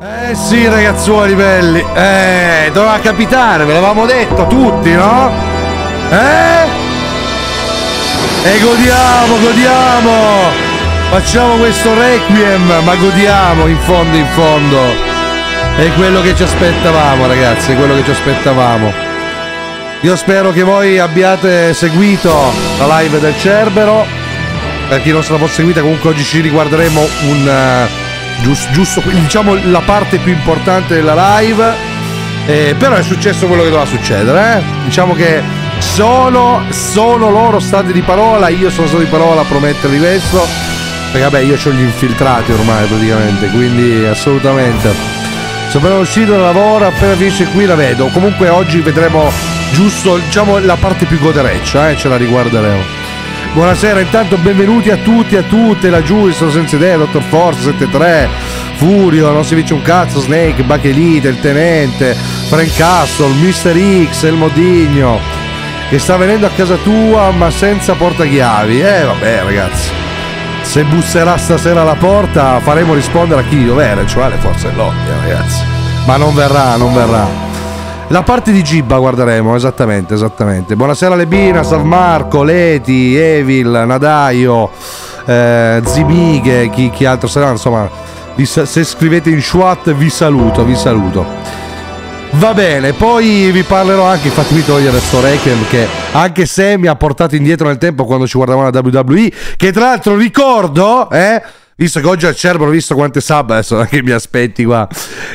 Eh sì ragazzuoli belli, eh, doveva capitare, ve l'avevamo detto tutti, no? Eh? E godiamo, godiamo! Facciamo questo requiem, ma godiamo in fondo, in fondo. È quello che ci aspettavamo ragazzi, è quello che ci aspettavamo. Io spero che voi abbiate seguito la live del Cerbero. Per chi non se la fosse seguita comunque oggi ci riguarderemo un... Uh, giusto, giusto diciamo la parte più importante della live. Eh, però è successo quello che doveva succedere, eh? Diciamo che sono, sono loro stati di parola, io sono stato di parola a promettervi questo. Perché vabbè io ho gli infiltrati ormai praticamente, quindi assolutamente. Sono appena uscito dal lavoro, appena finisce qui la vedo. Comunque oggi vedremo giusto diciamo la parte più godereccia, eh? ce la riguarderemo. Buonasera, intanto benvenuti a tutti e a tutte, la Giulia, sono senza idea, Dottor Forza 73, Furio, non si vince un cazzo, Snake, Bachelite, il Tenente, Frank Castle, Mr. X, El Modigno, che sta venendo a casa tua ma senza portachiavi. Eh vabbè ragazzi, se busserà stasera alla porta faremo rispondere a chi di dovere, cioè le forze dell'ordine ragazzi. Ma non verrà, non verrà. La parte di Gibba guarderemo, esattamente, esattamente. Buonasera Lebina, San Marco, Leti, Evil, Nadaio, eh, Zimighe, chi, chi altro sarà, insomma, vi, se scrivete in Schwat vi saluto, vi saluto. Va bene, poi vi parlerò anche, fatemi togliere sto Requiem che anche se mi ha portato indietro nel tempo quando ci guardavamo la WWE, che tra l'altro ricordo, eh, Visto che oggi al Cerbero, ho visto quante sub adesso che mi aspetti qua,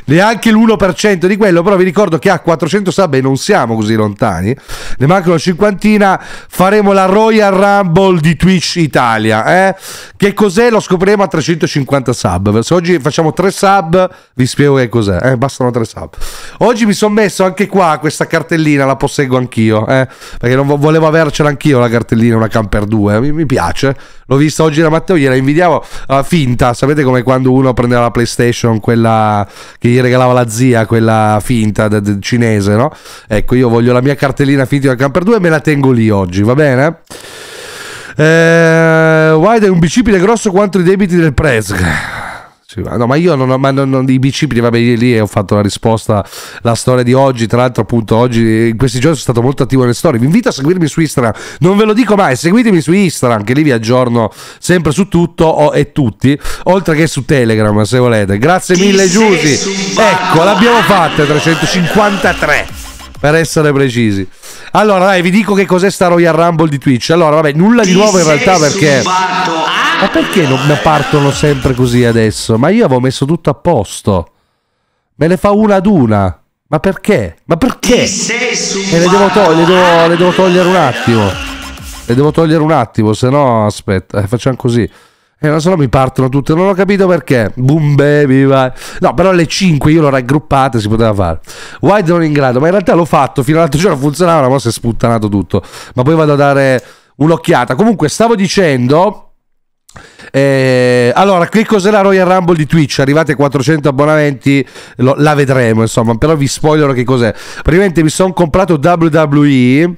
neanche l'1% di quello, però vi ricordo che ha 400 sub e non siamo così lontani, ne mancano una cinquantina, faremo la Royal Rumble di Twitch Italia, eh? Che cos'è? Lo scopriremo a 350 sub, se oggi facciamo 3 sub vi spiego che cos'è, eh? Bastano 3 sub. Oggi mi sono messo anche qua questa cartellina, la posseggo anch'io, eh? Perché non volevo avercela anch'io la cartellina, una camper 2, mi, mi piace, L'ho vista oggi da Matteo, gliela invidiavo uh, finta. Sapete come quando uno prendeva la PlayStation, quella che gli regalava la zia, quella finta cinese, no? Ecco, io voglio la mia cartellina finta da Camper 2 e me la tengo lì oggi, va bene? Eh, Wide è un bicipite grosso quanto i debiti del Presg. Sì, ma no, ma io non ho ma non, non, i bicipiti, vabbè, io lì ho fatto la risposta, la storia di oggi. Tra l'altro, appunto, oggi, in questi giorni sono stato molto attivo nelle storie. Vi invito a seguirmi su Instagram, non ve lo dico mai, seguitemi su Instagram, che lì vi aggiorno sempre su tutto e tutti, oltre che su Telegram, se volete. Grazie mille, Giussi. Ecco, l'abbiamo fatta 353 per essere precisi. Allora, dai, vi dico che cos'è sta Royal Rumble di Twitch. Allora, vabbè, nulla di nuovo in realtà perché... Ma perché non partono sempre così adesso? Ma io avevo messo tutto a posto. Me ne fa una ad una. Ma perché? Ma perché? E le devo, to- le, devo, le devo togliere un attimo. Le devo togliere un attimo, se no aspetta, eh, facciamo così. E eh, non solo mi partono tutte, non ho capito perché. Boom baby, vai. No, però alle 5 io l'ho raggruppata, si poteva fare. Wide non in grado, ma in realtà l'ho fatto, fino all'altro giorno funzionava, una volta è sputtanato tutto. Ma poi vado a dare un'occhiata. Comunque, stavo dicendo... Eh, allora, che cos'è la Royal Rumble di Twitch? Arrivate a 400 abbonamenti, lo, la vedremo, insomma, però vi spoilerò che cos'è. Praticamente mi sono comprato WWE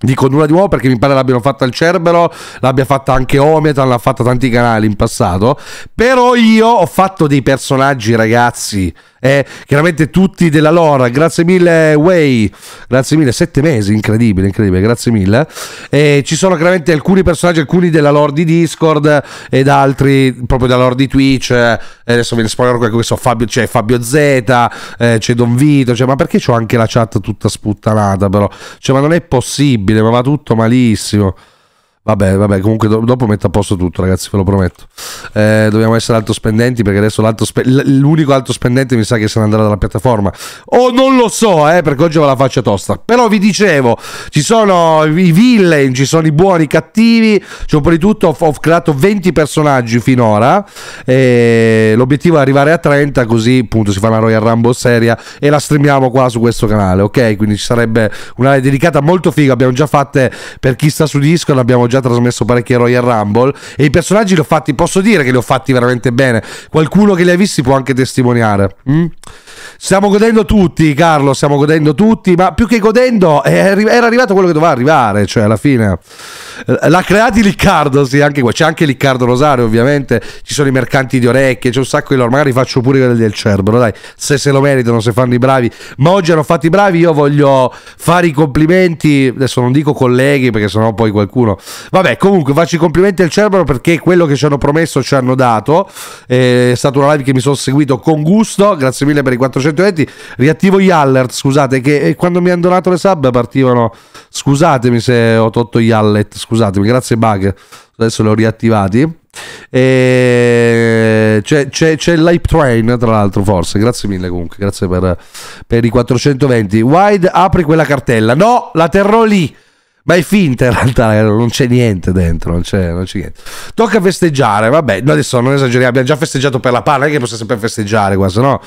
dico nulla di nuovo perché mi pare l'abbiano fatta il Cerbero, l'abbia fatta anche Ometan, l'ha fatta tanti canali in passato, però io ho fatto dei personaggi ragazzi, eh, chiaramente tutti della lore, grazie mille Way, grazie mille, sette mesi, incredibile, incredibile, grazie mille, eh, ci sono chiaramente alcuni personaggi, alcuni della lore di Discord eh, ed altri proprio della lore di Twitch, eh, adesso ve ne spoilerò qualcosa so, Fabio, c'è cioè Fabio Z, eh, c'è Don Vito, cioè, ma perché c'ho anche la chat tutta sputtanata però? Cioè, ma non è possibile, ma va tutto malissimo. Vabbè, vabbè, comunque do- dopo metto a posto tutto, ragazzi, ve lo prometto. Eh, dobbiamo essere alto altospendenti perché adesso spe- l- l'unico altospendente mi sa che se ne andrà dalla piattaforma. O oh, non lo so, eh, perché oggi ho la faccia tosta. Però vi dicevo, ci sono i villain, ci sono i buoni, i cattivi, c'è un po' di tutto. Ho, ho creato 20 personaggi finora. E l'obiettivo è arrivare a 30, così appunto si fa una Royal Rumble seria e la streamiamo qua su questo canale, ok? Quindi ci sarebbe un'area dedicata molto figa. Abbiamo già fatte per chi sta su Discord, abbiamo già già trasmesso parecchi Royal Rumble e i personaggi li ho fatti, posso dire che li ho fatti veramente bene. Qualcuno che li ha visti può anche testimoniare. Mm? Stiamo godendo tutti, Carlo, stiamo godendo tutti, ma più che godendo era arrivato quello che doveva arrivare, cioè alla fine eh, l'ha creati Riccardo, sì, anche qua c'è anche Riccardo Rosario, ovviamente, ci sono i mercanti di orecchie, c'è un sacco di loro, magari faccio pure quelli del Cerbero, dai, se se lo meritano, se fanno i bravi, ma oggi hanno fatto i bravi, io voglio fare i complimenti, adesso non dico colleghi perché sennò poi qualcuno Vabbè, comunque faccio i complimenti al Cerbero perché quello che ci hanno promesso ci hanno dato. Eh, è stata una live che mi sono seguito con gusto. Grazie mille per i 420. Riattivo gli alert, scusate, che eh, quando mi hanno donato le sub partivano. Scusatemi se ho tolto gli alert, scusatemi, grazie Bug. Adesso li ho riattivati. E... Eh, c'è, c'è, c'è l'hype train tra l'altro forse grazie mille comunque grazie per, per i 420 wide apri quella cartella no la terrò lì ma è finta in realtà, eh, non c'è niente dentro, non c'è, non c'è niente. Tocca festeggiare, vabbè, adesso non esageriamo, abbiamo già festeggiato per la palla, non è che posso sempre festeggiare qua, se no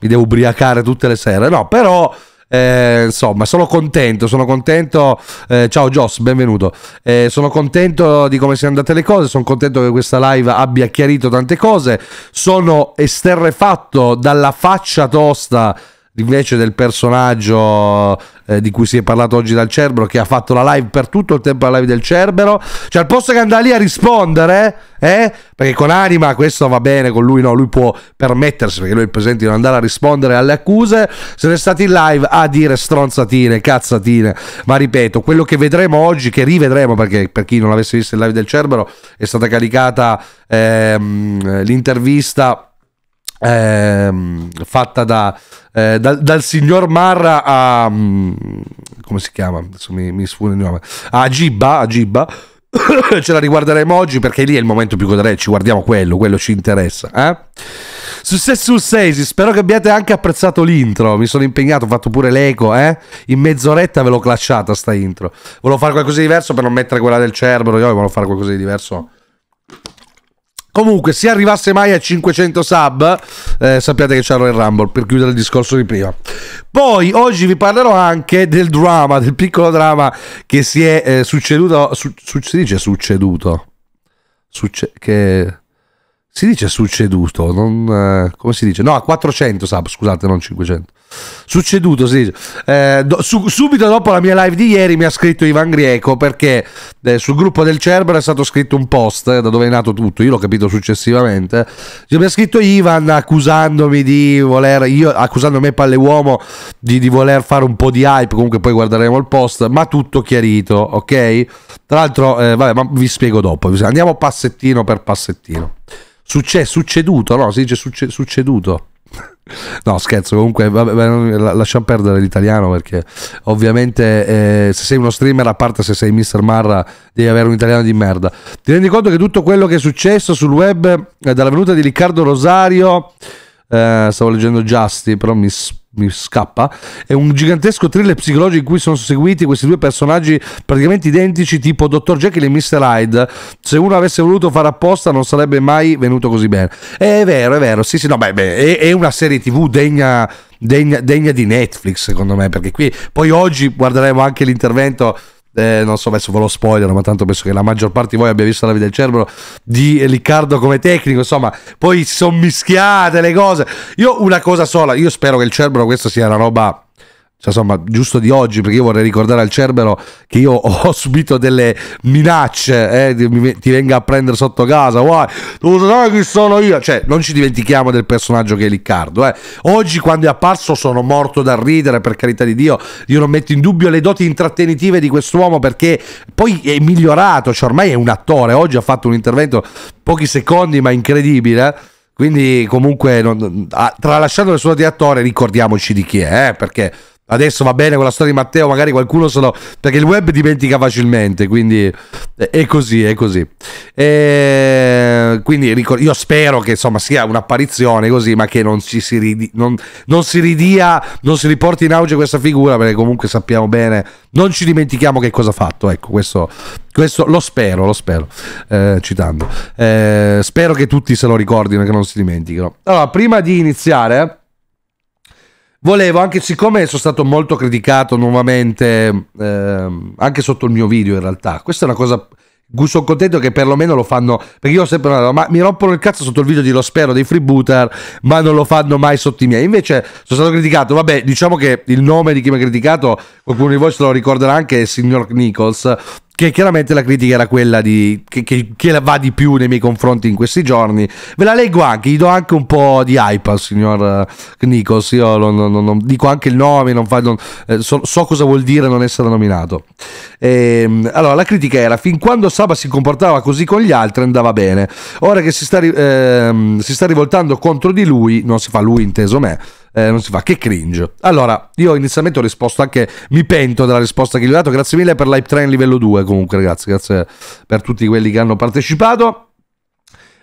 mi devo ubriacare tutte le sere, no, però... Eh, insomma, sono contento, sono contento. Eh, ciao Joss, benvenuto. Eh, sono contento di come siano andate le cose, sono contento che questa live abbia chiarito tante cose. Sono esterrefatto dalla faccia tosta invece del personaggio eh, di cui si è parlato oggi dal Cerbero che ha fatto la live per tutto il tempo la live del Cerbero cioè al posto che andare lì a rispondere eh, perché con Anima questo va bene con lui no lui può permettersi perché lui è presente di non andare a rispondere alle accuse se ne è stati in live a dire stronzatine cazzatine ma ripeto quello che vedremo oggi che rivedremo perché per chi non avesse visto il live del Cerbero è stata caricata ehm, l'intervista Ehm, fatta da, eh, dal, dal, signor Marra a mm, come si chiama? Adesso mi, mi sfugge il nome a Gibba, a Gibba. ce la riguarderemo oggi perché lì è il momento più godere, ci guardiamo quello, quello ci interessa. Eh? Successo sul Seisi, spero che abbiate anche apprezzato l'intro, mi sono impegnato, ho fatto pure l'eco, eh? in mezz'oretta ve l'ho clasciata sta intro. Volevo fare qualcosa di diverso per non mettere quella del Cerbero, io volevo fare qualcosa di diverso Comunque, se arrivasse mai a 500 sub, eh, sappiate che c'è il Rumble, per chiudere il discorso di prima. Poi, oggi vi parlerò anche del drama, del piccolo drama che si è eh, succeduto... Su, su, si dice succeduto? Succe, che... Si dice succeduto, non... Eh, come si dice? No, a 400 sub, scusate, non 500. Succeduto, sì. Eh, do, su, subito dopo la mia live di ieri mi ha scritto Ivan Grieco perché eh, sul gruppo del Cerbero è stato scritto un post eh, da dove è nato tutto, io l'ho capito successivamente. Cioè, mi ha scritto Ivan accusandomi di voler, io accusando me palle uomo di, di voler fare un po' di hype, comunque poi guarderemo il post, ma tutto chiarito, ok? Tra l'altro, eh, vabbè, ma vi spiego dopo, andiamo passettino per passettino. Succe, succeduto, no? Si dice succe, succeduto. No, scherzo, comunque vabbè, lasciamo perdere l'italiano perché ovviamente eh, se sei uno streamer, a parte se sei Mr. Marra, devi avere un italiano di merda. Ti rendi conto che tutto quello che è successo sul web eh, dalla venuta di Riccardo Rosario, eh, stavo leggendo Justy, però mi spiace mi scappa, è un gigantesco thriller psicologico in cui sono seguiti questi due personaggi praticamente identici, tipo Dr. Jekyll e Mr. Hyde. Se uno avesse voluto fare apposta non sarebbe mai venuto così bene. È vero, è vero, sì, sì, no, beh, beh è, è una serie TV degna... Degna, degna, di Netflix, secondo me, perché qui poi oggi guarderemo anche l'intervento eh, non so, adesso ve lo spoiler, ma tanto penso che la maggior parte di voi abbia visto la vita del cerbero di Riccardo come tecnico, insomma, poi sono mischiate le cose. Io una cosa sola, io spero che il cerbero questo sia una roba cioè, insomma, giusto di oggi, perché io vorrei ricordare al Cerbero che io ho subito delle minacce, eh, ti, venga a prendere sotto casa, guai, tu sai chi sono io, cioè, non ci dimentichiamo del personaggio che è Riccardo, eh. Oggi quando è apparso sono morto da ridere, per carità di Dio, io non metto in dubbio le doti intrattenitive di quest'uomo perché poi è migliorato, cioè ormai è un attore, oggi ha fatto un intervento pochi secondi ma incredibile, eh. quindi comunque non, tralasciando le sue di attore ricordiamoci di chi è, eh, perché Adesso va bene con la storia di Matteo, magari qualcuno se lo... Perché il web dimentica facilmente, quindi eh, è così, è così. E eh, quindi io spero che insomma sia un'apparizione così, ma che non, si, ridi... non, non si ridia, non si riporti in auge questa figura, perché comunque sappiamo bene, non ci dimentichiamo che cosa ha fatto. Ecco, questo, questo lo spero, lo spero. Eh, citando, eh, spero che tutti se lo ricordino, che non si dimentichino. Allora, prima di iniziare volevo anche siccome sono stato molto criticato nuovamente eh, anche sotto il mio video in realtà questa è una cosa sono contento che perlomeno lo fanno perché io ho sempre detto ma mi rompono il cazzo sotto il video di Lo Spero dei Freebooter ma non lo fanno mai sotto i miei invece sono stato criticato vabbè diciamo che il nome di chi mi ha criticato qualcuno di voi se lo ricorderà anche è il signor Nichols che chiaramente la critica era quella di, che, che, che, va di più nei miei confronti in questi giorni. Ve la leggo anche, gli do anche un po' di hype al signor eh, Nikos, io non, non, non, dico anche il nome, fa, eh, so, so, cosa vuol dire non essere nominato. E, ehm, allora, la critica era, fin quando Saba si comportava così con gli altri andava bene, ora che si sta, eh, si sta rivoltando contro di lui, non si fa lui inteso me, eh, non si fa, che cringe. Allora, io inizialmente ho risposto anche, mi pento della risposta che gli ho dato, grazie mille per l'hype train livello 2 comunque ragazzi, grazie per tutti quelli che hanno partecipato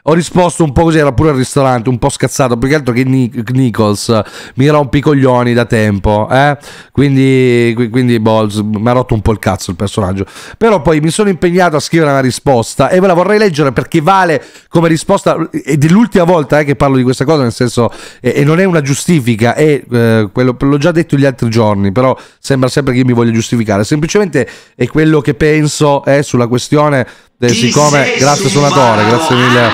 ho risposto un po' così, era pure al ristorante, un po' scazzato, più che altro che Nick, Nichols mi rompi i coglioni da tempo, eh? quindi, quindi boh, mi ha rotto un po' il cazzo il personaggio, però poi mi sono impegnato a scrivere una risposta e ve la vorrei leggere perché vale come risposta, è dell'ultima volta eh, che parlo di questa cosa, nel senso, e, e non è una giustifica, è, eh, quello, l'ho già detto gli altri giorni, però sembra sempre che io mi voglia giustificare, semplicemente è quello che penso eh, sulla questione siccome grazie suonatore, grazie mille ah.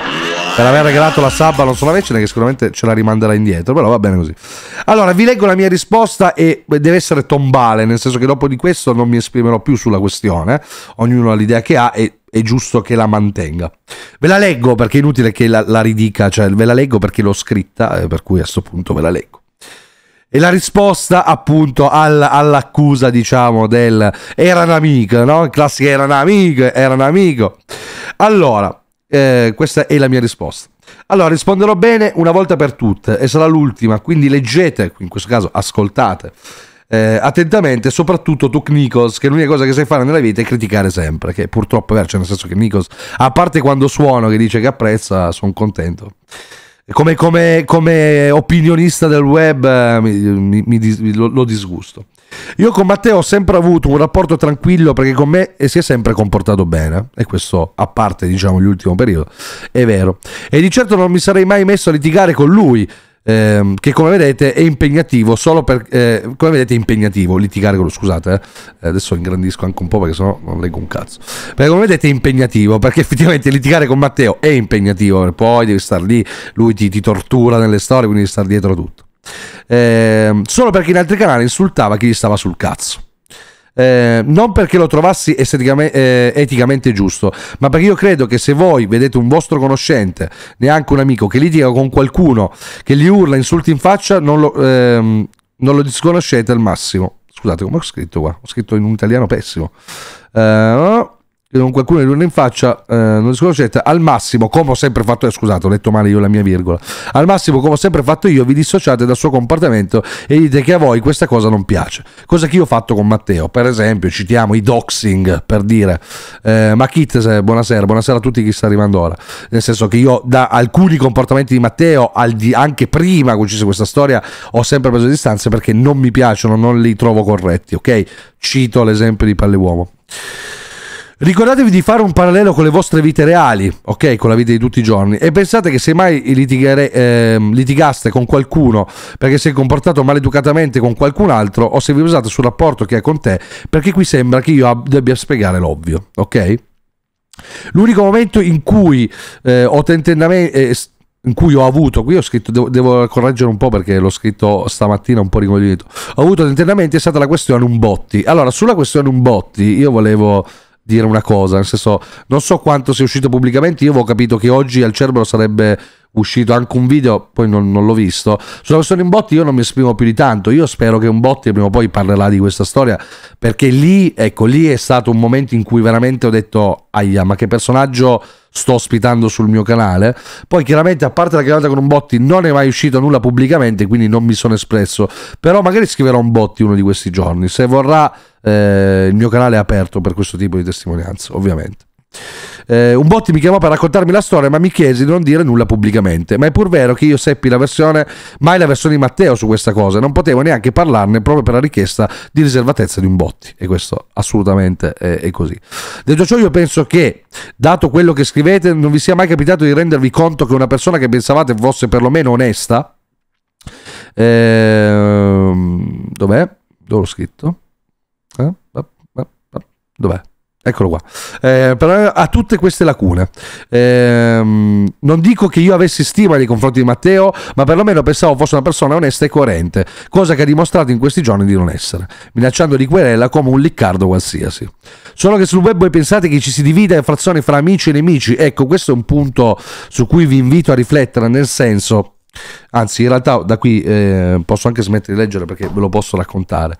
per aver regalato la sabba non solo a Vecina che sicuramente ce la rimanderà indietro, però va bene così. Allora, vi leggo la mia risposta e deve essere tombale, nel senso che dopo di questo non mi esprimerò più sulla questione, ognuno ha l'idea che ha e è giusto che la mantenga. Ve la leggo perché è inutile che la, la ridica, cioè ve la leggo perché l'ho scritta, eh, per cui a questo punto ve la leggo. E la risposta appunto all, all'accusa, diciamo, del era un amico, no? Classica era un amico, era un amico. Allora, eh, questa è la mia risposta. Allora, risponderò bene una volta per tutte e sarà l'ultima, quindi leggete, in questo caso ascoltate eh, attentamente, soprattutto tu Nikos, che l'unica cosa che sai fare nella vita è criticare sempre, che purtroppo è vero, cioè nel senso che Nikos, a parte quando suono che dice che apprezza, sono contento come, come, come, opinionista del web eh, mi, mi, lo, lo, disgusto. Io con Matteo ho sempre avuto un rapporto tranquillo perché con me eh, si è sempre comportato bene eh, e questo a parte diciamo l'ultimo periodo è vero e di certo non mi sarei mai messo a litigare con lui Ehm, che come vedete è impegnativo solo per... Eh, come vedete è impegnativo litigare con lo... scusate, eh, eh adesso ingrandisco anche un po' perché sennò non leggo un cazzo. Perché come vedete è impegnativo, perché effettivamente litigare con Matteo è impegnativo, poi devi stare lì, lui ti, ti tortura nelle storie, quindi devi stare dietro tutto. Eh, solo perché in altri canali insultava chi gli stava sul cazzo. Eh, non perché lo trovassi eh, eticamente giusto, ma perché io credo che se voi vedete un vostro conoscente, neanche un amico, che litiga con qualcuno, che gli urla, insulti in faccia, non lo, ehm, non lo disconoscete al massimo. Scusate, come ho scritto qua? Ho scritto in un italiano pessimo. Eh, con qualcuno di luna in faccia, eh, non riconoscete, al massimo, come ho sempre fatto io, eh, scusate, ho letto male io la mia virgola, al massimo, come ho sempre fatto io, vi dissociate dal suo comportamento e dite che a voi questa cosa non piace, cosa che io ho fatto con Matteo, per esempio, citiamo i doxing, per dire, eh, ma Kit, buonasera, buonasera a tutti chi sta arrivando ora, nel senso che io da alcuni comportamenti di Matteo, di, anche prima che uscisse questa storia, ho sempre preso distanze perché non mi piacciono, non li trovo corretti, ok? Cito l'esempio di Palle uomo. Ricordatevi di fare un parallelo con le vostre vite reali, ok? Con la vita di tutti i giorni. E pensate che se mai litigare, eh, litigaste con qualcuno perché si è comportato maleducatamente con qualcun altro o se vi usate sul rapporto che ha con te, perché qui sembra che io ab- debbia spiegare l'ovvio, ok? L'unico momento in cui eh, ho tentennamento... Eh, in cui ho avuto, qui ho scritto, devo, devo, correggere un po' perché l'ho scritto stamattina un po' ricoglionito, ho avuto tentennamenti è stata la questione Umbotti. Allora, sulla questione Umbotti io volevo dire una cosa, nel senso non so quanto sia uscito pubblicamente, io avevo capito che oggi al Cerbero sarebbe uscito anche un video, poi non, non l'ho visto. Sulla questione in botti io non mi esprimo più di tanto, io spero che un botti prima o poi parlerà di questa storia, perché lì, ecco, lì è stato un momento in cui veramente ho detto, aia, ma che personaggio sto ospitando sul mio canale. Poi chiaramente a parte la chiamata con un botti non è mai uscito nulla pubblicamente, quindi non mi sono espresso, però magari scriverò un botti uno di questi giorni, se vorrà eh, il mio canale è aperto per questo tipo di testimonianza, ovviamente. Eh, un botti mi chiamò per raccontarmi la storia, ma mi chiesi di non dire nulla pubblicamente. Ma è pur vero che io seppi la versione, mai la versione di Matteo su questa cosa, non potevo neanche parlarne proprio per la richiesta di riservatezza di un botti. E questo assolutamente è, è così. Detto ciò, io penso che, dato quello che scrivete, non vi sia mai capitato di rendervi conto che una persona che pensavate fosse perlomeno onesta. Eh, dov'è? Dove l'ho scritto? Eh? Dov'è? Eccolo qua. Eh, però ha tutte queste lacune. Eh, non dico che io avessi stima nei confronti di Matteo, ma perlomeno pensavo fosse una persona onesta e coerente, cosa che ha dimostrato in questi giorni di non essere, minacciando di querela come un liccardo qualsiasi. Solo che sul web voi pensate che ci si divida in frazioni fra amici e nemici. Ecco, questo è un punto su cui vi invito a riflettere, nel senso... Anzi, in realtà da qui eh, posso anche smettere di leggere perché ve lo posso raccontare.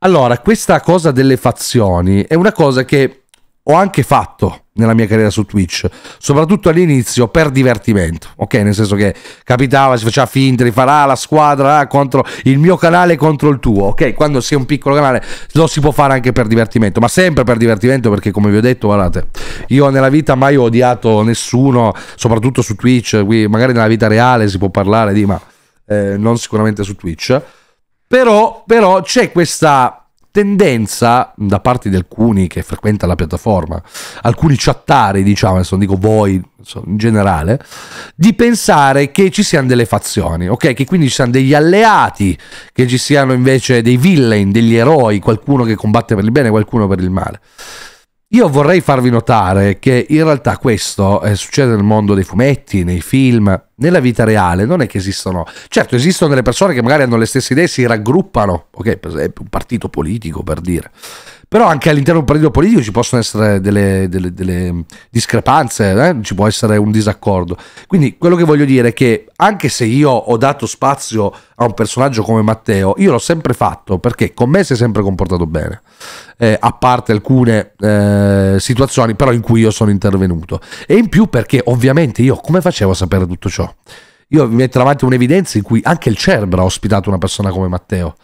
Allora, questa cosa delle fazioni è una cosa che ho anche fatto nella mia carriera su Twitch, soprattutto all'inizio per divertimento, ok? Nel senso che capitava, si faceva finta di fare ah, la squadra ah, contro il mio canale contro il tuo, ok? Quando si è un piccolo canale lo si può fare anche per divertimento, ma sempre per divertimento perché come vi ho detto, guardate, io nella vita mai ho odiato nessuno, soprattutto su Twitch, qui magari nella vita reale si può parlare di, ma eh, non sicuramente su Twitch, però, però c'è questa tendenza da parte di alcuni che frequentano la piattaforma, alcuni chattari, diciamo, adesso non dico voi in generale, di pensare che ci siano delle fazioni, ok? Che quindi ci siano degli alleati, che ci siano invece dei villain, degli eroi, qualcuno che combatte per il bene, qualcuno per il male. Io vorrei farvi notare che in realtà questo eh, succede nel mondo dei fumetti, nei film, nella vita reale, non è che esistono. Certo, esistono delle persone che magari hanno le stesse idee si raggruppano, ok, per esempio un partito politico per dire. Però anche all'interno di un partito politico ci possono essere delle, delle, delle discrepanze, eh? ci può essere un disaccordo. Quindi quello che voglio dire è che anche se io ho dato spazio a un personaggio come Matteo, io l'ho sempre fatto perché con me si è sempre comportato bene, eh, a parte alcune eh, situazioni però in cui io sono intervenuto. E in più perché ovviamente io come facevo a sapere tutto ciò? Io vi metto davanti un'evidenza in cui anche il Cerbero ha ospitato una persona come Matteo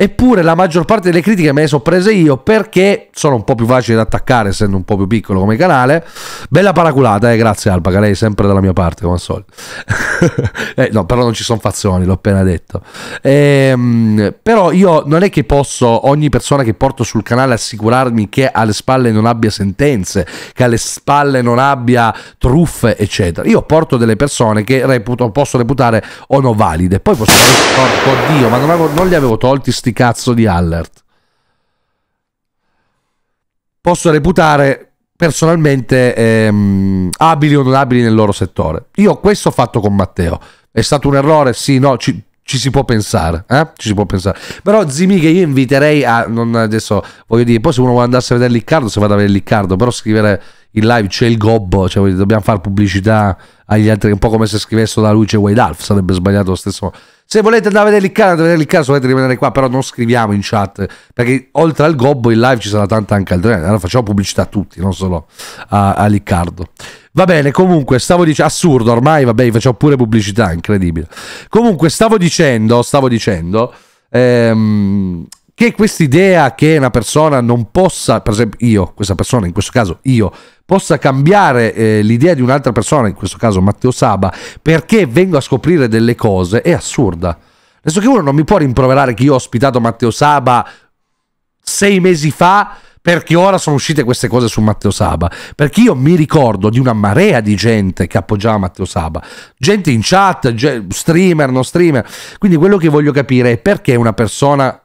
Eppure la maggior parte delle critiche me le sono prese io perché sono un po' più facile da attaccare, essendo un po' più piccolo come canale. Bella paraculata, eh, grazie Alba, che lei è sempre dalla mia parte, come al solito. eh, no, però non ci sono fazioni, l'ho appena detto. Ehm, però io non è che posso, ogni persona che porto sul canale, assicurarmi che alle spalle non abbia sentenze, che alle spalle non abbia truffe, eccetera. Io porto delle persone che reputo, posso reputare o no valide. Poi posso dire, porco oh, Dio, ma non, avevo, non li avevo tolti sti sti cazzo di Allert. Posso reputare personalmente ehm, abili o non abili nel loro settore. Io questo ho fatto con Matteo. È stato un errore? Sì, no, ci, ci si può pensare, eh? ci si può pensare. Però Zimi che io inviterei a non adesso voglio dire, poi se uno vuole andarsi a vedere Liccardo, se vado a vedere Liccardo, però scrivere in live c'è il gobbo, cioè dobbiamo fare pubblicità agli altri, un po' come se scrivessero da Luce c'è Wade Alf, sarebbe sbagliato lo stesso. Se volete andare a vedere il caso, andate a vedere il caso, volete rimanere qua, però non scriviamo in chat, perché oltre al gobbo in live ci sarà tanta anche al treno. Allora facciamo pubblicità a tutti, non solo a, a Riccardo. Va bene, comunque, stavo dicendo, assurdo, ormai, vabbè, facciamo pure pubblicità, incredibile. Comunque, stavo dicendo, stavo dicendo... Ehm, che quest'idea che una persona non possa, per esempio io, questa persona in questo caso io, possa cambiare eh, l'idea di un'altra persona, in questo caso Matteo Saba, perché vengo a scoprire delle cose, è assurda. Adesso che uno non mi può rimproverare che io ho ospitato Matteo Saba sei mesi fa perché ora sono uscite queste cose su Matteo Saba. Perché io mi ricordo di una marea di gente che appoggiava Matteo Saba, gente in chat, streamer, non streamer. Quindi quello che voglio capire è perché una persona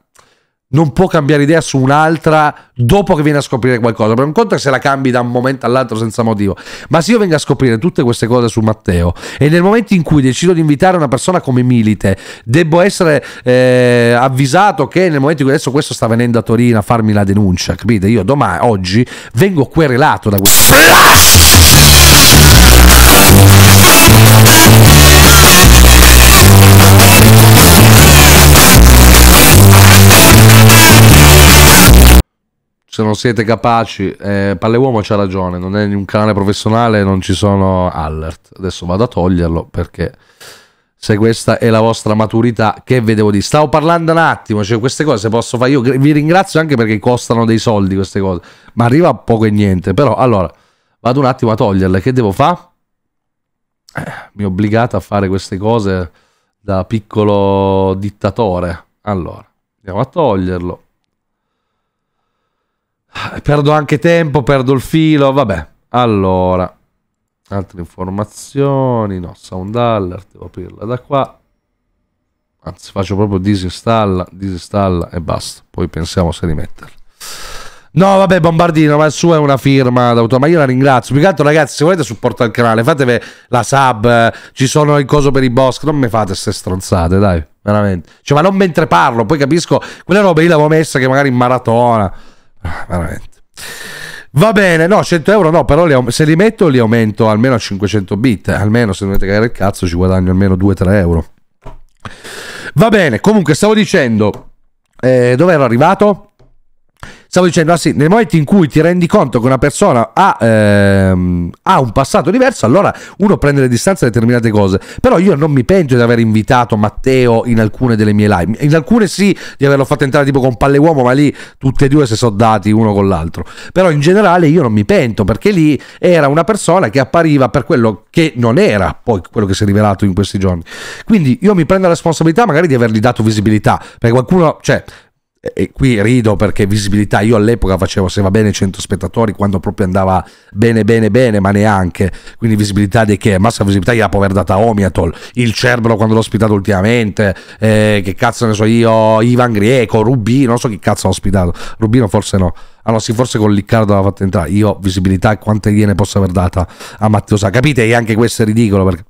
non può cambiare idea su un'altra dopo che viene a scoprire qualcosa. Per un conto è se la cambi da un momento all'altro senza motivo. Ma se io vengo a scoprire tutte queste cose su Matteo e nel momento in cui decido di invitare una persona come Milite, debbo essere eh, avvisato che nel momento in cui adesso questo sta venendo a Torino a farmi la denuncia, capite? Io domani, oggi, vengo querelato da questo. se non siete capaci, eh, Palleuomo c'ha ragione, non è un canale professionale, non ci sono alert. Adesso vado a toglierlo perché se questa è la vostra maturità, che vedevo di? Stavo parlando un attimo, cioè queste cose posso fare io, vi ringrazio anche perché costano dei soldi queste cose, ma arriva poco e niente, però allora vado un attimo a toglierle, che devo fare? Eh, mi obbligato a fare queste cose da piccolo dittatore, allora andiamo a toglierlo Ah, perdo anche tempo, perdo il filo, vabbè. Allora, altre informazioni, no, sound alert, devo aprirla da qua. Anzi, faccio proprio disinstalla, disinstalla e basta. Poi pensiamo se rimetterla. No, vabbè, Bombardino, ma il suo è una firma d'autore. Ma io la ringrazio. Più che altro, ragazzi, se volete supportare il canale, fatevi la sub. Eh, ci sono il coso per i boss. Non mi fate queste stronzate, dai. Veramente. Cioè, ma non mentre parlo. Poi capisco, quella roba lì l'avevo messa che magari in maratona. Ah, veramente. Va bene, no, 100 euro no, però li, se li metto li aumento almeno a 500 bit, eh, almeno se dovete cagare il cazzo ci guadagno almeno 2-3 euro. Va bene, comunque stavo dicendo, eh, dove ero arrivato? stavo dicendo, ah sì, nel momento in cui ti rendi conto che una persona ha, ehm, ha un passato diverso, allora uno prende le distanze da determinate cose. Però io non mi pento di aver invitato Matteo in alcune delle mie live. In alcune sì, di averlo fatto entrare tipo con palle uomo, ma lì tutte e due si sono dati uno con l'altro. Però in generale io non mi pento perché lì era una persona che appariva per quello che non era poi quello che si è rivelato in questi giorni. Quindi io mi prendo la responsabilità magari di avergli dato visibilità, perché qualcuno, cioè, e qui rido perché visibilità io all'epoca facevo se va bene 100 spettatori quando proprio andava bene bene bene ma neanche quindi visibilità di che massa visibilità gliela può aver data Omiatol il Cerbero quando l'ho ospitato ultimamente eh, che cazzo ne so io Ivan Grieco Rubino non so chi cazzo ho ospitato Rubino forse no allora sì, forse con Liccardo l'ha fatta entrare. Io visibilità quante gliene posso aver data a Matteo Sa. Capite? E anche questo è ridicolo perché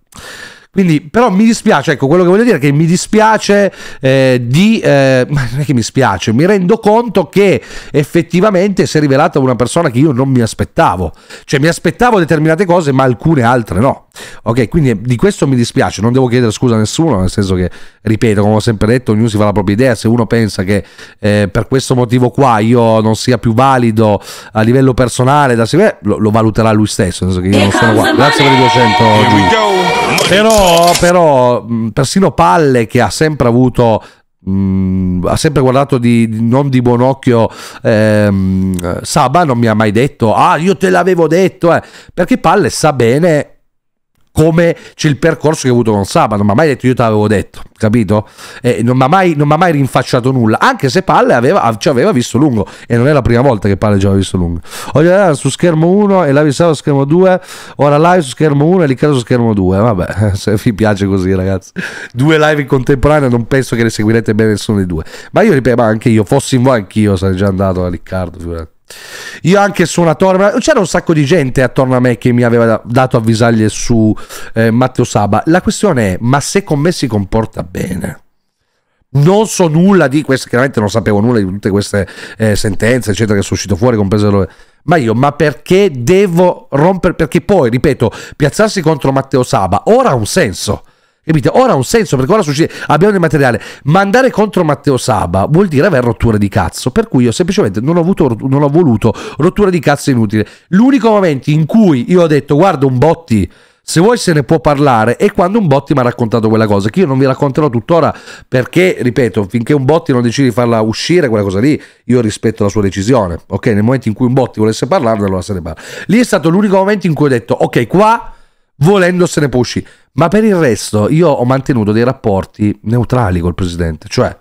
quindi, però mi dispiace, ecco, quello che voglio dire è che mi dispiace eh, di... Eh, ma non è che mi spiace, mi rendo conto che effettivamente si è rivelata una persona che io non mi aspettavo. Cioè, mi aspettavo determinate cose, ma alcune altre no. Ok, quindi eh, di questo mi dispiace, non devo chiedere scusa a nessuno, nel senso che, ripeto, come ho sempre detto, ognuno si fa la propria idea, se uno pensa che eh, per questo motivo qua io non sia più valido a livello personale da seguire, lo, lo valuterà lui stesso, nel senso che io non sono qua. Grazie per i 200 Però però, però persino Palle che ha sempre avuto Mm, ha sempre guardato di, di, non di buon occhio ehm, Saba non mi ha mai detto ah io te l'avevo detto eh, perché Palle sa bene come c'è il percorso che ha avuto con Saba, non mi ha mai detto io te l'avevo detto, capito? Eh, non mi ha mai, mai, rinfacciato nulla, anche se Palle aveva, ci aveva visto lungo, e non è la prima volta che Palle ci aveva visto lungo. Oggi era su schermo 1 e la visava su schermo 2, ora live su schermo 1 e lì su schermo 2, vabbè, se vi piace così ragazzi. Due live in contemporanea non penso che le seguirete bene nessuno dei due, ma io ripeto, ma anche io, fossi in voi anch'io sarei già andato a Riccardo, figurati. Io anche suonatore, c'era un sacco di gente attorno a me che mi aveva dato avvisaglie su eh, Matteo Saba. La questione è, ma se con me si comporta bene? Non so nulla di queste, chiaramente non sapevo nulla di tutte queste eh, sentenze, eccetera, che sono uscito fuori, comprese le... Ma io, ma perché devo rompere? Perché poi, ripeto, piazzarsi contro Matteo Saba ora ha un senso Capite? Ora ha un senso perché ora succede, abbiamo del materiale, ma andare contro Matteo Saba vuol dire avere rotture di cazzo, per cui io semplicemente non ho, avuto, non ho voluto rotture di cazzo inutile. L'unico momento in cui io ho detto guarda un botti, se vuoi se ne può parlare è quando un botti mi ha raccontato quella cosa che io non vi racconterò tuttora perché ripeto finché un botti non decide di farla uscire quella cosa lì io rispetto la sua decisione ok nel momento in cui un botti volesse parlarne allora se ne parla lì è stato l'unico momento in cui ho detto ok qua volendo se ne può uscire. Ma per il resto io ho mantenuto dei rapporti neutrali col presidente, cioè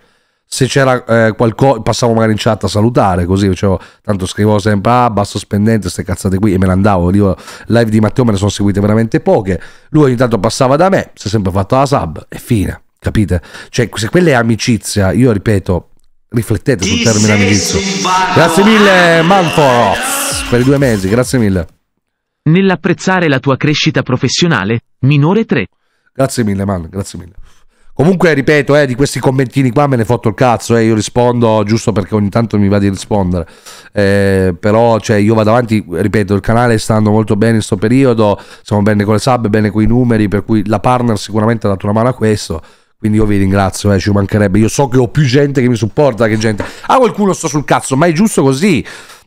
se c'era eh, qualcosa, passavo magari in chat a salutare, così facevo, tanto scrivevo sempre, ah, basso spendente, queste cazzate qui, e me ne andavo, io live di Matteo me ne sono seguite veramente poche, lui ogni tanto passava da me, si è sempre fatto la sub, e fine, capite? Cioè, se quella è amicizia, io ripeto, riflettete sul termine amicizia. Grazie mille Manforoz per i due mesi, grazie mille. Nell'apprezzare la tua crescita professionale, minore 3. Grazie mille, man, grazie mille. Comunque, ripeto, eh, di questi commentini qua me ne fotto il cazzo, eh, io rispondo giusto perché ogni tanto mi va di rispondere. Eh, però, cioè, io vado avanti, ripeto, il canale sta andando molto bene in questo periodo, siamo bene con le sub, bene con i numeri, per cui la partner sicuramente ha dato una mano a questo. Quindi io vi ringrazio, eh, ci mancherebbe. Io so che ho più gente che mi supporta che gente. A ah, qualcuno sto sul cazzo, ma è giusto così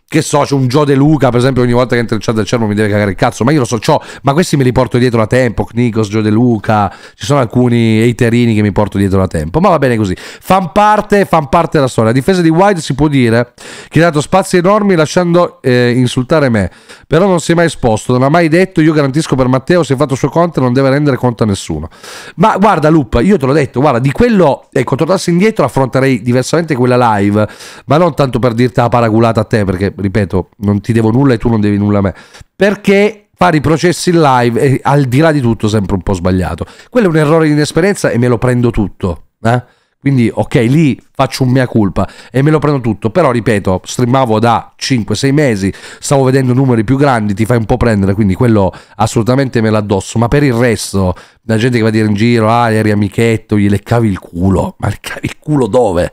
che so, c'è un Gio De Luca, per esempio, ogni volta che entra il chat del Cerno mi deve cagare il cazzo, ma io lo so, ciò, ma questi me li porto dietro da tempo, Knikos, Gio De Luca, ci sono alcuni eiterini che mi porto dietro da tempo, ma va bene così, fan parte, fan parte della storia. A difesa di Wide si può dire che ha dato spazi enormi lasciando eh, insultare me, però non si è mai esposto, non ha mai detto, io garantisco per Matteo, se ha fatto il suo conto non deve rendere conto a nessuno. Ma guarda Lup, io te l'ho detto, guarda, di quello, ecco, tornassi indietro affronterei diversamente quella live, ma non tanto per dirti la paragulata a te, perché ripeto, non ti devo nulla e tu non devi nulla a me, perché fare i processi in live è al di là di tutto sempre un po' sbagliato. Quello è un errore di inesperienza e me lo prendo tutto. Eh? Quindi, ok, lì faccio un mia colpa e me lo prendo tutto. Però, ripeto, streamavo da 5-6 mesi, stavo vedendo numeri più grandi, ti fai un po' prendere, quindi quello assolutamente me l'addosso. Ma per il resto, la gente che va a dire in giro, ah, eri amichetto, gli leccavi il culo. Ma leccavi il culo dove?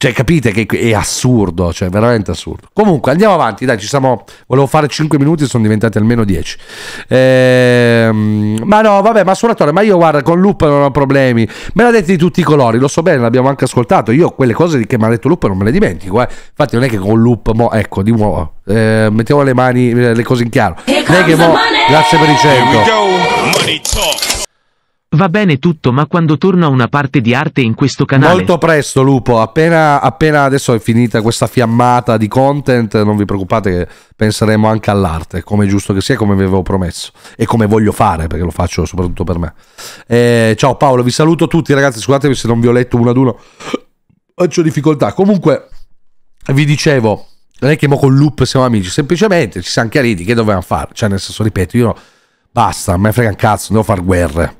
Cioè, capite che è assurdo, cioè, veramente assurdo. Comunque, andiamo avanti, dai, ci siamo... Volevo fare 5 minuti, e sono diventati almeno 10. Ehm, ma no, vabbè, ma suonatore, ma io guarda, con Loop non ho problemi. Me l'ha detto di tutti i colori, lo so bene, l'abbiamo anche ascoltato. Io quelle cose che mi ha detto Loop non me le dimentico, eh. Infatti non è che con Loop, mo, ecco, di nuovo, eh, mettiamo le mani, eh, le cose in chiaro. Non è che mo, grazie per i 100. Va bene tutto, ma quando torna una parte di arte in questo canale? Molto presto, Lupo. Appena, appena adesso è finita questa fiammata di content, non vi preoccupate che penseremo anche all'arte, come è giusto che sia, come vi avevo promesso e come voglio fare, perché lo faccio soprattutto per me. Eh, ciao Paolo, vi saluto tutti ragazzi, scusatevi se non vi ho letto uno ad uno. Faccio difficoltà. Comunque, vi dicevo, non è che mo con Loop siamo amici, semplicemente ci siamo chiariti che dovevamo fare. Cioè, nel senso, ripeto, io basta, a me frega un cazzo, devo fare guerre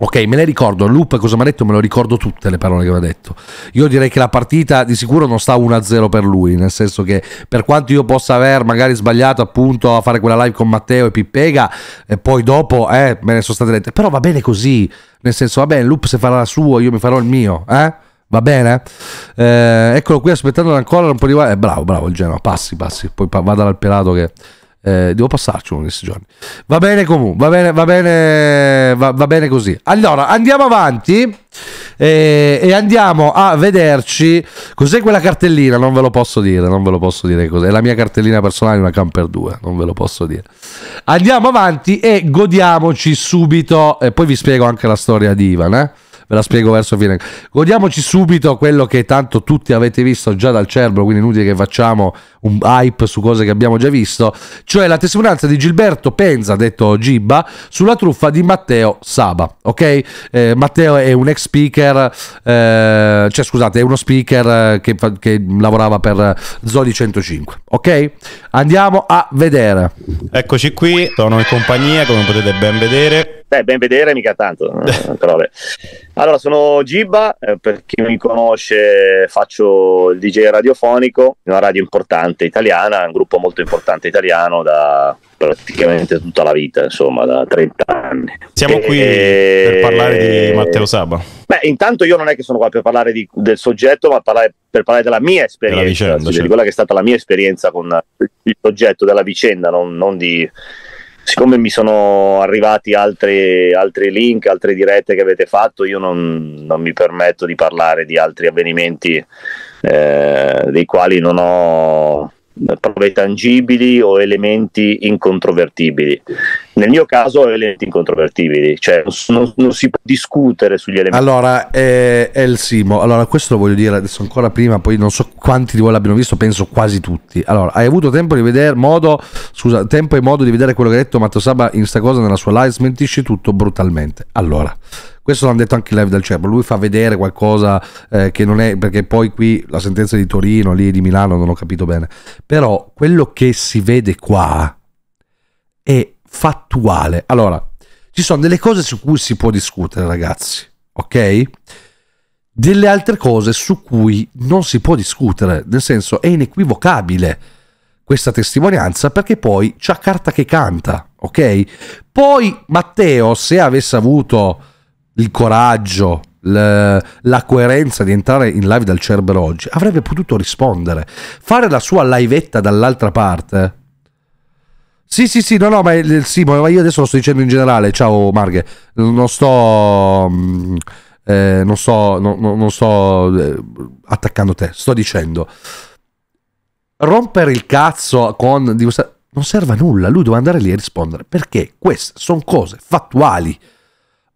Ok, me le ricordo. Loop cosa mi ha detto? Me lo ricordo tutte le parole che mi ha detto. Io direi che la partita di sicuro non sta 1-0 per lui, nel senso che per quanto io possa aver magari sbagliato appunto a fare quella live con Matteo e Pippega, e poi dopo eh, me ne sono state dette. Però va bene così, nel senso va bene, Loop se farà la sua, io mi farò il mio, eh? Va bene? Eh, eccolo qui aspettando ancora un po' di... Eh, bravo, bravo, il Genoa, passi, passi, poi pa- vada dal pelato che... Eh, devo passarci uno di questi giorni. Va bene comunque, va bene, va bene, va, va bene così. Allora, andiamo avanti e, eh, e, andiamo a vederci cos'è quella cartellina, non ve lo posso dire, non ve lo posso dire cos'è. È la mia cartellina personale, una camper 2, non ve lo posso dire. Andiamo avanti e godiamoci subito e poi vi spiego anche la storia di Ivan, eh? ve la spiego verso fine. Godiamoci subito quello che tanto tutti avete visto già dal cervello, quindi inutile che facciamo un hype su cose che abbiamo già visto, cioè la testimonianza di Gilberto Penza, detto Gibba, sulla truffa di Matteo Saba, ok? Eh, Matteo è un ex speaker, eh, cioè scusate, è uno speaker eh, che, che lavorava per Zodi 105, ok? Andiamo a vedere. Eccoci qui, sono in compagnia, come potete ben vedere. Beh, ben vedere mica tanto. Eh, allora, sono Gibba, eh, per chi mi conosce faccio il DJ radiofonico, una radio importante italiana, un gruppo molto importante italiano da praticamente tutta la vita, insomma, da 30 anni. Siamo e... qui per parlare di Matteo Saba. Beh, intanto io non è che sono qua per parlare di, del soggetto, ma parlare, per parlare della mia esperienza, della vicenda, cioè, certo. di quella che è stata la mia esperienza con il soggetto della vicenda, non, non di siccome mi sono arrivati altri, altri, link, altre dirette che avete fatto, io non, non mi permetto di parlare di altri avvenimenti eh, dei quali non ho prove tangibili o elementi incontrovertibili. Nel mio caso elementi incontrovertibili, cioè non, non si può discutere sugli elementi. Allora, eh, El Simo, allora questo lo voglio dire adesso ancora prima, poi non so quanti di voi l'abbiano visto, penso quasi tutti. Allora, hai avuto tempo di vedere, modo, scusa, tempo e modo di vedere quello che ha detto Matteo Saba in sta cosa nella sua live, smentisci tutto brutalmente. Allora, questo l'hanno detto anche in live del CERBO, lui fa vedere qualcosa eh, che non è, perché poi qui la sentenza di Torino, lì di Milano, non ho capito bene, però quello che si vede qua è fattuale. Allora, ci sono delle cose su cui si può discutere, ragazzi, ok? Delle altre cose su cui non si può discutere, nel senso è inequivocabile questa testimonianza perché poi c'è carta che canta, ok? Poi Matteo, se avesse avuto il coraggio, la coerenza di entrare in live dal Cerbero oggi, avrebbe potuto rispondere. Fare la sua livetta dall'altra parte. Sì, sì, sì, no, no, ma, sì, ma io adesso lo sto dicendo in generale. Ciao Marghe, non sto... Mm, eh, non sto, no, non sto eh, attaccando te, sto dicendo rompere il cazzo con... non serve a nulla, lui deve andare lì a rispondere perché queste sono cose fattuali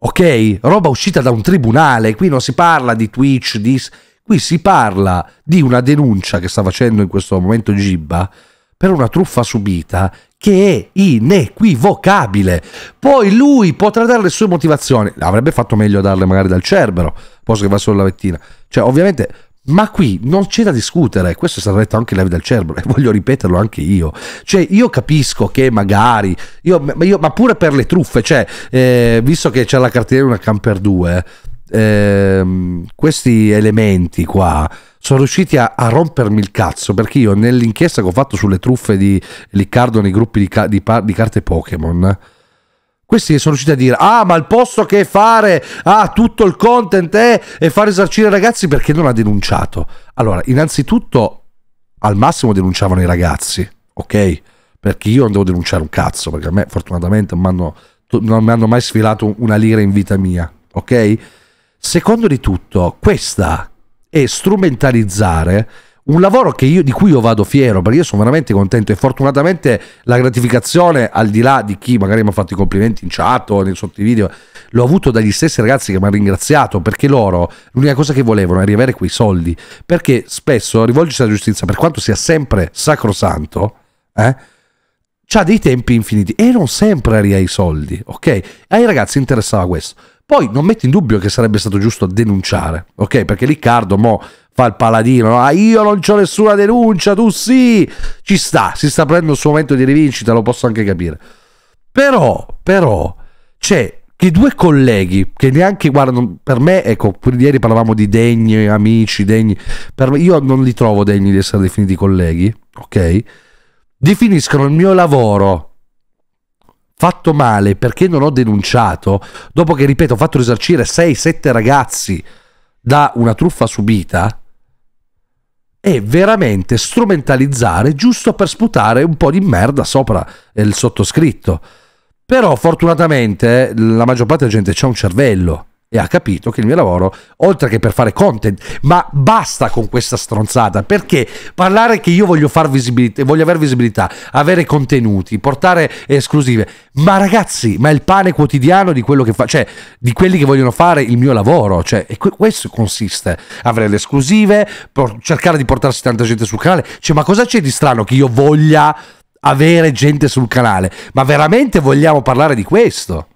ok? Roba uscita da un tribunale, qui non si parla di Twitch, di... qui si parla di una denuncia che sta facendo in questo momento Gibba per una truffa subita che è inequivocabile. Poi lui potrà dare le sue motivazioni, avrebbe fatto meglio darle magari dal Cerbero, posto che va solo la vettina. Cioè, ovviamente ma qui non c'è da discutere, questo è stato detto anche in live del Cerbero e voglio ripeterlo anche io. Cioè, io capisco che magari, io, ma, io, ma, pure per le truffe, cioè, eh, visto che c'è la cartiera di una Camper 2, eh, questi elementi qua sono riusciti a, a, rompermi il cazzo perché io nell'inchiesta che ho fatto sulle truffe di Riccardo nei gruppi di, di, di carte Pokémon questi sono riusciti a dire, ah ma il posto che fare, ah tutto il content è, eh, è far esarcire i ragazzi perché non ha denunciato. Allora, innanzitutto al massimo denunciavano i ragazzi, ok? Perché io non devo denunciare un cazzo, perché a me fortunatamente m'hanno, non mi hanno mai sfilato una lira in vita mia, ok? Secondo di tutto, questa è strumentalizzare un lavoro io, di cui io vado fiero perché io sono veramente contento e fortunatamente la gratificazione al di là di chi magari mi ha fatto i complimenti in chat o nei sotto i video l'ho avuto dagli stessi ragazzi che mi hanno ringraziato perché loro l'unica cosa che volevano è riavere quei soldi perché spesso rivolgersi alla giustizia per quanto sia sempre sacrosanto eh, ha dei tempi infiniti e non sempre arriva i soldi ok ai ragazzi interessava questo poi non metto in dubbio che sarebbe stato giusto denunciare, ok? Perché Riccardo mo fa il paladino, ah, io non ho nessuna denuncia, tu sì, ci sta, si sta prendendo il suo momento di rivincita, lo posso anche capire. Però, però, c'è che due colleghi che neanche guardano, per me, ecco, ieri parlavamo di degni, amici, degni, per me, io non li trovo degni di essere definiti colleghi, ok? Definiscono il mio lavoro fatto male perché non ho denunciato, dopo che, ripeto, ho fatto risarcire 6-7 ragazzi da una truffa subita, è veramente strumentalizzare giusto per sputare un po' di merda sopra il sottoscritto. Però fortunatamente la maggior parte della gente ha un cervello e ha capito che il mio lavoro, oltre che per fare content, ma basta con questa stronzata, perché parlare che io voglio, far visibilità, voglio avere visibilità, avere contenuti, portare esclusive, ma ragazzi, ma è il pane quotidiano di quello che fa, cioè di quelli che vogliono fare il mio lavoro, cioè, e questo consiste, avere le esclusive, cercare di portarsi tanta gente sul canale, cioè, ma cosa c'è di strano che io voglia avere gente sul canale? Ma veramente vogliamo parlare di questo?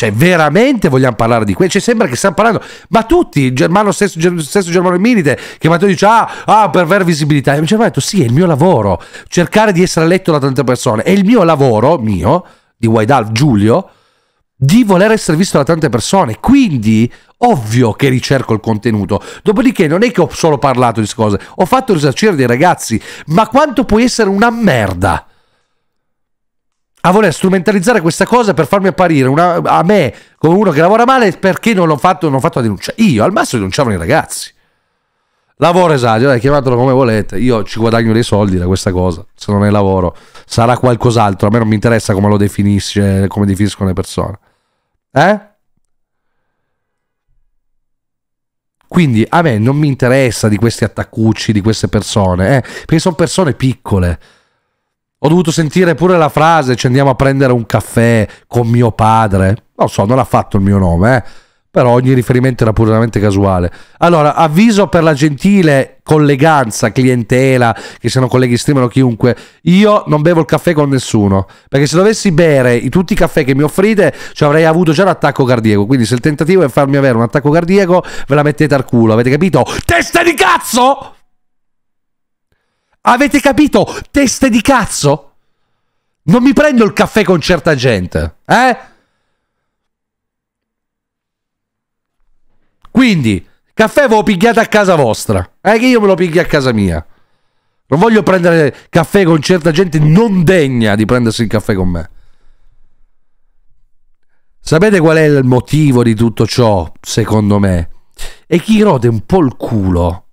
Cioè, veramente vogliamo parlare di questo? Cioè, sembra che stiamo parlando, ma tutti, Germano stesso, stesso Germano Milite, che Matteo dice, ah, ah, per avere visibilità. E mi ha detto, sì, è il mio lavoro, cercare di essere letto da tante persone. È il mio lavoro, mio, di Waidal, Giulio, di voler essere visto da tante persone. Quindi, ovvio che ricerco il contenuto. Dopodiché, non è che ho solo parlato di queste cose, ho fatto risarcire dei ragazzi. Ma quanto puoi essere una merda? a voler strumentalizzare questa cosa per farmi apparire una, a me come uno che lavora male perché non l'ho fatto, non ho fatto la denuncia. Io al massimo denunciavo i ragazzi. Lavoro esagero, chiamatelo come volete, io ci guadagno dei soldi da questa cosa, se non è lavoro sarà qualcos'altro, a me non mi interessa come lo definisce, come definiscono le persone. Eh? Quindi a me non mi interessa di questi attaccucci, di queste persone, eh? perché sono persone piccole ho dovuto sentire pure la frase ci andiamo a prendere un caffè con mio padre. Non so, non ha fatto il mio nome, eh. Però ogni riferimento era puramente casuale. Allora, avviso per la gentile colleganza, clientela, che siano colleghi streamer o chiunque, io non bevo il caffè con nessuno, perché se dovessi bere tutti i caffè che mi offrite, cioè avrei avuto già l'attacco cardiaco, quindi se il tentativo è farmi avere un attacco cardiaco, ve la mettete al culo, avete capito? Testa di cazzo! Avete capito? Teste di cazzo? Non mi prendo il caffè con certa gente, eh? Quindi, caffè ve lo pigliate a casa vostra, eh? Che io me lo pigli a casa mia. Non voglio prendere caffè con certa gente non degna di prendersi il caffè con me. Sapete qual è il motivo di tutto ciò, secondo me? È chi rode un po' il culo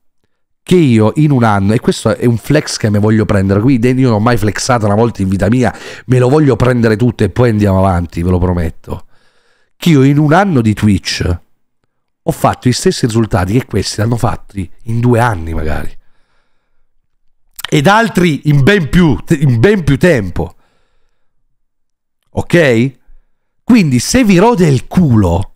che io in un anno, e questo è un flex che mi voglio prendere, qui io non ho mai flexato una volta in vita mia, me lo voglio prendere tutto e poi andiamo avanti, ve lo prometto, che io in un anno di Twitch ho fatto gli stessi risultati che questi hanno fatti in due anni magari, ed altri in ben più, in ben più tempo. Ok? Quindi se vi rode il culo,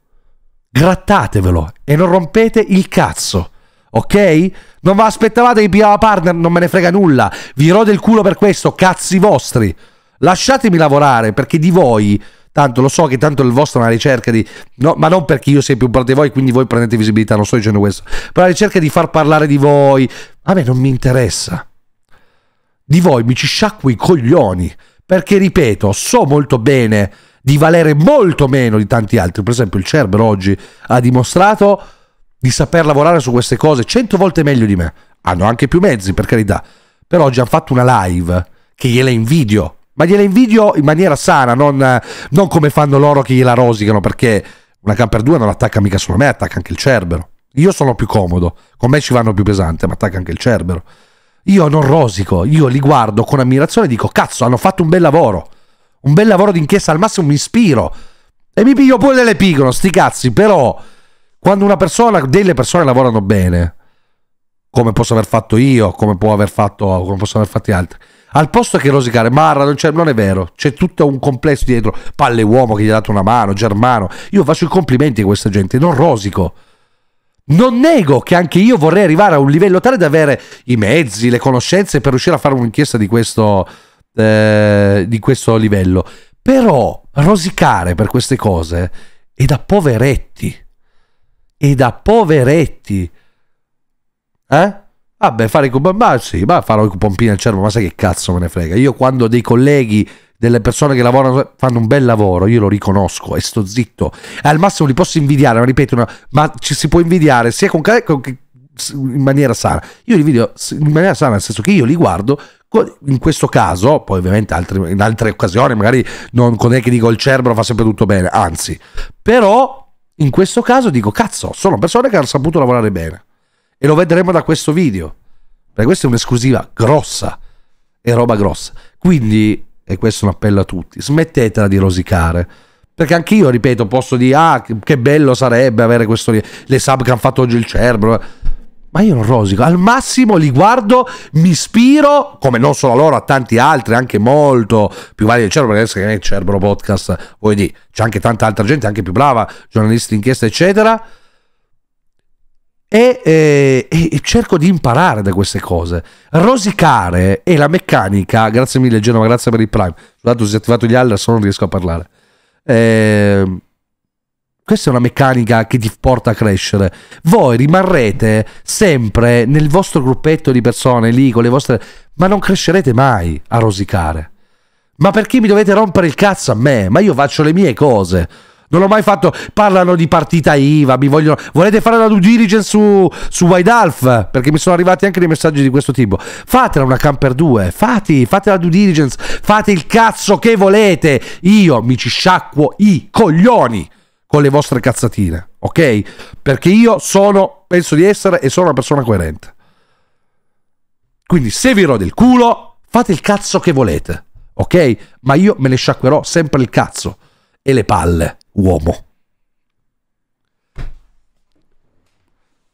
grattatevelo e non rompete il cazzo ok? Non vi aspettavate che pigliava partner, non me ne frega nulla. Vi rode il culo per questo, cazzi vostri. Lasciatemi lavorare, perché di voi, tanto lo so che tanto il vostro è una ricerca di... No, ma non perché io sia più bravo di voi, quindi voi prendete visibilità, non sto dicendo questo. Però la ricerca di far parlare di voi, a me non mi interessa. Di voi mi ci sciacquo i coglioni, perché ripeto, so molto bene di valere molto meno di tanti altri. Per esempio il Cerbero oggi ha dimostrato di saper lavorare su queste cose cento volte meglio di me. Hanno anche più mezzi, per carità. Però oggi hanno fatto una live che gliela invidio. Ma gliela invidio in maniera sana, non, non come fanno loro che gliela rosicano, perché una camper 2 non attacca mica solo me, attacca anche il cerbero. Io sono più comodo, con me ci vanno più pesante, ma attacca anche il cerbero. Io non rosico, io li guardo con ammirazione e dico, cazzo, hanno fatto un bel lavoro. Un bel lavoro d'inchiesta, al massimo mi ispiro. E mi piglio pure delle pigro, sti cazzi, però... Quando una persona, delle persone lavorano bene, come posso aver fatto io, come, può aver fatto, come possono aver fatto altri, al posto che rosicare, Marra non, non, è vero, c'è tutto un complesso dietro, palle uomo che gli ha dato una mano, Germano, io faccio i complimenti a questa gente, non rosico. Non nego che anche io vorrei arrivare a un livello tale da avere i mezzi, le conoscenze per riuscire a fare un'inchiesta di questo, eh, di questo livello. Però rosicare per queste cose è da poveretti e da poveretti. Eh? Vabbè, fare i cubambazzi, ma farò i pompini al cervo, ma sai che cazzo me ne frega. Io quando dei colleghi, delle persone che lavorano, fanno un bel lavoro, io lo riconosco e sto zitto. Eh, al massimo li posso invidiare, ma ripeto, no, ma ci si può invidiare sia con, con, in maniera sana. Io li video in maniera sana, nel senso che io li guardo in questo caso, poi ovviamente altri, in altre occasioni, magari non è che dico il cerbero fa sempre tutto bene, anzi, però in questo caso dico, cazzo, sono persone che hanno saputo lavorare bene. E lo vedremo da questo video. Perché questa è un'esclusiva grossa. e roba grossa. Quindi, e questo è un appello a tutti, smettetela di rosicare. Perché anch'io, ripeto, posso dire, ah, che bello sarebbe avere questo... Le sub che hanno fatto oggi il cerbero ma io non rosico, al massimo li guardo, mi ispiro, come non solo a loro, a tanti altri, anche molto più vari del Cerbero, perché adesso che non è il Cerbero Podcast, vuoi dire, c'è anche tanta altra gente, anche più brava, giornalisti d'inchiesta, eccetera, e, eh, e, e, cerco di imparare da queste cose. Rosicare è la meccanica, grazie mille Genova, grazie per il Prime, scusate se ho attivato gli alla, se non riesco a parlare. Ehm questa è una meccanica che ti porta a crescere. Voi rimarrete sempre nel vostro gruppetto di persone lì con le vostre, ma non crescerete mai a rosicare. Ma perché mi dovete rompere il cazzo a me? Ma io faccio le mie cose. Non ho mai fatto. Parlano di partita IVA. Mi vogliono. Volete fare la due diligence su, su Wildalf? Perché mi sono arrivati anche dei messaggi di questo tipo. Fatela una camper 2. Fate, fate la due diligence. Fate il cazzo che volete. Io mi ci sciacquo i coglioni con le vostre cazzatine, ok? Perché io sono, penso di essere e sono una persona coerente. Quindi se vi rode il culo, fate il cazzo che volete, ok? Ma io me ne sciacquerò sempre il cazzo e le palle, uomo.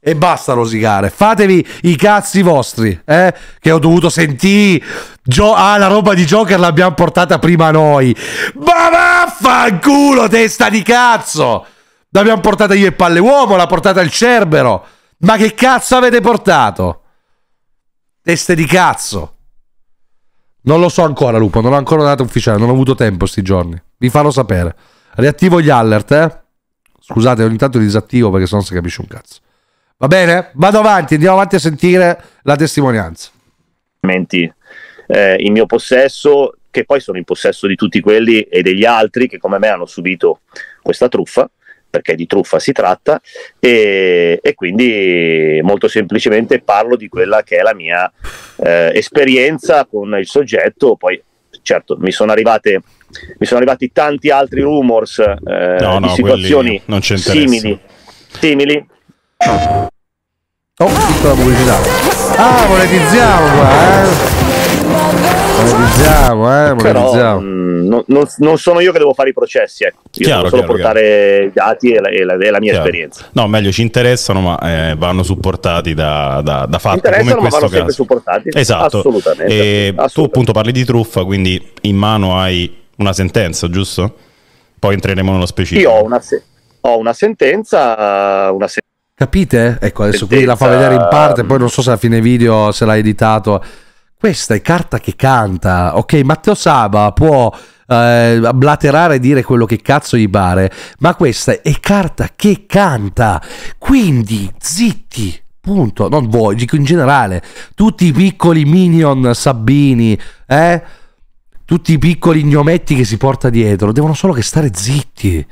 e basta rosicare. Fatevi i cazzi vostri, eh? Che ho dovuto sentire. Gio- ah, la roba di Joker l'abbiamo portata prima noi. Ma vaffanculo, testa di cazzo! L'abbiamo portata io e palle uomo, l'ha portata il Cerbero. Ma che cazzo avete portato? Teste di cazzo. Non lo so ancora, Lupo, non ho ancora data ufficiale, non ho avuto tempo sti giorni. Vi farò sapere. Riattivo gli alert, eh? Scusate, ogni tanto li disattivo perché sennò si capisce un cazzo. Va bene? Vado avanti, andiamo avanti a sentire la testimonianza. Eh, in mio possesso, che poi sono in possesso di tutti quelli e degli altri che come me hanno subito questa truffa, perché di truffa si tratta, e, e quindi molto semplicemente parlo di quella che è la mia eh, esperienza con il soggetto, poi certo mi sono arrivate mi sono arrivati tanti altri rumors eh, no, no, di situazioni simili, simili Oh, tutta la pubblicità. Ah, monetizziamo qua, eh. Monetizziamo, eh. Monetizziamo. Però, mm, mh, non, non, sono io che devo fare i processi, ecco. Io chiaro, devo solo chiaro, portare i dati e la, e la, e la mia chiaro. esperienza. No, meglio, ci interessano, ma eh, vanno supportati da, da, da fatti come in questo caso. sempre supportati. Esatto. Assolutamente. E Assolutamente. tu appunto parli di truffa, quindi in mano hai una sentenza, giusto? Poi entreremo nello specifico. Io ho una, se- ho una sentenza, una sentenza Capite? Ecco, adesso qui la fa vedere in parte, poi non so se a fine video se l'ha editato. Questa è carta che canta. Ok, Matteo Saba può eh, blaterare e dire quello che cazzo gli pare, ma questa è carta che canta. Quindi zitti. Punto. Non voi, dico in generale, tutti i piccoli minion Sabini, eh? Tutti i piccoli gnometti che si porta dietro, devono solo che stare zitti.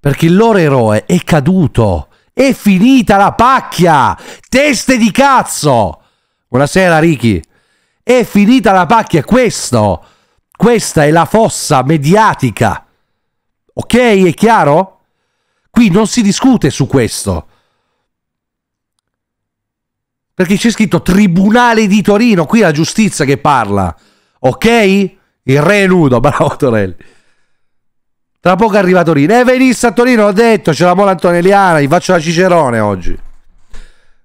Perché il loro eroe è caduto è finita la pacchia! Teste di cazzo! Buonasera Ricky. È finita la pacchia, questo. Questa è la fossa mediatica. Ok, è chiaro? Qui non si discute su questo. Perché c'è scritto Tribunale di Torino, qui la giustizia che parla. Ok? Il re è nudo, bravo Torelli. Tra poco arriva a Torino. E eh, venisse a Torino, l'ho detto, c'è la mola antonelliana, gli faccio la Cicerone oggi.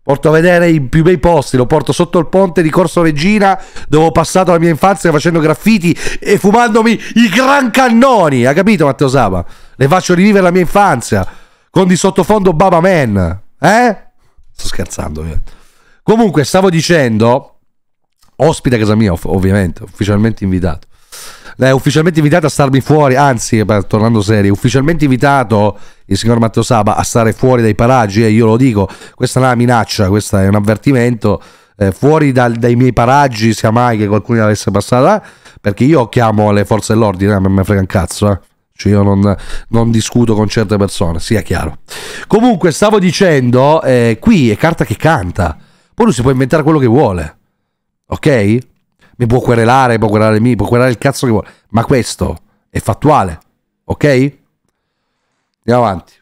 Porto a vedere i più bei posti, lo porto sotto il ponte di Corso Regina, dove ho passato la mia infanzia facendo graffiti e fumandomi i gran cannoni. Ha capito Matteo Saba? Le faccio rivivere la mia infanzia con di sottofondo Baba Man. Eh? Sto scherzando. Ovviamente. Eh. Comunque, stavo dicendo, ospite a casa mia, ovviamente, ufficialmente invitato è ufficialmente invitato a starmi fuori, anzi, eh, tornando serio, ufficialmente invitato il signor Matteo Saba a stare fuori dai paraggi e eh, io lo dico, questa è una minaccia, questo è un avvertimento, eh, fuori dal, dai miei paraggi sia mai che qualcuno l'avesse là, eh, perché io chiamo le forze dell'ordine, non mi frega un cazzo, eh. Cioè io non, non, discuto con certe persone, sia chiaro. Comunque, stavo dicendo, eh, qui è carta che canta, poi lui si può inventare quello che vuole, ok? mi può querelare, può querelare me, può querelare il cazzo che vuole, ma questo è fattuale, ok? Andiamo avanti.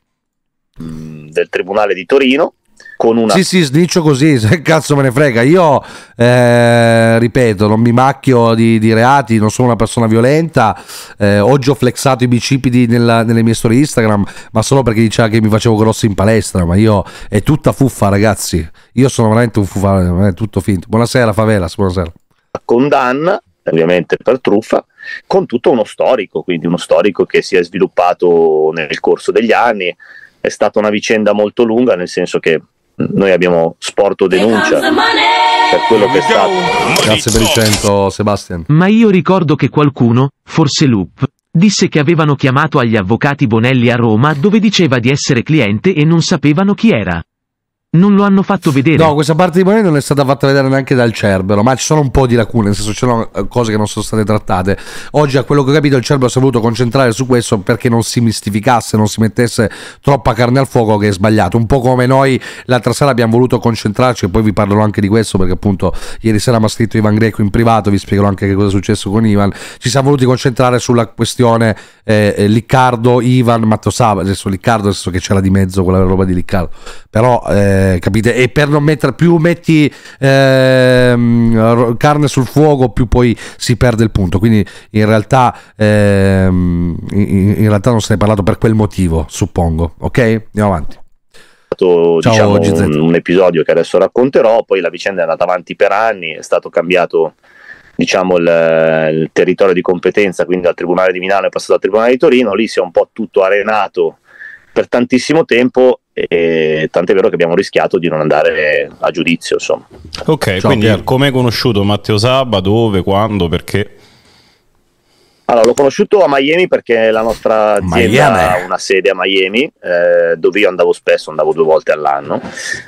Mm, del Tribunale di Torino con una... Sì, sì, sniccio così, se cazzo me ne frega. Io, eh, ripeto, non mi macchio di, di, reati, non sono una persona violenta. Eh, oggi ho flexato i bicipiti nella, nelle mie storie Instagram, ma solo perché diceva che mi facevo grossi in palestra. Ma io, è tutta fuffa, ragazzi. Io sono veramente un fuffa, è tutto finto. Buonasera, Favelas, buonasera condanna, ovviamente per truffa, con tutto uno storico, quindi uno storico che si è sviluppato nel corso degli anni. È stata una vicenda molto lunga, nel senso che noi abbiamo sporto denuncia per quello che è stato. Grazie per il cento, Sebastian. Ma io ricordo che qualcuno, forse Loop, disse che avevano chiamato agli avvocati Bonelli a Roma dove diceva di essere cliente e non sapevano chi era non lo hanno fatto vedere. No, questa parte di Bonelli non è stata fatta vedere neanche dal Cerbero, ma ci sono un po' di lacune, nel senso c'erano eh, cose che non sono state trattate. Oggi, a quello che ho capito, il Cerbero si è voluto concentrare su questo perché non si mistificasse, non si mettesse troppa carne al fuoco, che è sbagliato. Un po' come noi l'altra sera abbiamo voluto concentrarci, e poi vi parlerò anche di questo, perché appunto ieri sera mi ha scritto Ivan Greco in privato, vi spiegherò anche che cosa è successo con Ivan. Ci siamo voluti concentrare sulla questione eh, Riccardo, eh, Ivan, Matteo Saba, adesso Riccardo, adesso che c'era di mezzo quella roba di Liccardo, Però... Eh, eh, capite? E per non mettere più metti ehm, carne sul fuoco, più poi si perde il punto. Quindi in realtà, ehm, in, in realtà non se ne è parlato per quel motivo, suppongo. Ok? Andiamo avanti. Ciao, diciamo, un, un, episodio che adesso racconterò, poi la vicenda è andata avanti per anni, è stato cambiato diciamo, il, il, territorio di competenza, quindi dal Tribunale di Milano è passato al Tribunale di Torino, lì si è un po' tutto arenato per tantissimo tempo e tant'è vero che abbiamo rischiato di non andare a giudizio. Insomma. Ok, Ciao, quindi come hai conosciuto Matteo Sabba, dove, quando, perché? Allora, l'ho conosciuto a Miami perché la nostra azienda Miami. ha una sede a Miami, eh, dove io andavo spesso, andavo due volte all'anno,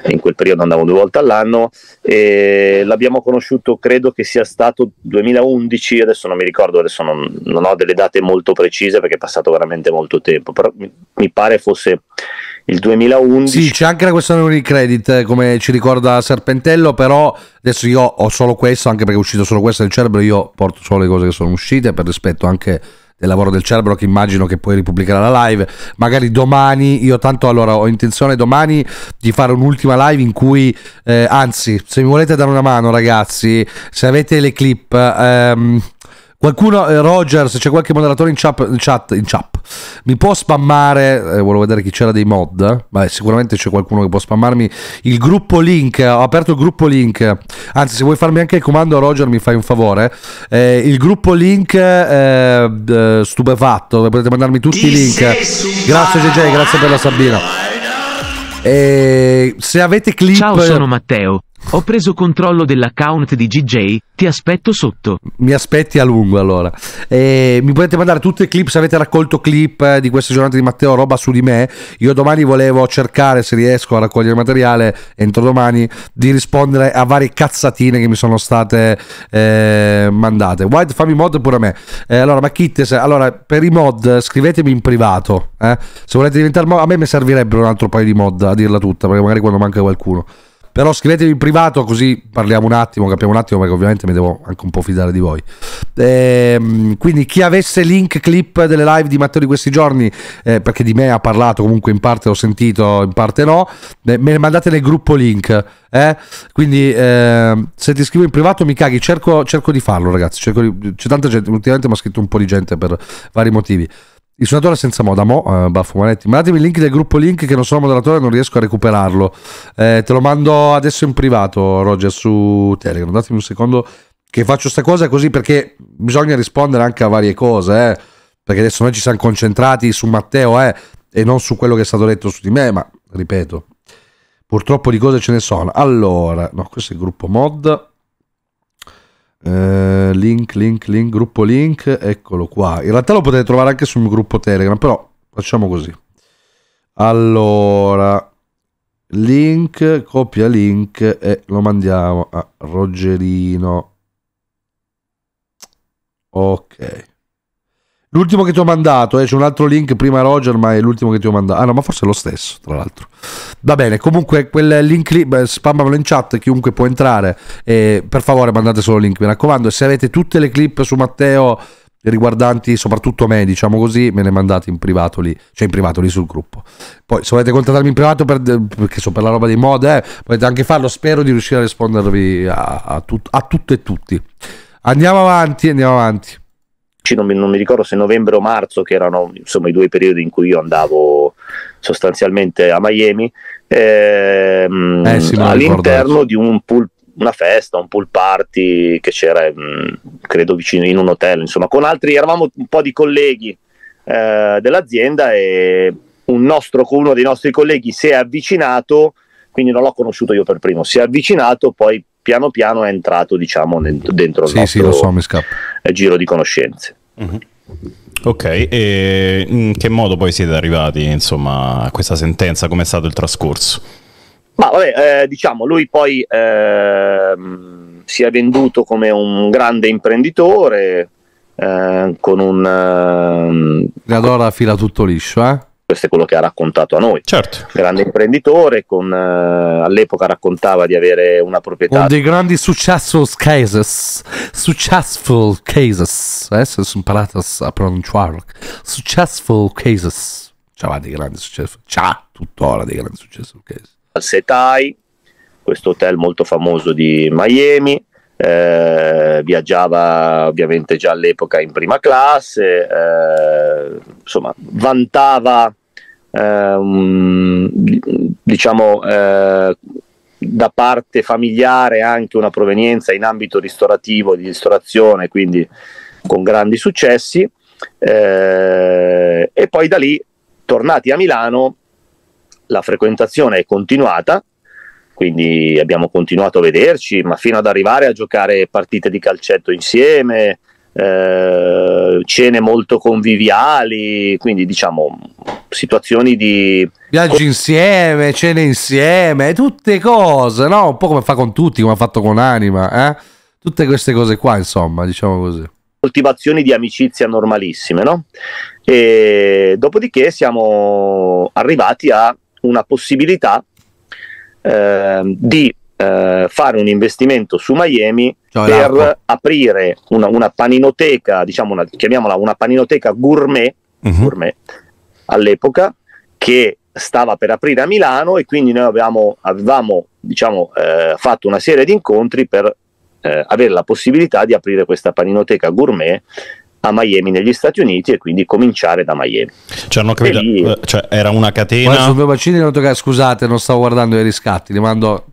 in quel periodo andavo due volte all'anno e l'abbiamo conosciuto, credo che sia stato 2011, adesso non mi ricordo, adesso non, non ho delle date molto precise perché è passato veramente molto tempo, però mi, mi pare fosse il 2011. Sì, c'è anche la questione di credit, eh, come ci ricorda Serpentello, però adesso io ho solo questo, anche perché è uscito solo questo del Cerbero, io porto solo le cose che sono uscite per rispetto anche del lavoro del Cerbero che immagino che poi ripubblicherà la live. Magari domani, io tanto allora ho intenzione domani di fare un'ultima live in cui, eh, anzi, se mi volete dare una mano ragazzi, se avete le clip... Ehm, Qualcuno, eh, se c'è qualche moderatore in, chap, in chat, in chat, mi può spammare, eh, volevo vedere chi c'era dei mod, Vabbè, sicuramente c'è qualcuno che può spammarmi il gruppo link, ho aperto il gruppo link, anzi se vuoi farmi anche il comando Roger mi fai un favore, eh, il gruppo link eh, eh, stupefatto, potete mandarmi tutti i link, grazie GG, grazie per la Sabina. Eh, se avete clip... Ciao sono Matteo. Ho preso controllo dell'account di GJ, ti aspetto sotto. Mi aspetti a lungo allora. Eh, mi potete mandare tutte le clip, se avete raccolto clip eh, di queste giornate di Matteo, roba su di me. Io domani volevo cercare, se riesco a raccogliere materiale, entro domani, di rispondere a varie cazzatine che mi sono state eh, mandate. Wide fammi mod pure a me. Eh, allora, ma Kittes, allora, per i mod scrivetemi in privato. Eh. Se volete diventare mod, a me mi servirebbero un altro paio di mod, a dirla tutta, perché magari quando manca qualcuno. Però scrivetevi in privato così parliamo un attimo, capiamo un attimo perché ovviamente mi devo anche un po' fidare di voi. Ehm, quindi chi avesse link clip delle live di Matteo di questi giorni, eh, perché di me ha parlato comunque in parte l'ho sentito, in parte no, eh, me le mandate nel gruppo link. Eh? Quindi ehm, se ti scrivo in privato mi caghi, cerco, cerco di farlo ragazzi, di, c'è tanta gente, ultimamente mi ha scritto un po' di gente per vari motivi. Il suonatore senza moda, mo, eh, Baffo Manetti. Mandatemi il link del gruppo Link che non sono moderatore e non riesco a recuperarlo. Eh, te lo mando adesso in privato, Roger, su Telegram. Datemi un secondo che faccio questa cosa così perché bisogna rispondere anche a varie cose, eh. Perché adesso noi ci siamo concentrati su Matteo, eh, e non su quello che è stato detto su di me, ma ripeto, purtroppo di cose ce ne sono. Allora, no, questo è il gruppo mod. Uh, link, link, link, gruppo link, eccolo qua. In realtà lo potete trovare anche sul mio gruppo Telegram, però facciamo così. Allora, link, copia link e lo mandiamo a Rogerino. Ok. L'ultimo che ti ho mandato, eh, c'è un altro link prima Roger, ma è l'ultimo che ti ho mandato. Ah no, ma forse è lo stesso, tra l'altro. Va bene, comunque quel link lì, spammamelo in chat, chiunque può entrare. Eh, per favore mandate solo link, mi raccomando. E se avete tutte le clip su Matteo riguardanti soprattutto me, diciamo così, me le mandate in privato lì, cioè in privato lì sul gruppo. Poi se volete contattarmi in privato per, perché so, per la roba dei mod, eh, potete anche farlo, spero di riuscire a rispondervi a, a, tut, a tutte e tutti. Andiamo avanti, andiamo avanti non mi, non mi, ricordo se novembre o marzo, che erano insomma, i due periodi in cui io andavo sostanzialmente a Miami, ehm, eh sì, all'interno di un pool, una festa, un pool party che c'era, mh, mm, credo, vicino in un hotel, insomma, con altri, eravamo un po' di colleghi eh, dell'azienda e un nostro, uno dei nostri colleghi si è avvicinato, quindi non l'ho conosciuto io per primo, si è avvicinato, poi piano piano è entrato diciamo, dentro il sì, nostro sì, so, mi eh, giro di conoscenze. Mm-hmm. Ok, e in che modo poi siete arrivati insomma, a questa sentenza? come è stato il trascorso? Ma vabbè, eh, diciamo, lui poi eh, si è venduto come un grande imprenditore, eh, con un... Eh, Gadora fila tutto liscio, eh? questo è quello che ha raccontato a noi. Certo. Grande imprenditore, con, eh, all'epoca raccontava di avere una proprietà. Uno dei grandi successful cases, successful cases, adesso eh, sono imparato a pronunciarlo, successful cases, c'ha di grande successo. c'ha tuttora di grande successo. Al Setai, questo hotel molto famoso di Miami, eh, viaggiava ovviamente già all'epoca in prima classe, eh, insomma vantava Ehm, diciamo eh, da parte familiare anche una provenienza in ambito ristorativo di ristorazione quindi con grandi successi eh, e poi da lì tornati a Milano la frequentazione è continuata quindi abbiamo continuato a vederci ma fino ad arrivare a giocare partite di calcetto insieme eh, cene molto conviviali, quindi diciamo situazioni di... Viaggi insieme, cene insieme, tutte cose, no? Un po' come fa con tutti, come ha fatto con Anima, eh? Tutte queste cose qua, insomma, diciamo così. Coltivazioni di amicizia normalissime, no? E dopodiché siamo arrivati a una possibilità eh, di eh, fare un investimento su Miami cioè, per l'acqua. aprire una, una, paninoteca, diciamo una, chiamiamola una paninoteca gourmet, uh-huh. gourmet all'epoca che stava per aprire a Milano e quindi noi avevamo, avevamo diciamo, eh, fatto una serie di incontri per eh, avere la possibilità di aprire questa paninoteca gourmet a Miami negli Stati Uniti e quindi cominciare da Miami. Cioè, lì... Eh, cioè, era una catena. Guarda, scusate, non stavo guardando i riscatti, li mando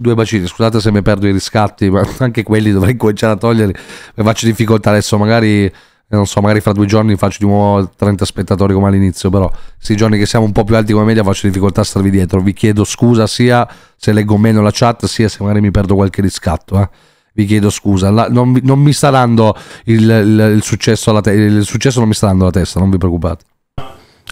due bacini, scusate se mi perdo i riscatti, ma anche quelli dovrei cominciare a toglierli, Mi faccio difficoltà adesso, magari non so, magari fra due giorni faccio di nuovo 30 spettatori come all'inizio, però questi giorni che siamo un po' più alti come media faccio difficoltà a starvi dietro, vi chiedo scusa sia se leggo meno la chat, sia se magari mi perdo qualche riscatto, eh. vi chiedo scusa, la, non, non, mi sta dando il, il, il, successo te- il successo non mi sta dando la testa, non vi preoccupate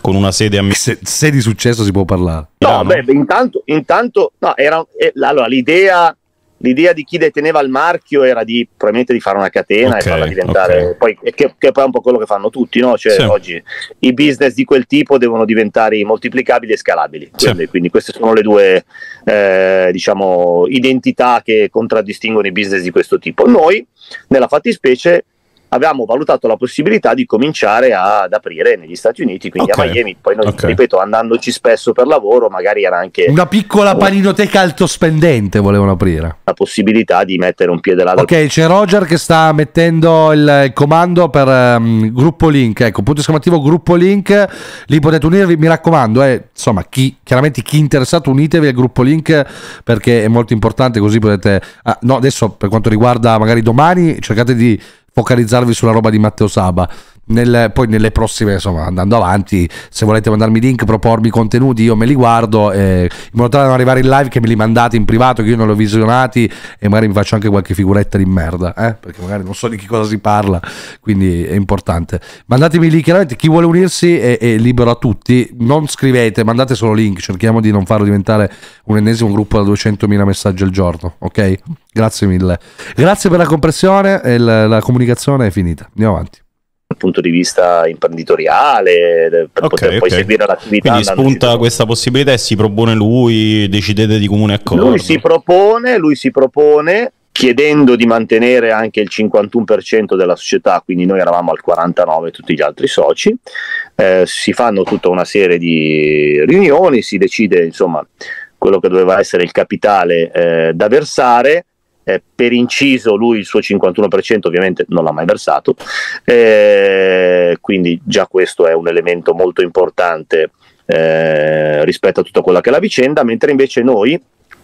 con una sede a Milano. Se, se, di successo si può parlare. No, beh, intanto, intanto no, era, eh, allora, l'idea, l'idea, di chi deteneva il marchio era di, probabilmente di fare una catena okay, e farla diventare, okay. poi, che, che, poi è un po' quello che fanno tutti, no? cioè, sì. oggi i business di quel tipo devono diventare moltiplicabili e scalabili, quindi, quindi queste sono le due eh, diciamo, identità che contraddistinguono i business di questo tipo. Noi, nella fattispecie, avevamo valutato la possibilità di cominciare ad aprire negli Stati Uniti, quindi okay. a Miami. Poi noi, okay. ripeto, andandoci spesso per lavoro, magari era anche una piccola un... paninoteca altospendente volevano aprire. La possibilità di mettere un piede là. Ok, c'è Roger che sta mettendo il comando per um, gruppo link, ecco, punto esclamativo gruppo link, lì potete unirvi, mi raccomando, eh, insomma, chi chiaramente chi è interessato unitevi al gruppo link perché è molto importante, così potete ah, no, adesso per quanto riguarda magari domani cercate di focalizzarvi sulla roba di Matteo Saba nel, poi nelle prossime, insomma, andando avanti, se volete mandarmi link, propormi contenuti, io me li guardo, eh, in modo tale da non arrivare in live che me li mandate in privato, che io non li ho visionati e magari mi faccio anche qualche figuretta di merda, eh, perché magari non so di che cosa si parla, quindi è importante. Mandatemi link, chiaramente chi vuole unirsi è, è libero a tutti, non scrivete, mandate solo link, cerchiamo di non farlo diventare un ennesimo gruppo da 200.000 messaggi al giorno, ok? Grazie mille. Grazie per la compressione e la, la comunicazione è finita, andiamo avanti punto di vista imprenditoriale eh, per okay, poter okay. poi seguire l'attività. Quindi spunta questa possibilità e si propone lui, decidete di comune accordo. Lui si propone, lui si propone chiedendo di mantenere anche il 51% della società, quindi noi eravamo al 49% tutti gli altri soci, eh, si fanno tutta una serie di riunioni, si decide insomma quello che doveva essere il capitale eh, da versare, eh, per inciso lui il suo 51% ovviamente non l'ha mai versato, eh, quindi già questo è un elemento molto importante eh, rispetto a tutta quella che è la vicenda, mentre invece noi,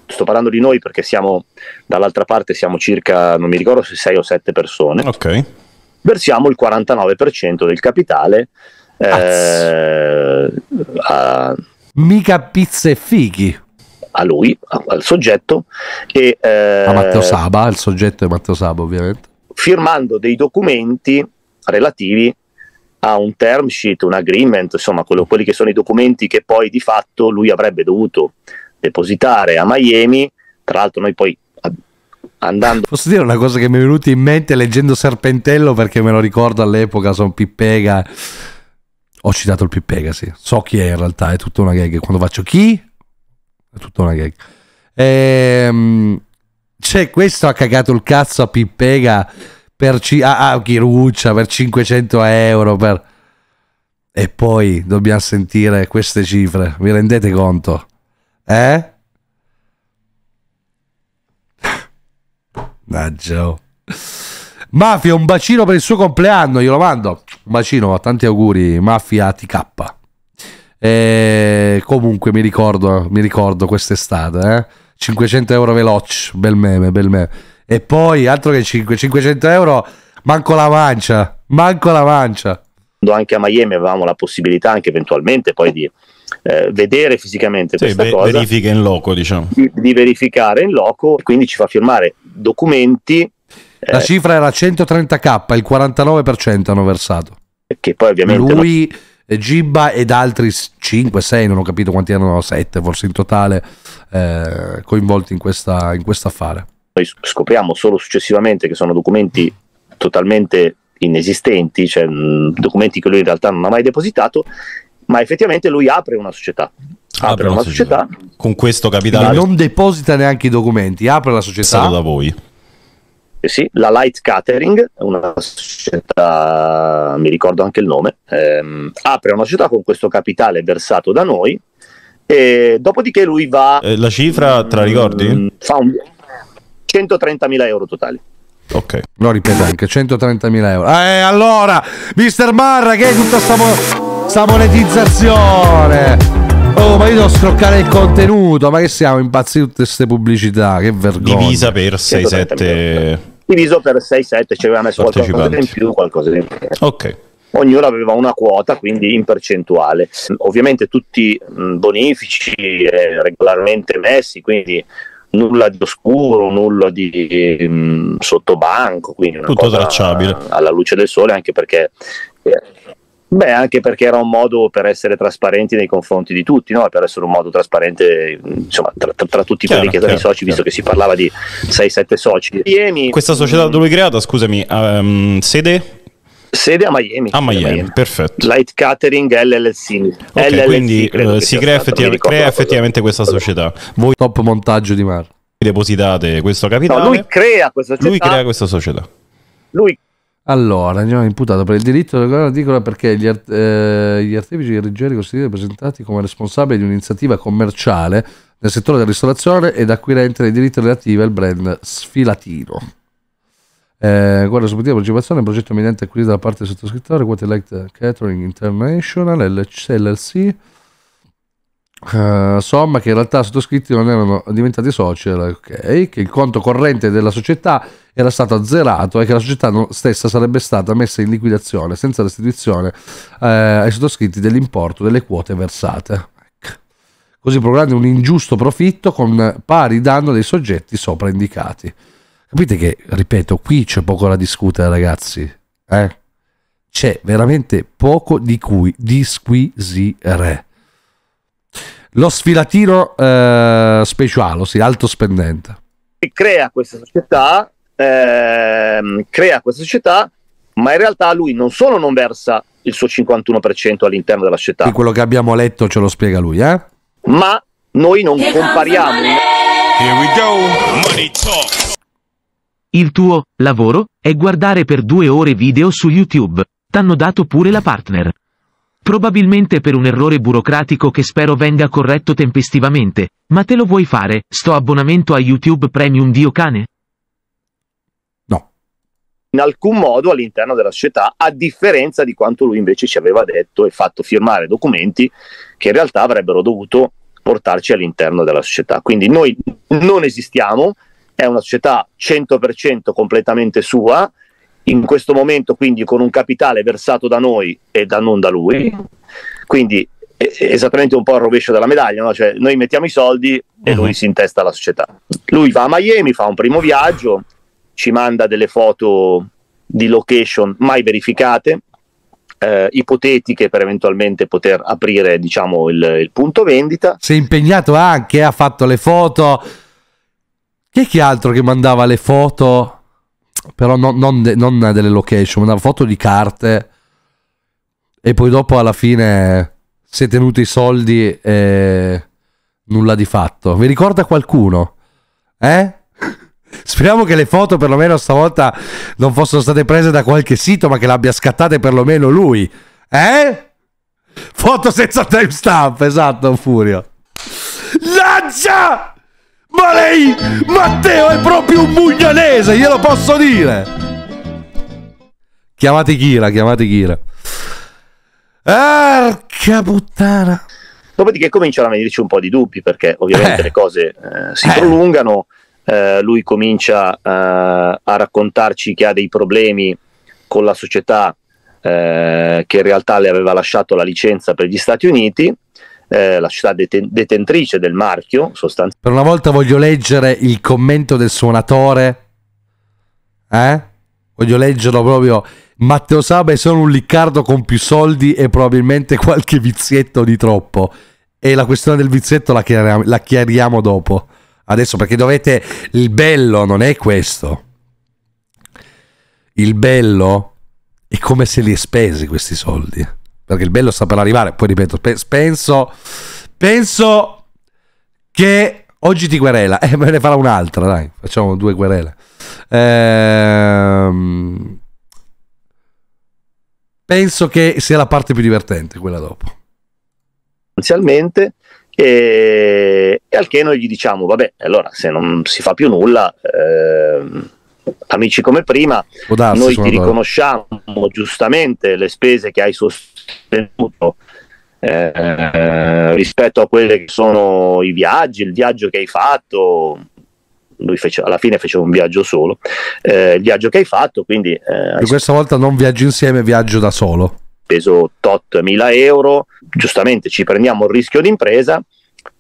sto parlando di noi perché siamo dall'altra parte, siamo circa, non mi ricordo se 6 o 7 persone, okay. versiamo il 49% del capitale. Eh, a... Mica pizze e fichi a lui, al soggetto. E, eh, a Matteo Saba, il soggetto è Matteo Saba ovviamente. Firmando dei documenti relativi a un term sheet, un agreement, insomma quello, quelli che sono i documenti che poi di fatto lui avrebbe dovuto depositare a Miami, tra l'altro noi poi andando... Posso dire una cosa che mi è venuta in mente leggendo Serpentello perché me lo ricordo all'epoca, sono Pippega ho citato il Pippega, sì. So chi è in realtà, è tutta una gag. Quando faccio chi? È tutta una gag. Ehm, cioè, questo ha cagato il cazzo a Pippega per ci- a, a Chiruccia per 500 euro. Per... E poi dobbiamo sentire queste cifre. Vi rendete conto? Eh? Naggio. Mafia, un bacino per il suo compleanno, glielo mando. Un bacino, tanti auguri, Mafia TK. E eh, comunque mi ricordo, mi ricordo quest'estate, eh? 500 euro veloce, bel meme, bel meme. E poi, altro che 5, 500 euro, manco la mancia, manco la mancia. Anche a Miami avevamo la possibilità anche eventualmente poi di eh, vedere fisicamente sì, questa cosa. Verifica in loco, diciamo. Di, di verificare in loco, quindi ci fa firmare documenti. La eh, cifra era 130k, il 49% hanno versato. Che poi ovviamente... Lui... No eh, Gibba ed altri 5, 6, non ho capito quanti erano, 7 forse in totale, eh, coinvolti in questa, in questa affare. scopriamo solo successivamente che sono documenti totalmente inesistenti, cioè documenti che lui in realtà non ha mai depositato, ma effettivamente lui apre una società. Apre, apre una società. società. Con questo capitale. non deposita neanche i documenti, apre la società. È da voi eh sì, la Light Catering, una società, mi ricordo anche il nome, ehm, apre una società con questo capitale versato da noi e dopodiché lui va... Eh, la cifra, tra mm, ricordi? fa un 130.000 euro totali. Ok. Lo ripeto anche, 130.000 euro. Ah, eh, allora, Mister Marra, che è tutta sta, mo- sta monetizzazione? Oh, ma io devo scroccare il contenuto, ma che siamo impazziti tutte queste pubblicità, che vergogna. Divisa per 6-7 diviso per 6-7, ci aveva messo qualcosa in più, qualcosa in più. Ok ognuno aveva una quota, quindi in percentuale. Ovviamente tutti bonifici, eh, regolarmente messi, quindi nulla di oscuro, nulla di sottobanco, quindi tutto tracciabile alla luce del sole, anche perché eh, Beh, anche perché era un modo per essere trasparenti nei confronti di tutti, no? per essere un modo trasparente insomma, tra, tra, tra, tutti chiaro, quelli che erano i soci, chiaro. visto che si parlava di 6-7 soci. Miami, Questa società dove è creata, scusami, um, sede? Sede a Miami. A Miami, Miami. perfetto. Light Catering LLC. Okay, LLC quindi eh, si crea, effettivamente, crea effettivamente questa società. Voi top montaggio di Mar. Depositate questo capitale. No, lui crea questa società. Lui crea questa società. Lui allora, andiamo imputato per il diritto del governo articola perché gli, art- eh, gli artefici leggeri costituiti presentati come responsabili di un'iniziativa commerciale nel settore della ristorazione ed acquirente dei diritti relativi al brand Sfilatino. Eh, guarda, subito partecipazione al progetto imminente acquisito da parte del sottoscrittore Quotelect Catering International LLC Uh, eh, somma che in realtà sottoscritti non erano diventati soci, era che il conto corrente della società era stato azzerato e che la società stessa sarebbe stata messa in liquidazione senza restituzione uh, ai sottoscritti dell'importo delle quote versate. Ecco. Così programmando un ingiusto profitto con pari danno dei soggetti sopra indicati. Capite che, ripeto, qui c'è poco da discutere, ragazzi. Eh? C'è veramente poco di cui disquisire lo sfilatiro eh, speciale, ossia alto spendente. E crea questa società, eh, crea questa società, ma in realtà lui non solo non versa il suo 51% all'interno della società. E quello che abbiamo letto ce lo spiega lui, eh? Ma noi non Here compariamo. Il tuo lavoro è guardare per due ore video su YouTube. T'hanno dato pure la partner. Probabilmente per un errore burocratico che spero venga corretto tempestivamente, ma te lo vuoi fare, sto abbonamento a YouTube Premium Dio Cane? No. In alcun modo all'interno della società, a differenza di quanto lui invece ci aveva detto e fatto firmare documenti che in realtà avrebbero dovuto portarci all'interno della società. Quindi noi non esistiamo, è una società 100% completamente sua, in questo momento quindi con un capitale versato da noi e da, non da lui, quindi esattamente un po' il rovescio della medaglia, no? cioè, noi mettiamo i soldi e lui mhm. si intesta alla società. Lui va a Miami, fa un primo viaggio, ci manda delle foto di location mai verificate, eh, ipotetiche per eventualmente poter aprire diciamo, il, il punto vendita. Si è impegnato anche, ha fatto le foto. Chi altro che mandava le foto? però no, non, de, non, delle location, una foto di carte e poi dopo alla fine si è tenuto i soldi e nulla di fatto. Vi ricorda qualcuno? Eh? Speriamo che le foto perlomeno stavolta non fossero state prese da qualche sito, ma che l'abbia scattate perlomeno lui. Eh? Foto senza timestamp, esatto, Furio. Lancia! Ma lei, Matteo, è proprio un mugnanese, glielo posso dire. Chiamate Kira, chiamate Kira. Arca puttana. Dopodiché cominciano a venirci un po' di dubbi perché ovviamente eh. le cose eh, si eh. prolungano. Eh, lui comincia eh, a raccontarci che ha dei problemi con la società eh, che in realtà le aveva lasciato la licenza per gli Stati Uniti eh, la città deten- detentrice del marchio sostanzialmente. Per una volta voglio leggere il commento del suonatore, eh? voglio leggerlo proprio. Matteo Saba è solo un Liccardo con più soldi e probabilmente qualche vizietto di troppo. E la questione del vizietto la chiariamo, la chiariamo dopo. Adesso perché dovete... Il bello non è questo. Il bello è come se li hai spesi questi soldi perché il bello sta per arrivare. Poi ripeto, penso, penso che oggi ti querela. E eh, me ne farà un'altra, dai, facciamo due querele. Ehm, penso che sia la parte più divertente, quella dopo. Inizialmente, e, e al che noi gli diciamo, vabbè, allora se non si fa più nulla... Ehm, amici come prima, darsi, noi ti riconosciamo giustamente le spese che hai sostenuto sostenuto eh, rispetto a quelli che sono i viaggi, il viaggio che hai fatto. Lui fece, alla fine fece un viaggio solo, eh, il viaggio che hai fatto, quindi... Eh, questa volta non viaggio insieme, viaggio da solo. Peso tot mila euro, giustamente ci prendiamo il rischio d'impresa,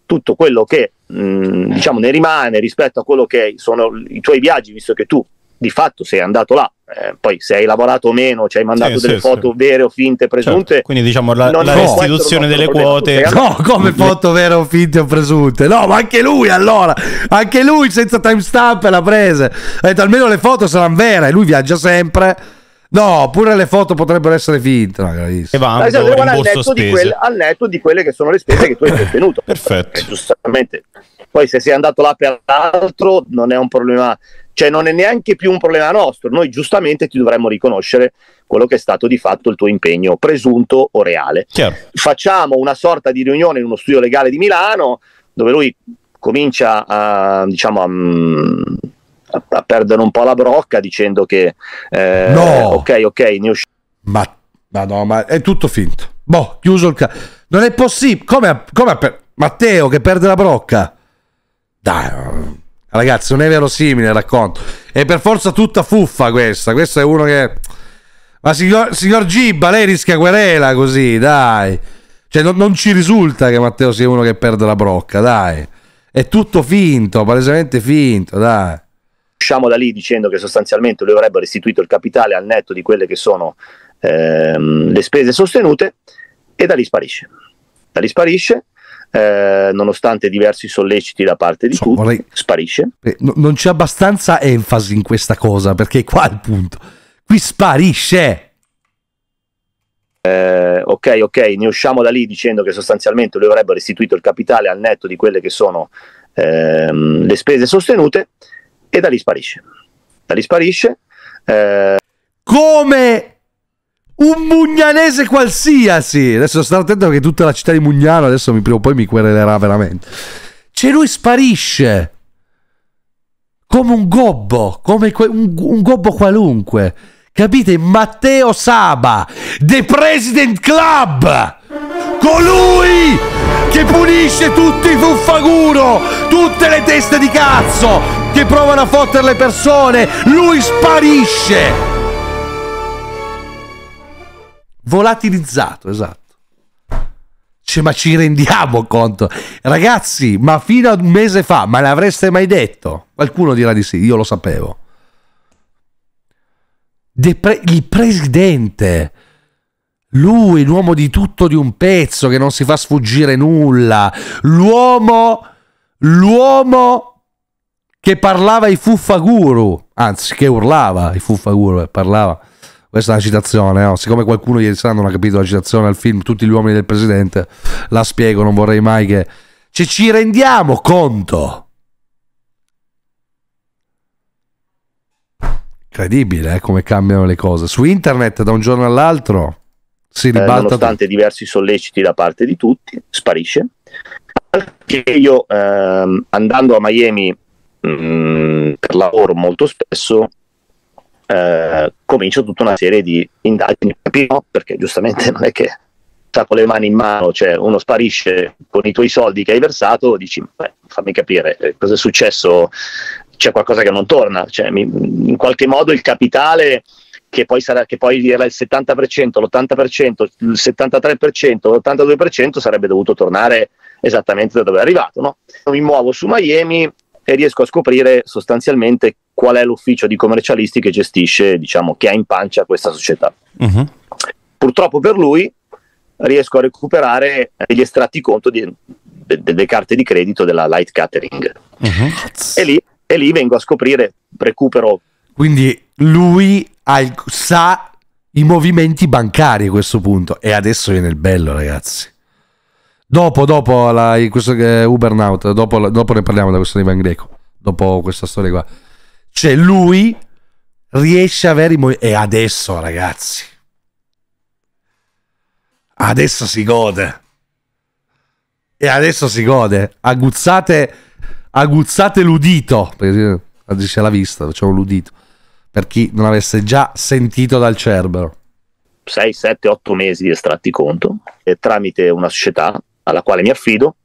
tutto quello che mh, mm, diciamo ne rimane rispetto a quello che sono i tuoi viaggi, visto che tu di fatto sei andato là. Eh, poi se hai lavorato o meno, ci hai mandato sì, delle sì, foto sì. vere o finte certo, presunte. Certo. Quindi diciamo la, la restituzione delle quote. No, come foto vere o finte o presunte. No, ma anche lui allora, anche lui senza timestamp l'ha presa. Ha detto almeno le foto saranno vere, lui viaggia sempre. No, pure le foto potrebbero essere finte. No, e va esatto, al, al netto di quelle che sono le spese che tu hai eh, sostenuto. Perfetto. Perché, giustamente. Poi se sei andato là per altro non è un problema cioè non è neanche più un problema nostro, noi giustamente ti dovremmo riconoscere quello che è stato di fatto il tuo impegno presunto o reale. Chiaro. Facciamo una sorta di riunione in uno studio legale di Milano dove lui comincia a, diciamo, a, a perdere un po' la brocca dicendo che eh, no. ok, ok, ne usciamo. Ma, ma, no, ma è tutto finto. Boh, chiuso il caso. Non è possibile. Come, come per- Matteo che perde la brocca? Dai. Ragazzi, non è verosimile il racconto. È per forza tutta fuffa questa. Questo è uno che... Ma signor, signor Gibba, lei rischia querela così, dai. Cioè, non, non, ci risulta che Matteo sia uno che perde la brocca, dai. È tutto finto, palesemente finto, dai. Usciamo da lì dicendo che sostanzialmente lui avrebbe restituito il capitale al netto di quelle che sono ehm, le spese sostenute e da lì sparisce. Da lì sparisce eh, nonostante diversi solleciti da parte di so, tutti, vorrei... sparisce. Eh, no, non c'è abbastanza enfasi in questa cosa, perché qua è il punto. Qui sparisce. Eh, ok, ok, ne usciamo da lì dicendo che sostanzialmente lui avrebbe restituito il capitale al netto di quelle che sono ehm, le spese sostenute e da lì sparisce. Da lì sparisce. Eh, Come un mugnanese qualsiasi. Adesso stare attento che tutta la città di Mugnano adesso mi, prima o poi mi querelerà veramente. Cioè lui sparisce come un gobbo, come un, un gobbo qualunque. Capite? Matteo Saba, The President Club, colui che punisce tutti i fuffaguro tutte le teste di cazzo che provano a fottere le persone, lui sparisce. Volatilizzato, esatto. Cioè, ma ci rendiamo conto? Ragazzi, ma fino a un mese fa, ma l'avreste mai detto? Qualcuno dirà di sì, io lo sapevo. Pre il presidente, lui, l'uomo di tutto di un pezzo che non si fa sfuggire nulla, l'uomo, l'uomo che parlava i fuffaguru, anzi che urlava i fuffaguru, parlava. Questa è una citazione, no? Oh, siccome qualcuno ieri sera non ha capito la citazione al film Tutti gli uomini del presidente, la spiego, non vorrei mai che... Cioè, ci rendiamo conto! Incredibile eh, come cambiano le cose. Su internet da un giorno all'altro si eh, ribalta... Eh, nonostante diversi solleciti da parte di tutti, sparisce. Che io ehm, andando a Miami mh, mm, per lavoro molto spesso eh, comincio tutta una serie di indagini. Capirò perché giustamente non è che con le mani in mano, cioè uno sparisce con i tuoi soldi che hai versato, dici beh, fammi capire eh, cosa è successo, c'è qualcosa che non torna, cioè, mi, in qualche modo il capitale che poi, sarà, che poi era il 70%, l'80%, il 73%, l'82% sarebbe dovuto tornare esattamente da dove è arrivato. No? Mi muovo su Miami e riesco a scoprire sostanzialmente qual è l'ufficio di commercialisti che gestisce, diciamo, che ha in pancia questa società. Uh-huh. Purtroppo per lui riesco a recuperare degli estratti conto delle de, de, carte di credito della Light Catering. Uh-huh. E, lì, e, lì, vengo a scoprire, recupero. Quindi lui ha, sa i movimenti bancari a questo punto e adesso viene il bello ragazzi. Dopo, dopo la, questo eh, Ubernaut, dopo, dopo, ne parliamo da questo Ivan Greco, dopo questa storia qua. Cioè lui riesce a avere i movimenti... E adesso ragazzi, adesso si gode. E adesso si gode. Aguzzate, aguzzate l'udito, perché dice la vista, facciamo l'udito, per chi non avesse già sentito dal cerbero. 6, 7, 8 mesi di estratti conto e tramite una società alla quale mi affido,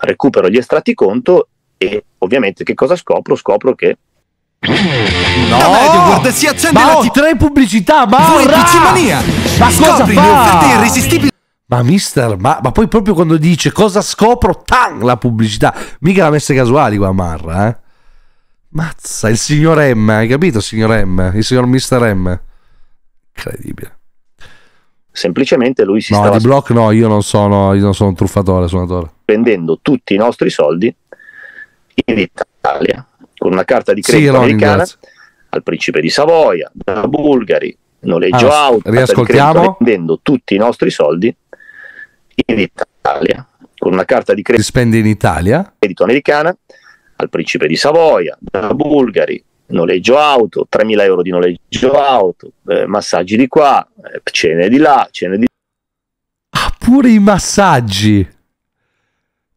recupero gli estratti conto e ovviamente che cosa scopro? Scopro che No, la media cortesia accende ma la t- tre pubblicità, ma Voi mania. Ma Scopri le offerte irresistibili. Ma mister, ma, ma, poi proprio quando dice cosa scopro, tang la pubblicità. Mica la messe casuali qua Marra, eh. Mazza, il signor M, hai capito signor M? Il signor mister M. Incredibile semplicemente lui si no, stava... di block no, io non sono, io non sono un truffatore, suonatore. Spendendo tutti i nostri soldi in Italia, con una carta di credito sì, americana, al principe di Savoia, da Bulgari, noleggio ah, auto, riascoltiamo. spendendo tutti i nostri soldi in Italia, con una carta di credito... Si spende in Italia? Credito americana, al principe di Savoia, da Bulgari, noleggio auto, 3.000 euro di noleggio auto, eh, massaggi di qua, eh, cene di là, cene di Ah, pure i massaggi!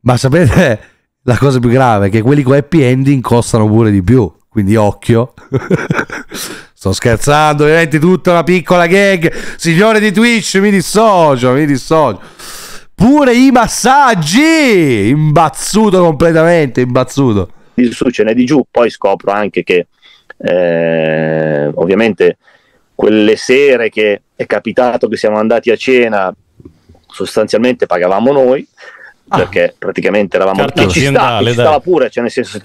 Ma sapete, la cosa più grave è che quelli con happy ending costano pure di più, quindi occhio. Sto scherzando, ovviamente tutta una piccola gag. Signore di Twitch, mi dissocio, mi dissocio. Pure i massaggi! Imbazzuto completamente, imbazzuto. Di su, ce n'è di giù, poi scopro anche che eh, ovviamente quelle sere che è capitato che siamo andati a cena, sostanzialmente pagavamo noi, ah, perché praticamente eravamo... Che ci, sta, ci stava pure, cioè nel senso...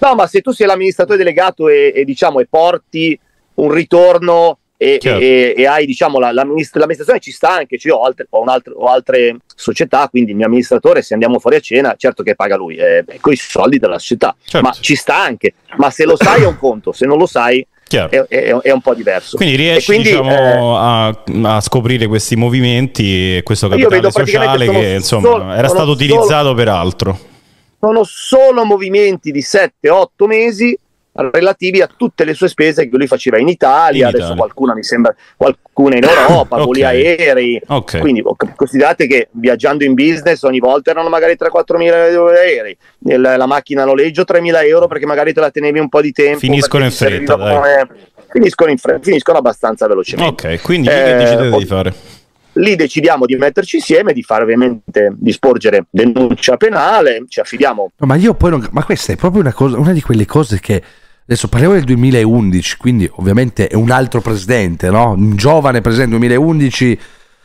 No, ma se tu sei l'amministratore delegato e, e diciamo, e porti un ritorno e, certo. e, e hai diciamo la, l'amministrazione ci sta anche, cioè ho altre, ho, altre, ho altre, società, quindi il mio amministratore se andiamo fuori a cena, certo che paga lui, eh, con i soldi della società, certo. ma ci sta anche, ma se lo sai è un conto, se non lo sai è, è, è, un po' diverso. Quindi riesci quindi, diciamo, eh, a, a, scoprire questi movimenti e questo capitale sociale che insomma, solo, era stato utilizzato solo, per altro. Sono solo movimenti di 7-8 mesi relativi a tutte le sue spese che lui faceva in Italia, in adesso Italia. qualcuna mi sembra, qualcuna in Europa, okay. voli aerei, okay. quindi considerate che viaggiando in business ogni volta erano magari 3-4 mila euro aerei, la, la macchina a noleggio 3 mila euro perché magari te la tenevi un po' di tempo. Finiscono in fretta, come... finiscono, in fre- finiscono abbastanza velocemente. Ok, quindi eh, che decidete ho... di fare? lì decidiamo di metterci insieme, di fare ovviamente, di sporgere denuncia penale, ci affidiamo. No, ma io poi non, ma questa è proprio una cosa, una di quelle cose che Adesso parliamo del 2011, quindi ovviamente è un altro presidente, no? Un giovane presidente 2011.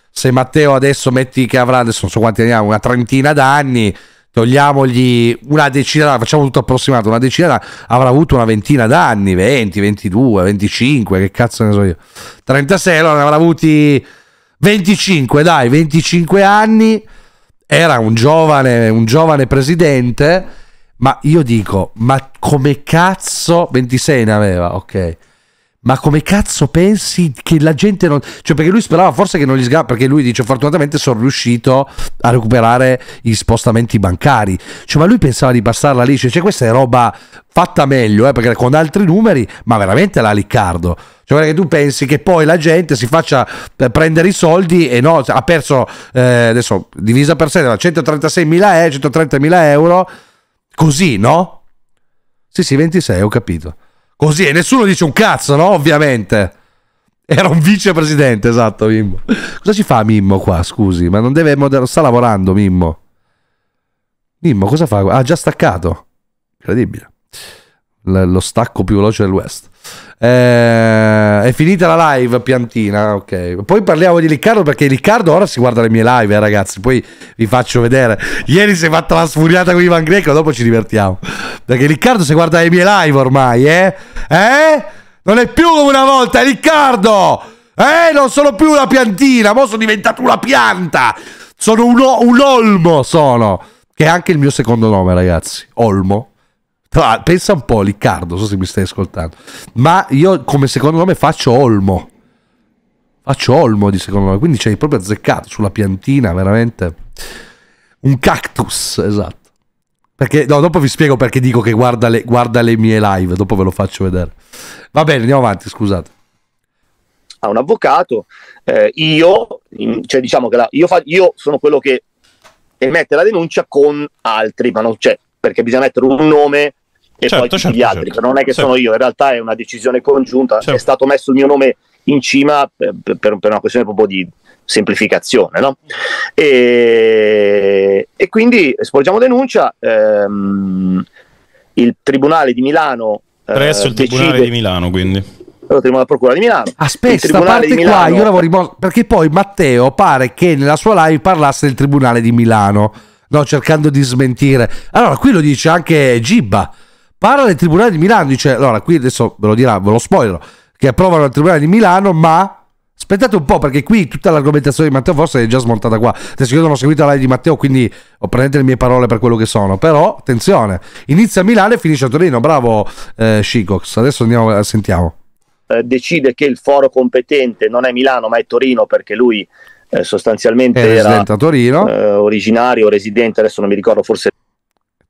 Se Matteo adesso metti che avrà, adesso non so quanti anni ha, una trentina d'anni, togliamogli una decina facciamo tutto approssimato, una decina d'anni, avrà avuto una ventina d'anni, 20, 22, 25, che cazzo ne so io. 36, allora ne avrà avuti 25, dai, 25 anni. Era un giovane, un giovane presidente ma io dico, ma come cazzo 26 ne aveva, ok. Ma come cazzo pensi che la gente non... Cioè perché lui sperava forse che non gli sgava, perché lui dice fortunatamente sono riuscito a recuperare gli spostamenti bancari. Cioè ma lui pensava di passarla lì, cioè, cioè questa è roba fatta meglio, eh, perché con altri numeri, ma veramente la Liccardo. Cioè che tu pensi che poi la gente si faccia eh, prendere i soldi e no, ha perso, eh, adesso divisa per sé, 136.000 eh, euro, 130.000 euro Così, no? Sì, sì, 26, ho capito. Così, e nessuno dice un cazzo, no? Ovviamente. Era un vicepresidente, esatto, Mimmo. Cosa ci fa Mimmo qua, scusi? Ma non deve... Moder- sta lavorando, Mimmo. Mimmo, cosa fa? Ha già staccato. Incredibile. L lo stacco più veloce del West. Eh, è finita la live piantina, ok. Poi parliamo di Riccardo perché Riccardo ora si guarda le mie live, eh, ragazzi. Poi vi faccio vedere. Ieri si è fatta la sfuriata con Ivan Greco, dopo ci divertiamo. Perché Riccardo si guarda le mie live ormai, eh? Eh? Non è più come una volta, Riccardo! Eh, non sono più una piantina, mo sono diventato una pianta. Sono un, un olmo, sono. Che è anche il mio secondo nome, ragazzi. Olmo. Tra, pensa un po', Riccardo, so se mi stai ascoltando, ma io come secondo nome faccio Olmo. Faccio Olmo di secondo nome, quindi c'hai proprio azzeccato sulla piantina, veramente. Un cactus, esatto. Perché, no, dopo vi spiego perché dico che guarda le, guarda le mie live, dopo ve lo faccio vedere. Va bene, andiamo avanti, scusate a un avvocato, eh, io, cioè, diciamo la, io, fa, io, sono quello che emette la denuncia con altri, ma non c'è, cioè, perché bisogna mettere un nome e certo, poi tutti certo, gli altri, certo. non è che sono io, in realtà è una decisione congiunta, è certo. stato messo il mio nome in cima per, per, una questione proprio di semplificazione. No? E, e, quindi sporgiamo denuncia, ehm, il Tribunale di Milano... Eh, Presso il Tribunale decide, di Milano, quindi la Procura di Milano. Aspetta, ah, parte Milano... qua, io lavoro perché poi Matteo pare che nella sua live parlasse del Tribunale di Milano, no, cercando di smentire. Allora, qui lo dice anche Gibba parla del Tribunale di Milano, dice, allora qui adesso ve lo dirà, ve lo spoilerò, che approvano il Tribunale di Milano, ma... Aspettate un po' perché qui tutta l'argomentazione di Matteo forse è già smontata qua. Adesso io non ho seguito la live di Matteo, quindi ho prendete le mie parole per quello che sono. Però, attenzione, inizia a Milano e finisce a Torino. Bravo eh, Scicox. Adesso andiamo, eh, sentiamo. Eh, decide che il foro competente non è Milano ma è Torino perché lui eh, sostanzialmente è era Eh, originario, residente, adesso non mi ricordo, forse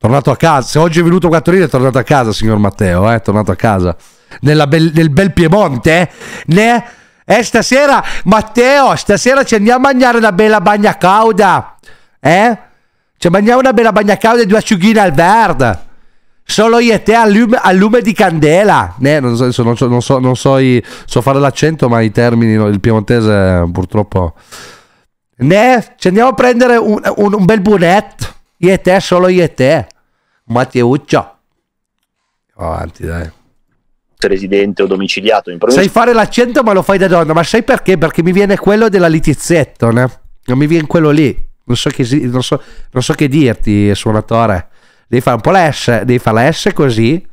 Tornato a casa. Se oggi è venuto Quattorino è tornato a casa, signor Matteo, eh? è tornato a casa. Be nel bel Piemonte, eh? né? Eh, stasera, Matteo, stasera ci andiamo a mangiare una bella bagna cauda, eh? Ci mangiamo una bella bagna cauda e due asciughine al verde. Solo io e te al lume, al lume di candela. Eh, non so, non so, non so, non so, i, so fare l'accento, ma i termini, il piemontese purtroppo... Ne, ci andiamo a prendere un, un, un bel bonetto. Io e te, solo io e te. Matteuccio. Oh, avanti, dai. Residente o domiciliato in provincia. Sai fare l'accento, ma lo fai da donna. Ma sai perché? Perché mi viene quello della litizzetto, no? Non mi viene quello lì. Non so che, non so, non so che dirti, suonatore. Devi fare un po' la devi fare la così.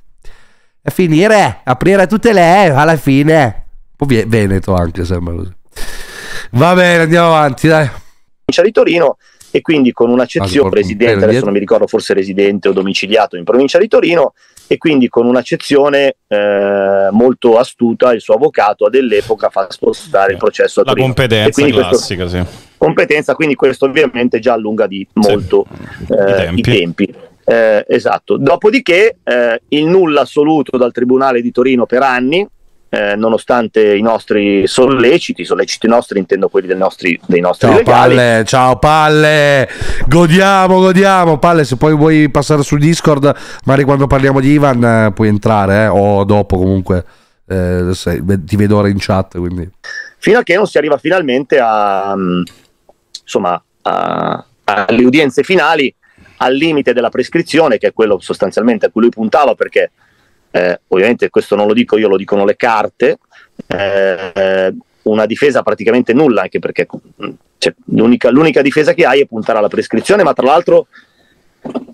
E finire, aprire tutte le E alla fine. Un Veneto anche, sembra così. Va bene, andiamo avanti, dai. Di Torino e quindi con un'accezione, residente, adesso non mi ricordo forse residente o domiciliato in provincia di Torino, e quindi con un'accezione eh, molto astuta il suo avvocato dell'epoca fa spostare il processo a Torino. La competenza quindi classica, questo, sì. Competenza, quindi questo ovviamente già allunga di molto sì, eh, i tempi. I tempi. Eh, esatto. Dopodiché eh, il nulla assoluto dal Tribunale di Torino per anni, eh, nonostante i nostri solleciti, solleciti nostri intendo quelli dei nostri, dei nostri ciao, Palle, ciao Palle, godiamo, godiamo Palle, se poi vuoi passare su Discord, magari quando parliamo di Ivan eh, puoi entrare eh, o dopo comunque, eh, sei, ti vedo ora in chat. Quindi. Fino a che non si arriva finalmente a, mm, insomma, a, alle udienze finali, al limite della prescrizione, che è quello sostanzialmente a cui lui puntava perché eh, ovviamente questo non lo dico io, lo dicono le carte, eh, una difesa praticamente nulla, anche perché cioè, l'unica, l'unica, difesa che hai è puntare alla prescrizione, ma tra l'altro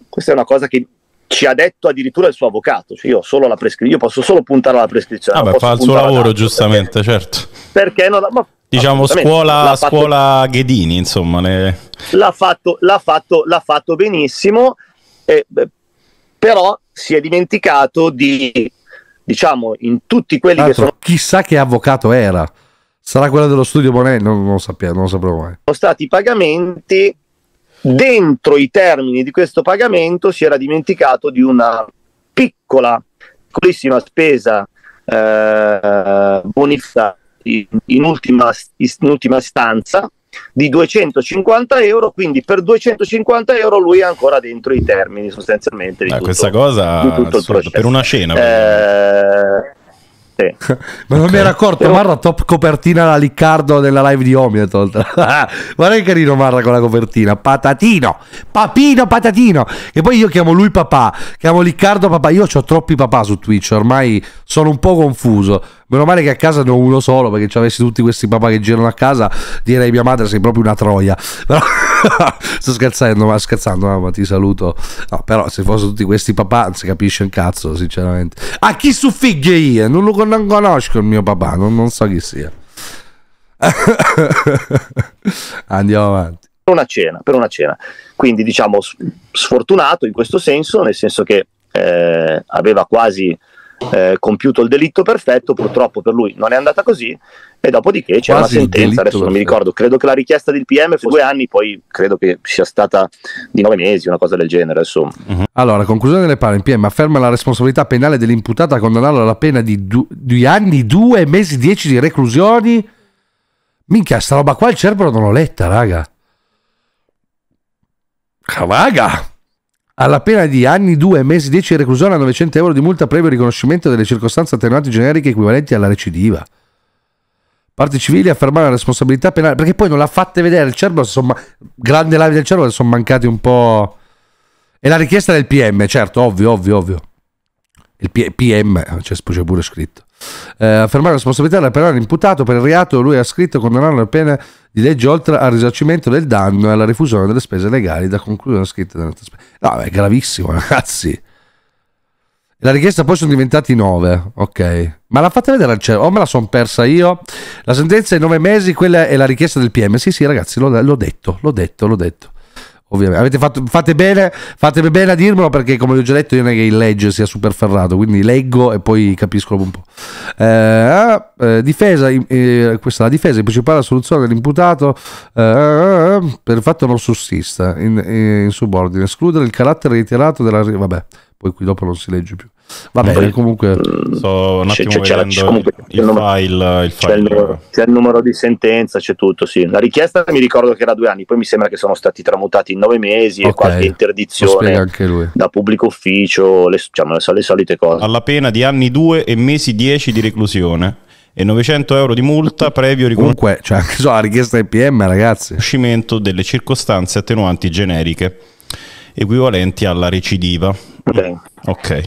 questa è una cosa che ci ha detto addirittura il suo avvocato, cioè io, prescri- io, posso solo puntare alla prescrizione. Ah fa il suo lavoro giustamente, perché, certo. Perché non, ma, diciamo scuola, scuola fatto, Ghedini, insomma. Ne... L'ha, fatto, l'ha, fatto, l'ha fatto benissimo. E, beh, però si è dimenticato di, diciamo, in tutti quelli Altro, che sono... Chissà che avvocato era. Sarà quello dello studio Bonelli? Non, non, sappiamo, non lo sapremo mai. Sono stati i pagamenti, dentro i termini di questo pagamento si era dimenticato di una piccola, piccolissima spesa eh, bonificata in, in, ultima, in ultima istanza di 250 euro, quindi per 250 euro lui è ancora dentro i termini sostanzialmente. Di ah, tutto, questa cosa di tutto il assurdo, per una scena. Eh, sì. Ma non okay. mi era accorto, Però... Marra top copertina la Liccardo della live di Omiatol. Guarda che carino Marra con la copertina, patatino, papino, patatino. E poi io chiamo lui papà, chiamo Liccardo papà. Io ho troppi papà su Twitch, ormai sono un po' confuso. Meno male che a casa ne ho uno solo, perché ci avessi tutti questi papà che girano a casa, direi mia madre sei proprio una troia. Però... Sto scherzando, ma scherzando, mamma, ti saluto. No, però se fossero tutti questi papà non si capisce un cazzo, sinceramente. A chi su fighe io? Non lo conosco non, conosco il mio papà, non, non so chi sia. Andiamo avanti. Per una cena, per una cena. Quindi diciamo sfortunato in questo senso, nel senso che eh, aveva quasi eh, compiuto il delitto perfetto, purtroppo per lui non è andata così e dopodiché c'è Quasi una sentenza, adesso non mi ricordo, credo che la richiesta del PM fosse due anni, poi credo che sia stata di nove mesi, una cosa del genere insomma. Mhm. Allora, conclusione delle pari, il PM afferma la responsabilità penale dell'imputata a condannarlo alla pena di due anni, due mesi, dieci di reclusioni. Minchia, sta roba qua il cervello non l'ho letta, raga. Cavaga! alla pena di anni 2 mesi 10 di reclusione a 900 euro di multa previo riconoscimento delle circostanze attenuanti generiche equivalenti alla recidiva. Parti civili affermare la responsabilità penale perché poi non l'ha fatta vedere il cervello, insomma, grande live del cervello, sono mancati un po'. E la richiesta del PM, certo, ovvio, ovvio, ovvio il PM, eh, c'è pure scritto. Eh, affermare la responsabilità della penale imputato per il reato lui ha scritto condannando la pena di legge oltre al risarcimento del danno e alla rifusione delle spese legali da concludere la scritta della No, è gravissimo, ragazzi. La richiesta poi sono diventati 9, ok. Ma la fate vedere al cielo, o me la sono persa io? La sentenza è 9 mesi, quella è la richiesta del PM. Sì, sì, ragazzi, l'ho, l'ho detto, l'ho detto, l'ho detto ovviamente. Avete fatto, fate, bene, fate bene a dirmelo perché, come vi ho già detto, io non è che il legge sia super ferrato, quindi leggo e poi capisco un po'. Eh, ah, eh, difesa, eh, questa è la difesa, è principale soluzione dell'imputato eh, eh, eh, per il fatto non sussista, in, in subordine, escludere il carattere reiterato della... Vabbè poi qui dopo non si legge più. Va bene, comunque mm, sto un attimo c'è, c'è, c'è, comunque, il, il, file, il file. C'è, il numero, c'è il numero di sentenza, c'è tutto, sì. La richiesta mi ricordo che era due anni, poi mi sembra che sono stati tramutati in nove mesi okay. e qualche interdizione da pubblico ufficio, le, diciamo, le, le solite cose. Alla pena di anni due e mesi dieci di reclusione e 900 euro di multa previo riconoscimento. Comunque, cioè, anche so, la richiesta IPM, ragazzi. Riconoscimento delle circostanze attenuanti generiche equivalenti alla recidiva. Sì. Ok.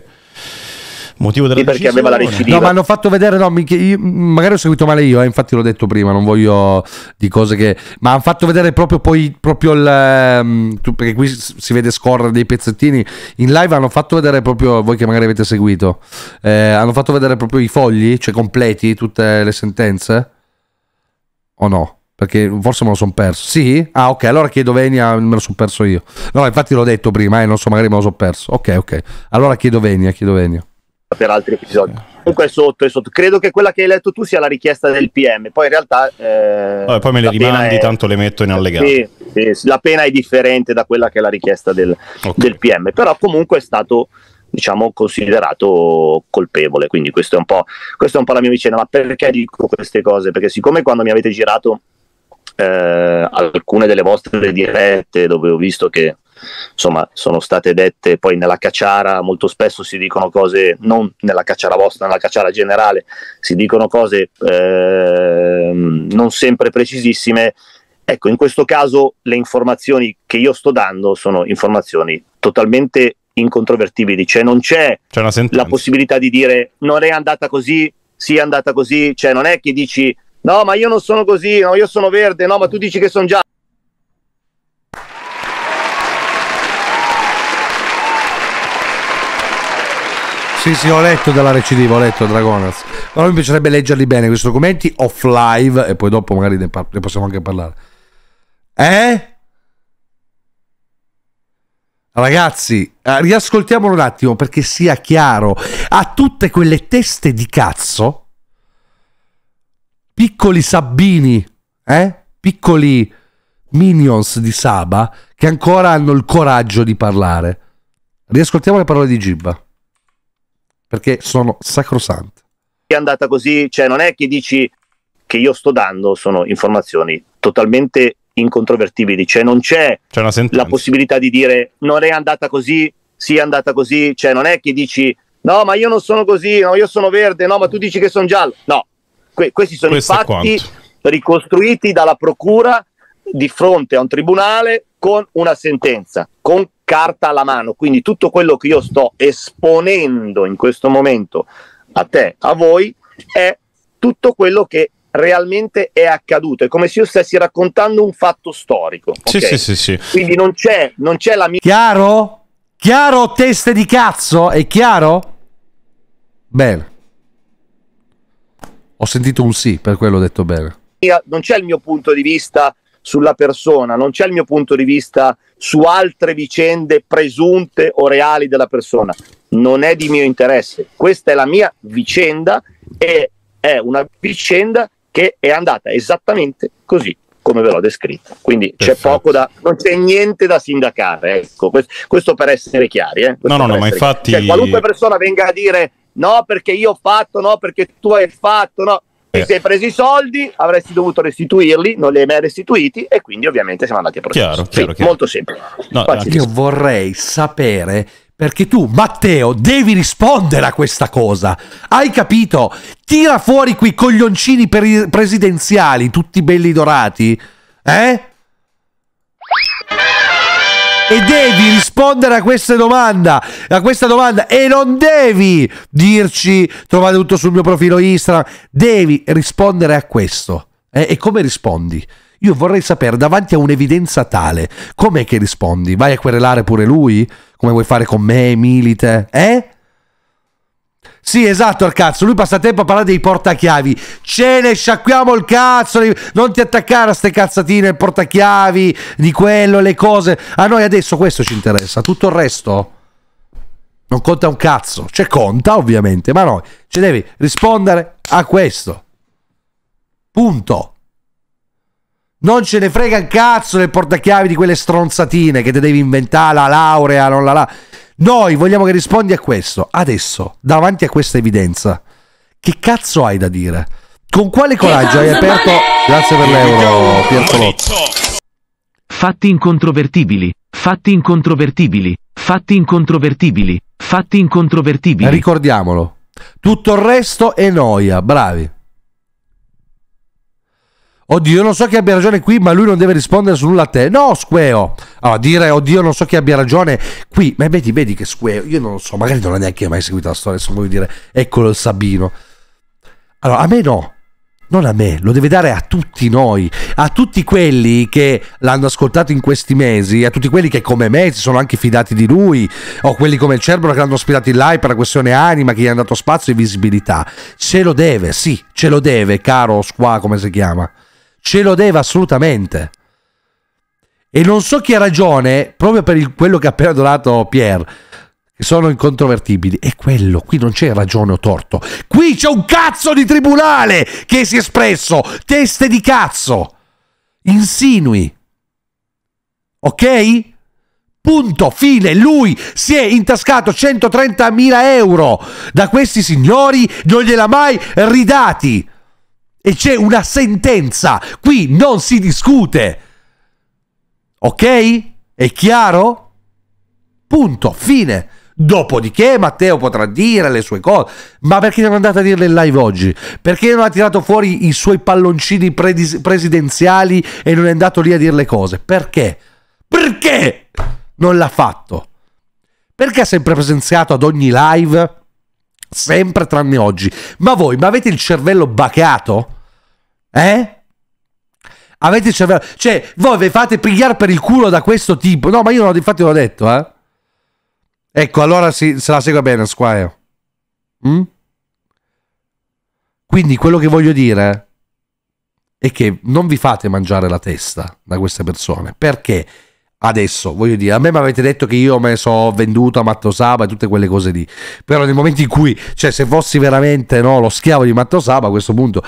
Motivo della sì, perché decisione. aveva la recidiva. No, ma hanno fatto vedere, no, mi, io, magari ho seguito male io, eh, infatti l'ho detto prima, non voglio di cose che... Ma hanno fatto vedere proprio poi, proprio il... Ehm, perché qui si vede scorrere dei pezzettini, in live hanno fatto vedere proprio, voi che magari avete seguito, eh, hanno fatto vedere proprio i fogli, cioè completi, tutte le sentenze? O no? Perché forse me lo sono perso. Sì? Ah, ok, allora chiedo venia, me lo sono perso io. No, infatti l'ho detto prima, eh, non so, magari me lo sono perso. Ok, ok. Allora chiedo venia, chiedo venia. Per altri episodi. Comunque è sotto, è sotto. Credo che quella che hai letto tu sia la richiesta del PM. Poi in realtà... Eh, allora, poi me le rimandi, è... tanto le metto in allegato. Sì, sì, la pena è differente da quella che è la richiesta del, okay. del PM. Però comunque è stato diciamo considerato colpevole quindi questo è un po', è un po' la mia vicenda ma perché dico queste cose perché siccome quando mi avete girato eh, alcune delle vostre dirette dove ho visto che insomma sono state dette poi nella cacciara molto spesso si dicono cose non nella cacciara vostra nella cacciara generale si dicono cose eh, non sempre precisissime ecco in questo caso le informazioni che io sto dando sono informazioni totalmente incontrovertibili cioè non c'è, c'è la possibilità di dire non è andata così sì è andata così cioè non è che dici No, ma io non sono così, no, io sono verde, no, ma tu dici che sono giallo. Sì, sì, ho letto della recidiva, ho letto Dragonaz. Però mi piacerebbe leggerli bene questi documenti off live e poi dopo magari ne, ne possiamo anche parlare. Eh? Ragazzi, eh, riascoltiamolo un attimo perché sia chiaro a tutte quelle teste di cazzo piccoli Sabbini, eh? piccoli minions di Saba che ancora hanno il coraggio di parlare. Riascoltiamo le parole di Gibba perché sono sacrosante. È andata così, cioè non è che dici che io sto dando, sono informazioni totalmente incontrovertibili, cioè non c'è, c'è la possibilità di dire non è andata così, sì è andata così, cioè non è che dici no ma io non sono così, no io sono verde, no ma tu dici che sono giallo, no, Que- questi sono Questo i fatti ricostruiti dalla procura di fronte a un tribunale con una sentenza, con carta alla mano. Quindi tutto quello che io sto esponendo in questo momento a te, a voi, è tutto quello che realmente è accaduto. È come se io stessi raccontando un fatto storico. Okay? Sì, sì, sì, Quindi non c'è, non c'è la mia. Chiaro? Chiaro, teste di cazzo? È chiaro? Bene. Ho sentito un sì, per quello ho detto bene. Non c'è il mio punto di vista sulla persona, non c'è il mio punto di vista su altre vicende presunte o reali della persona. Non è di mio interesse. Questa è la mia vicenda e è una vicenda che è andata esattamente così come ve l'ho descritta. Quindi Perfetto. c'è poco da, non c'è niente da sindacare. Ecco, questo, per essere chiari. Eh. no, no, no, ma infatti. Cioè, qualunque persona venga a dire no perché io ho fatto, no perché tu hai fatto, no. Eh. Ti sei preso i soldi, avresti dovuto restituirli, non li hai mai restituiti e quindi ovviamente siamo andati a processo. Chiaro, chiaro, sì, chiaro. Molto semplice. No, io vorrei sapere perché tu, Matteo, devi rispondere a questa cosa. Hai capito? Tira fuori quei coglioncini presidenziali, tutti belli dorati. Eh? e devi rispondere a questa domanda, a questa domanda e non devi dirci trovate tutto sul mio profilo Instagram, devi rispondere a questo. Eh, e come rispondi? Io vorrei sapere davanti a un'evidenza tale, com'è che rispondi? Vai a querelare pure lui? Come vuoi fare con me, Milite? Eh? Sì, esatto, al cazzo. Lui passa tempo a parlare dei portachiavi. Ce ne sciacquiamo il cazzo. Non ti attaccare a ste cazzatine, il portachiavi, di quello, le cose. A noi adesso questo ci interessa. Tutto il resto non conta un cazzo. Cioè conta, ovviamente, ma noi ci devi rispondere a questo. Punto. Non ce ne frega un cazzo del portachiavi di quelle stronzatine che te devi inventare, la laurea, non la la. Noi vogliamo che rispondi a questo. Adesso, davanti a questa evidenza, che cazzo hai da dire? Con quale coraggio hai aperto... Grazie per l'euro, Piercolotto. Fatti incontrovertibili, fatti incontrovertibili, fatti incontrovertibili, fatti incontrovertibili. Ricordiamolo. Tutto il resto è noia, bravi. Oddio, non so chi abbia ragione qui, ma lui non deve rispondere su nulla a te. No, Squeo. Allora, ah, dire oddio, non so chi abbia ragione qui, ma vedi, vedi che Squeo, io non lo so, magari non ha neanche mai seguito la storia, se voglio dire, eccolo il Sabino. Allora, a me no, non a me, lo deve dare a tutti noi, a tutti quelli che l'hanno ascoltato in questi mesi, a tutti quelli che come me si sono anche fidati di lui, o quelli come il Cerbero che l'hanno ospitato in live per la questione anima, che gli hanno dato spazio e visibilità. Ce lo deve, sì, ce lo deve, caro Squa, come si chiama ce lo deve assolutamente. E non so chi ha ragione, proprio per il, quello che ha appena donato Pierre, che sono incontrovertibili. È quello, qui non c'è ragione o torto. Qui c'è un cazzo di tribunale che si è espresso. Teste di cazzo. Insinui. Ok? Punto, fine, lui si è intascato 130.000 euro da questi signori, non gliela mai ridati e c'è una sentenza. Qui non si discute. Ok? È chiaro? Punto, fine. Dopodiché Matteo potrà dire le sue cose. Ma perché non è andato a dirle in live oggi? Perché non ha tirato fuori i suoi palloncini presidenziali e non è andato lì a dire le cose? Perché? Perché non l'ha fatto? Perché ha sempre presenziato ad ogni live? Sempre tranne oggi. Ma voi, ma avete il cervello bacato? Eh? Avete cervello. Cioè, voi vi fate pigliare per il culo da questo tipo. No, ma io non, infatti l'ho detto, eh. Ecco, allora si, se la segue bene, Squire. Mm? Quindi quello che voglio dire è che non vi fate mangiare la testa da queste persone. Perché adesso, voglio dire, a me mi avete detto che io me ne sono venduto a Matto Saba e tutte quelle cose lì. Però nel momento in cui, cioè, se fossi veramente no, lo schiavo di Matto Saba, a questo punto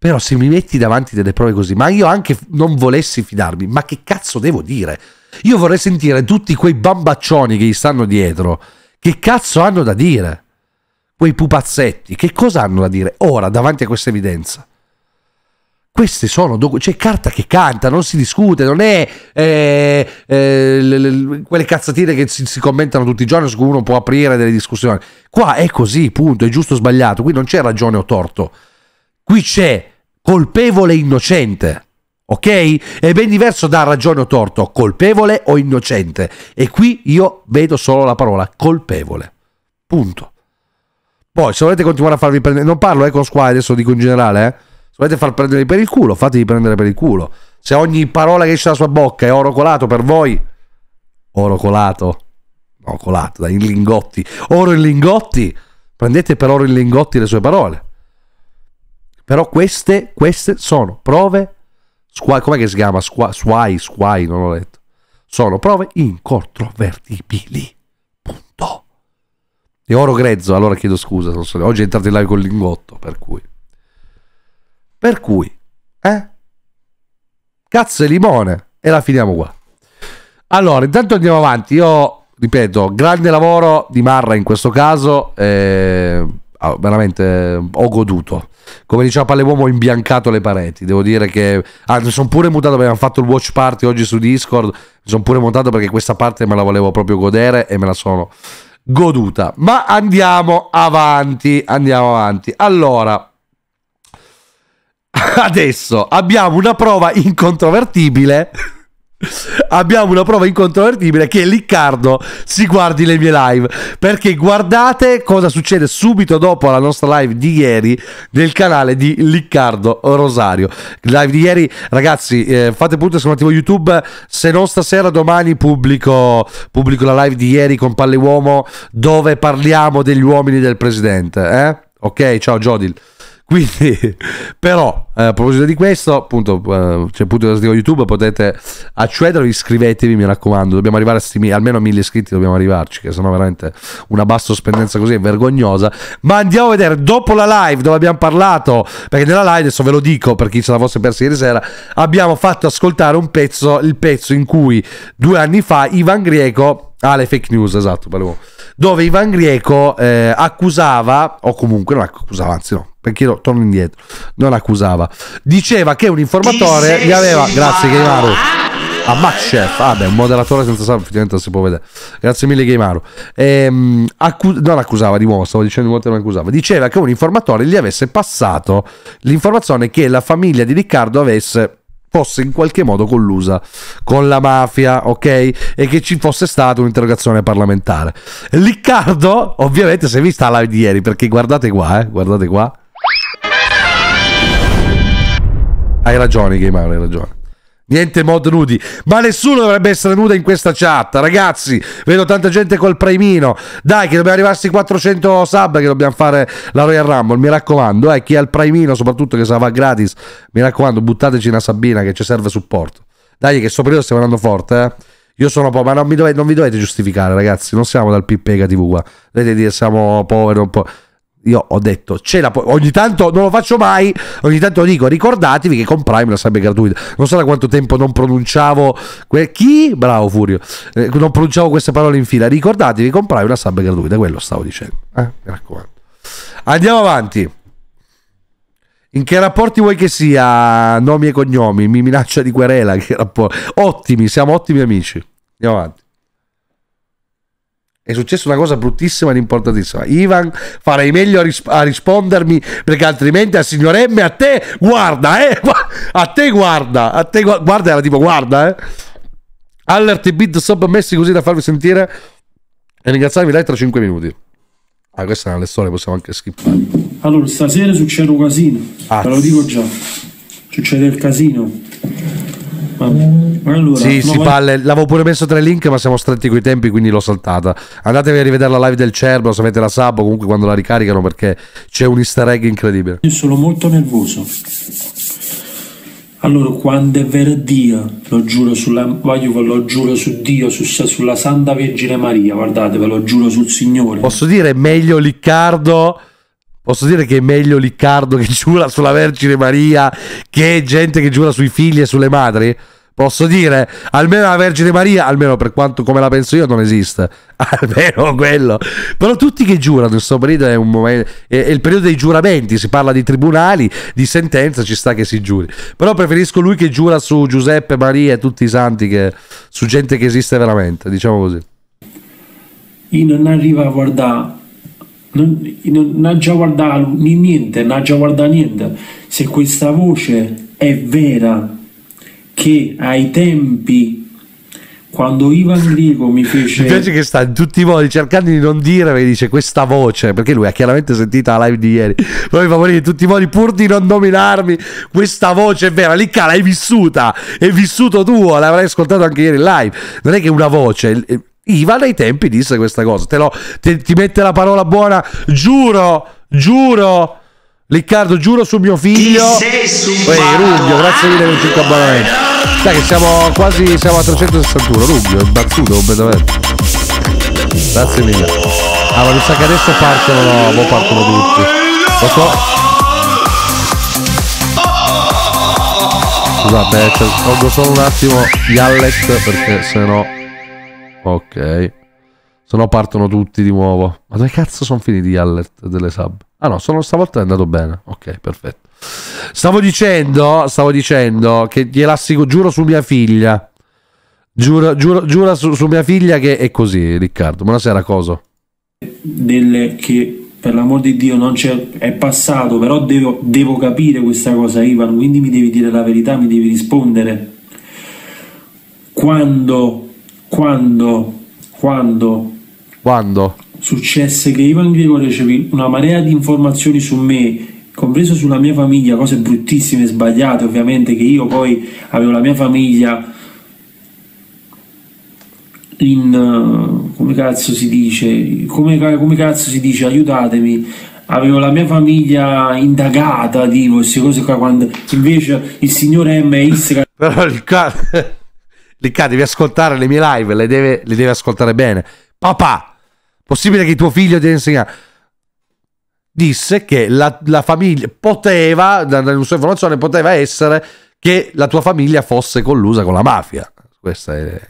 però se mi metti davanti delle prove così, ma io anche non volessi fidarmi, ma che cazzo devo dire? Io vorrei sentire tutti quei bambaccioni che gli stanno dietro, che cazzo hanno da dire? Quei pupazzetti, che cosa hanno da dire ora davanti a questa evidenza? Queste sono, cioè carta che canta, non si discute, non è eh, eh, le, le, quelle cazzatine che si, si commentano tutti i giorni su cui uno può aprire delle discussioni. Qua è così, punto, è giusto o sbagliato, qui non c'è ragione o torto. Qui c'è colpevole e innocente. Ok? È ben diverso da ragione o torto, colpevole o innocente. E qui io vedo solo la parola colpevole. Punto. Poi, se volete continuare a farvi prendere, non parlo ecco con adesso dico in generale, eh. se volete far prendere per il culo, fatevi prendere per il culo. Se ogni parola che esce dalla sua bocca è oro colato per voi, oro colato, no colato, dai, in lingotti, oro in lingotti, prendete per oro in lingotti le sue parole. Però queste, queste sono prove, squa, com'è si chiama? squai, squai, non ho letto. Sono prove incontrovertibili. Punto. E oro grezzo, allora chiedo scusa, so, oggi è entrato in live con il lingotto, per cui. Per cui, eh? Cazzo e limone. E la finiamo qua. Allora, intanto andiamo avanti. Io, ripeto, grande lavoro di Marra in questo caso. Eh Ah, veramente ho goduto. Come diceva Palleluomo, ho imbiancato le pareti. Devo dire che. Ah, mi sono pure mutato. Abbiamo fatto il watch party oggi su Discord. Mi sono pure mutato perché questa parte me la volevo proprio godere e me la sono goduta. Ma andiamo avanti. Andiamo avanti. Allora. Adesso abbiamo una prova incontrovertibile abbiamo una prova incontrovertibile che Liccardo si guardi le mie live perché guardate cosa succede subito dopo la nostra live di ieri nel canale di Liccardo Rosario live di ieri ragazzi eh, fate punto attimo youtube se non stasera domani pubblico, pubblico la live di ieri con Palle Uomo dove parliamo degli uomini del presidente eh? ok ciao Jodil quindi, però, eh, a proposito di questo, appunto, eh, c'è appunto da scrivere YouTube, potete accedere iscrivetevi, mi raccomando, dobbiamo arrivare a sti, almeno a mille iscritti, dobbiamo arrivarci, che sennò veramente una bassa sospendenza così è vergognosa. Ma andiamo a vedere, dopo la live dove abbiamo parlato, perché nella live, adesso ve lo dico per chi ce la fosse persa ieri sera, abbiamo fatto ascoltare un pezzo, il pezzo in cui due anni fa Ivan Grieco Ah, le fake news, esatto, parliamo. Dove Ivan Grieco eh, accusava, o comunque non accusava, anzi no, perché io torno indietro, non accusava, diceva che un informatore gli aveva... Grazie, Gaimaro. Ammazza Chef, ah, ah un moderatore senza sapere, effettivamente si può vedere. Grazie mille Gaimaro. Ehm, accu non accusava di nuovo, stavo dicendo di volte non accusava. Diceva che un informatore gli avesse passato l'informazione che la famiglia di Riccardo avesse fosse in qualche modo collusa con la mafia, ok? E che ci fosse stata un'interrogazione parlamentare. Liccardo, ovviamente, si è vista la live di ieri, perché guardate qua, eh, guardate qua. Hai ragione, Gaimaro, hai ragione. Niente mod nudi. Ma nessuno dovrebbe essere nudo in questa chat, ragazzi. Vedo tanta gente col premino. Dai, che dobbiamo arrivarsi 400 sub che dobbiamo fare la Royal Rumble. Mi raccomando, eh, chi ha il premino, soprattutto che se la fa gratis, mi raccomando, buttateci una Sabina che ci serve supporto. Dai, che sto periodo stiamo andando forte, eh. Io sono povero, ma non, dovete, non, vi dovete giustificare, ragazzi. Non siamo dal Pippega TV qua. Dovete dire siamo poveri, un po' io ho detto ce la ogni tanto non lo faccio mai ogni tanto dico ricordatevi che con Prime la sarebbe gratuita non so da quanto tempo non pronunciavo que- chi? bravo Furio eh, non pronunciavo queste parole in fila ricordatevi che con Prime la sarebbe gratuita quello stavo dicendo eh, mi raccomando andiamo avanti in che rapporti vuoi che sia nomi e cognomi mi minaccia di querela ottimi siamo ottimi amici andiamo avanti è successa una cosa bruttissima ed importantissima. Ivan, farei meglio a, ris a, rispondermi perché altrimenti al signor M, a te guarda, eh, a te guarda, a te gu guarda, era tipo guarda, eh. Allert e Bid messi così da farvi sentire e ringraziarvi dai tra 5 minuti. Ah, questa è una lezione, possiamo anche skippare. Allora, stasera succede un casino, ah. ve lo dico già, succede il casino. Allora, sì, si parla, l'avevo pure messo tra i link, ma siamo stretti coi tempi, quindi l'ho saltata. Andatevi a rivedere la live del Cerbero, se avete la sub, comunque quando la ricaricano, perché c'è un easter egg incredibile. Io sono molto nervoso. Allora, quando è venerdì, lo giuro sulla, voglio, lo giuro su Dio, su, sulla Santa Vergine Maria, guardate, ve lo giuro sul Signore. Posso dire meglio Liccardo? Posso dire che è meglio Liccardo che giura sulla Vergine Maria che gente che giura sui figli e sulle madri? Posso dire, almeno la Vergine Maria, almeno per quanto come la penso io, non esiste. Almeno quello. Però tutti che giurano, in questo periodo è, momento, è, è il periodo dei giuramenti, si parla di tribunali, di sentenza, ci sta che si giuri. Però preferisco lui che giura su Giuseppe, Maria e tutti i santi, che, su gente che esiste veramente, diciamo così. Io non arrivo a guardare non, ha già guardato niente, non ha già guardato niente. Se questa voce è vera, che ai tempi quando Ivan Grigo mi fece mi piace che sta in tutti i modi cercando di non dire perché dice questa voce perché lui ha chiaramente sentito la live di ieri poi mi fa morire in tutti i modi pur di non nominarmi questa voce è vera Licca l'hai vissuta è vissuto tu l'avrai ascoltato anche ieri in live non è che una voce Iva dai tempi disse questa cosa. Te lo, te, ti mette la parola buona, giuro, giuro. Riccardo, giuro su mio figlio. Ehi, Rubio, grazie mille per il tuo abbonamento. Sai che siamo quasi siamo a 361, Rubio, è battuto completamente. Grazie mille. Ah, ma mi sa che adesso partono, no, partono tutti. Lo Scusate, eh, cioè, tolgo solo un attimo gli allet perché sennò... No Ok. Se no partono tutti di nuovo. Ma dove cazzo sono finiti gli alert delle sub? Ah no, sono, stavolta è andato bene. Ok, perfetto. Stavo dicendo, stavo dicendo che gliela giuro su mia figlia. Giuro, giuro, giuro su, su, mia figlia che è così, Riccardo. Buonasera, Coso. Delle che per l'amor di Dio non c'è, è passato, però devo, devo capire questa cosa, Ivan. Quindi mi devi dire la verità, mi devi rispondere. Quando quando, quando, quando? successe che Ivan Greco ricevì una marea di informazioni su me, compreso sulla mia famiglia, cose bruttissime, sbagliate ovviamente, che io poi avevo la mia famiglia in... Eh, come cazzo si dice? Come, come cazzo si dice? Aiutatemi, avevo la mia famiglia indagata di queste cose qua quando invece il signore M è X però il cazzo Licca, devi ascoltare le mie live, le deve, le deve ascoltare bene. Papà, possibile che tuo figlio ti insegnare? Disse che la, la famiglia poteva, dalle sue informazioni, poteva essere che la tua famiglia fosse collusa con la mafia. Questa è...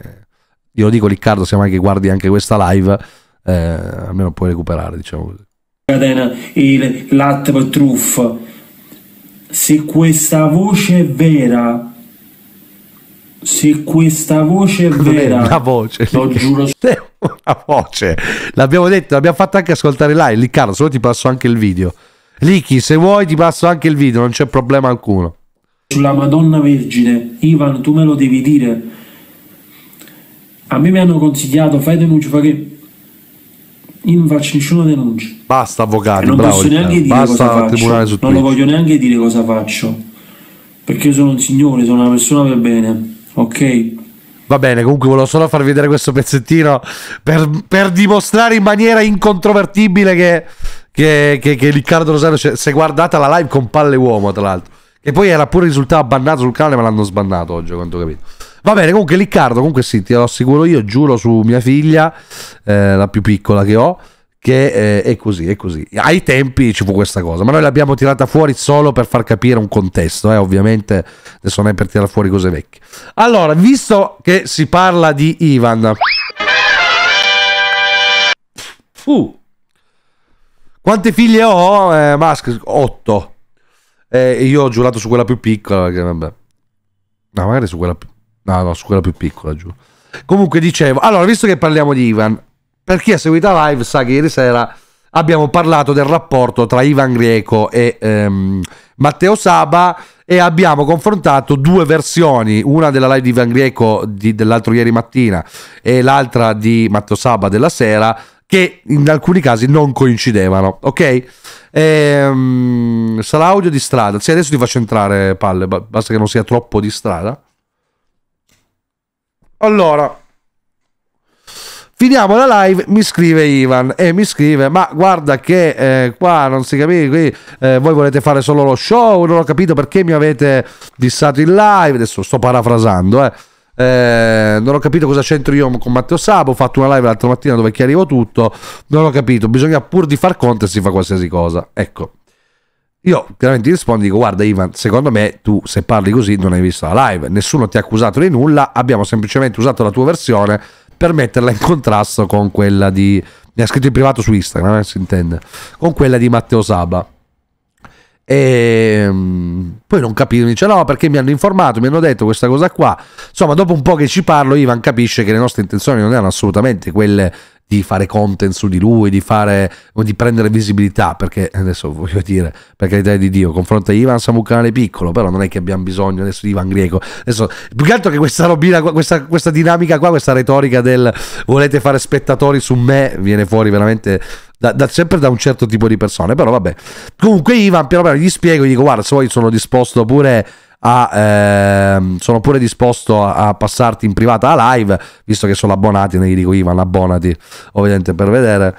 Io lo dico, Riccardo, se mai che guardi anche questa live, eh, almeno puoi recuperare, diciamo così. Catena, il, l'app truffa. Se questa voce è vera, se questa voce è vera, la voce, lo giuro. È una voce, l'abbiamo detto, l'abbiamo fatto anche ascoltare live. Riccardo, se no ti passo anche il video. Liki, se vuoi ti passo anche il video, non c'è problema alcuno. Sulla Madonna Vergine, Ivan, tu me lo devi dire. A me mi hanno consigliato, fai denuncia, fai che... Io non faccio nessuna denuncia. Basta avvocato. non bravo. Posso neanche dire Basta cosa faccio. Non lo voglio neanche dire cosa faccio. Perché io sono un signore, sono una persona per bene ok? Va bene, comunque volevo solo far vedere questo pezzettino per, per dimostrare in maniera incontrovertibile che, che, che, che Riccardo Rosario cioè, si è guardata la live con palle uomo, tra l'altro. Che poi era pure risultato bannato sul canale, ma l'hanno sbannato oggi, quanto ho capito. Va bene, comunque Riccardo, comunque sì, te lo assicuro io, giuro su mia figlia, eh, la più piccola che ho che eh, è così, è così. Ai tempi ci fu questa cosa, ma noi l'abbiamo tirata fuori solo per far capire un contesto, eh, ovviamente adesso non è per tirare fuori cose vecchie. Allora, visto che si parla di Ivan... Fu. quante figlie ho? Eh, Mask, 8. Eh, io ho giurato su quella più piccola, che vabbè. No, magari su quella più... No, no, su quella più piccola, giù. Comunque dicevo, allora, visto che parliamo di Ivan, per chi ha seguito la live sa che ieri sera abbiamo parlato del rapporto tra Ivan Greco e ehm, Matteo Saba e abbiamo confrontato due versioni, una della live di Ivan Greco dell'altro ieri mattina e l'altra di Matteo Saba della sera, che in alcuni casi non coincidevano, ok? Ehm, sarà audio di strada, sì adesso ti faccio entrare palle, basta che non sia troppo di strada. Allora, Finiamo la live, mi scrive Ivan e mi scrive, ma guarda che eh, qua non si capisce, qui, eh, voi volete fare solo lo show, non ho capito perché mi avete dissato in live, adesso sto parafrasando, eh. Eh, non ho capito cosa c'entro io con Matteo Sabo. Ho fatto una live l'altra mattina dove chiarivo tutto. Non ho capito. Bisogna pur di far conto e si fa qualsiasi cosa. Ecco. Io chiaramente rispondo dico: Guarda, Ivan, secondo me tu se parli così non hai visto la live. Nessuno ti ha accusato di nulla. Abbiamo semplicemente usato la tua versione per metterla in contrasto con quella di... Mi ha scritto in privato su Instagram, eh, si intende. Con quella di Matteo Saba. E ehm, poi non capisco, mi dice no perché mi hanno informato, mi hanno detto questa cosa qua. Insomma, dopo un po' che ci parlo, Ivan capisce che le nostre intenzioni non erano assolutamente quelle di fare content su di lui, di, fare, di prendere visibilità, perché adesso voglio dire, per carità di Dio, confronta Ivan siamo un canale piccolo, però non è che abbiamo bisogno adesso di Ivan Greco, adesso, più che altro che questa robina, questa, questa dinamica qua, questa retorica del volete fare spettatori su me, viene fuori veramente da, da, sempre da un certo tipo di persone, però vabbè, comunque Ivan piano piano gli spiego, gli dico guarda, se vuoi sono disposto pure a, ehm, sono pure disposto a, a, passarti in privata a live, visto che sono abbonati, ne dico Ivan, abbonati ovviamente per vedere.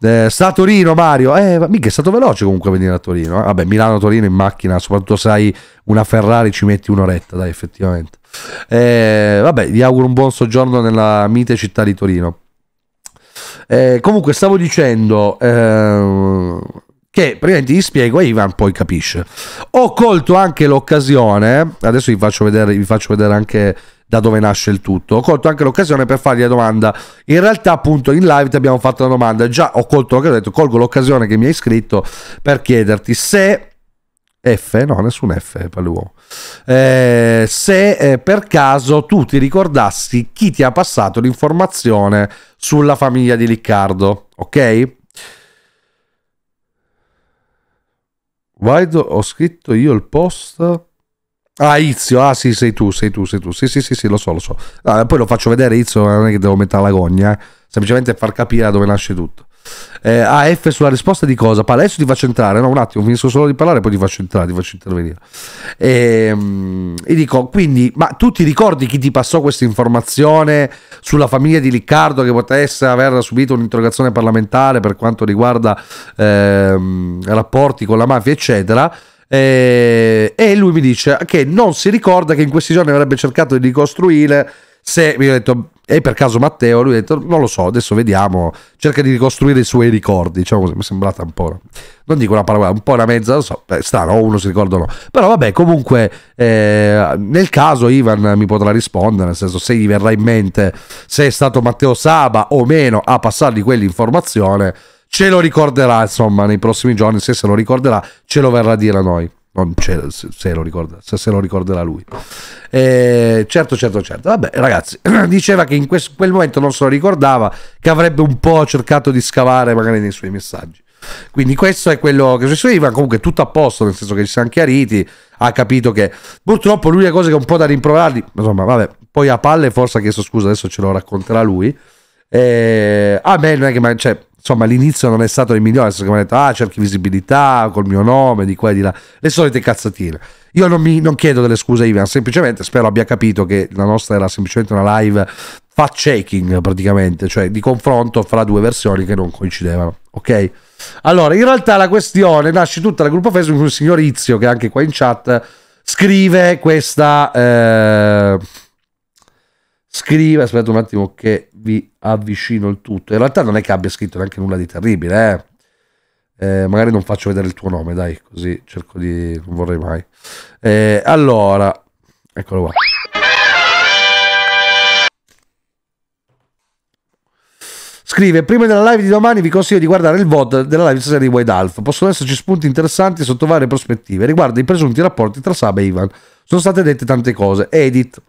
Eh, sta a Torino Mario, eh, mica è stato veloce comunque venire a Torino, eh. vabbè Milano-Torino in macchina, soprattutto se hai una Ferrari ci metti un'oretta, dai effettivamente. Eh, vabbè, vi auguro un buon soggiorno nella mite città di Torino. Eh, comunque stavo dicendo, eh, che praticamente gli spiego e Ivan poi capisce. Ho colto anche l'occasione, adesso vi faccio, vedere, vi faccio vedere anche da dove nasce il tutto, ho colto anche l'occasione per fargli la domanda. In realtà appunto in live ti abbiamo fatto la domanda, già ho colto l'occasione, ho detto colgo l'occasione che mi hai scritto per chiederti se... F, no, nessun F eh, per l'uomo. Eh, se eh, per caso tu ti ricordassi chi ti ha passato l'informazione sulla famiglia di Riccardo, ok? Guido, ho scritto io il post. Ah, Izio, ah sì, sei tu, sei tu, sei tu. Sì, sì, sì, sì lo so, lo so. Ah, poi lo faccio vedere Izio, non è che devo mettere la gogna, eh. semplicemente far capire da dove nasce tutto. Eh, AF sulla risposta di cosa? Parla, adesso ti faccio entrare, no un attimo, finisco solo di parlare poi ti faccio entrare, ti faccio intervenire. E, ehm, e dico, quindi, ma tu ti ricordi chi ti passò questa informazione sulla famiglia di Riccardo che potesse aver subito un'interrogazione parlamentare per quanto riguarda eh, rapporti con la mafia, eccetera? Eh, e lui mi dice che non si ricorda che in questi giorni avrebbe cercato di ricostruire se mi ha detto e per caso Matteo lui ha detto: Non lo so, adesso vediamo. Cerca di ricostruire i suoi ricordi. Diciamo così, mi è sembrata un po'. Non dico una parola, un po' una mezza, lo so. Beh, strano, uno si ricorda o no. Però vabbè, comunque, eh, nel caso Ivan mi potrà rispondere. Nel senso, se gli verrà in mente se è stato Matteo Saba o meno a passargli quell'informazione, ce lo ricorderà. Insomma, nei prossimi giorni, se se lo ricorderà, ce lo verrà a dire a noi non c'è, se, se, lo ricorda, se, se lo ricorderà lui. Eh, certo, certo, certo. Vabbè, ragazzi, diceva che in questo, quel momento non se lo ricordava, che avrebbe un po' cercato di scavare magari nei suoi messaggi. Quindi questo è quello che succedeva, comunque tutto a posto, nel senso che ci siamo chiariti, ha capito che purtroppo l'unica cosa che è un po' da rimproverargli, insomma, vabbè, poi a palle forse ha chiesto scusa, adesso ce lo racconterà lui. Eh, a me non è che, ma, cioè, insomma l'inizio non è stato il migliore, adesso che mi hanno detto ah cerchi visibilità col mio nome, di qua e di là, le solite cazzatine. Io non, mi, non chiedo delle scuse Ivan, semplicemente spero abbia capito che la nostra era semplicemente una live fact checking praticamente, cioè di confronto fra due versioni che non coincidevano, ok? Allora, in realtà la questione nasce tutta dal gruppo Facebook un signor Izio che anche qua in chat scrive questa... Eh scrive, aspetta un attimo che vi avvicino il tutto. In realtà non è che abbia scritto neanche nulla di terribile, eh? Eh, magari non faccio vedere il tuo nome, dai, così cerco di... non vorrei mai. Eh, allora, eccolo qua. Scrive, prima della live di domani vi consiglio di guardare il VOD della live stasera di Wade Alpha. Possono esserci spunti interessanti sotto varie prospettive. Riguardo i presunti rapporti tra Saba e Ivan. Sono state dette tante cose. Edit.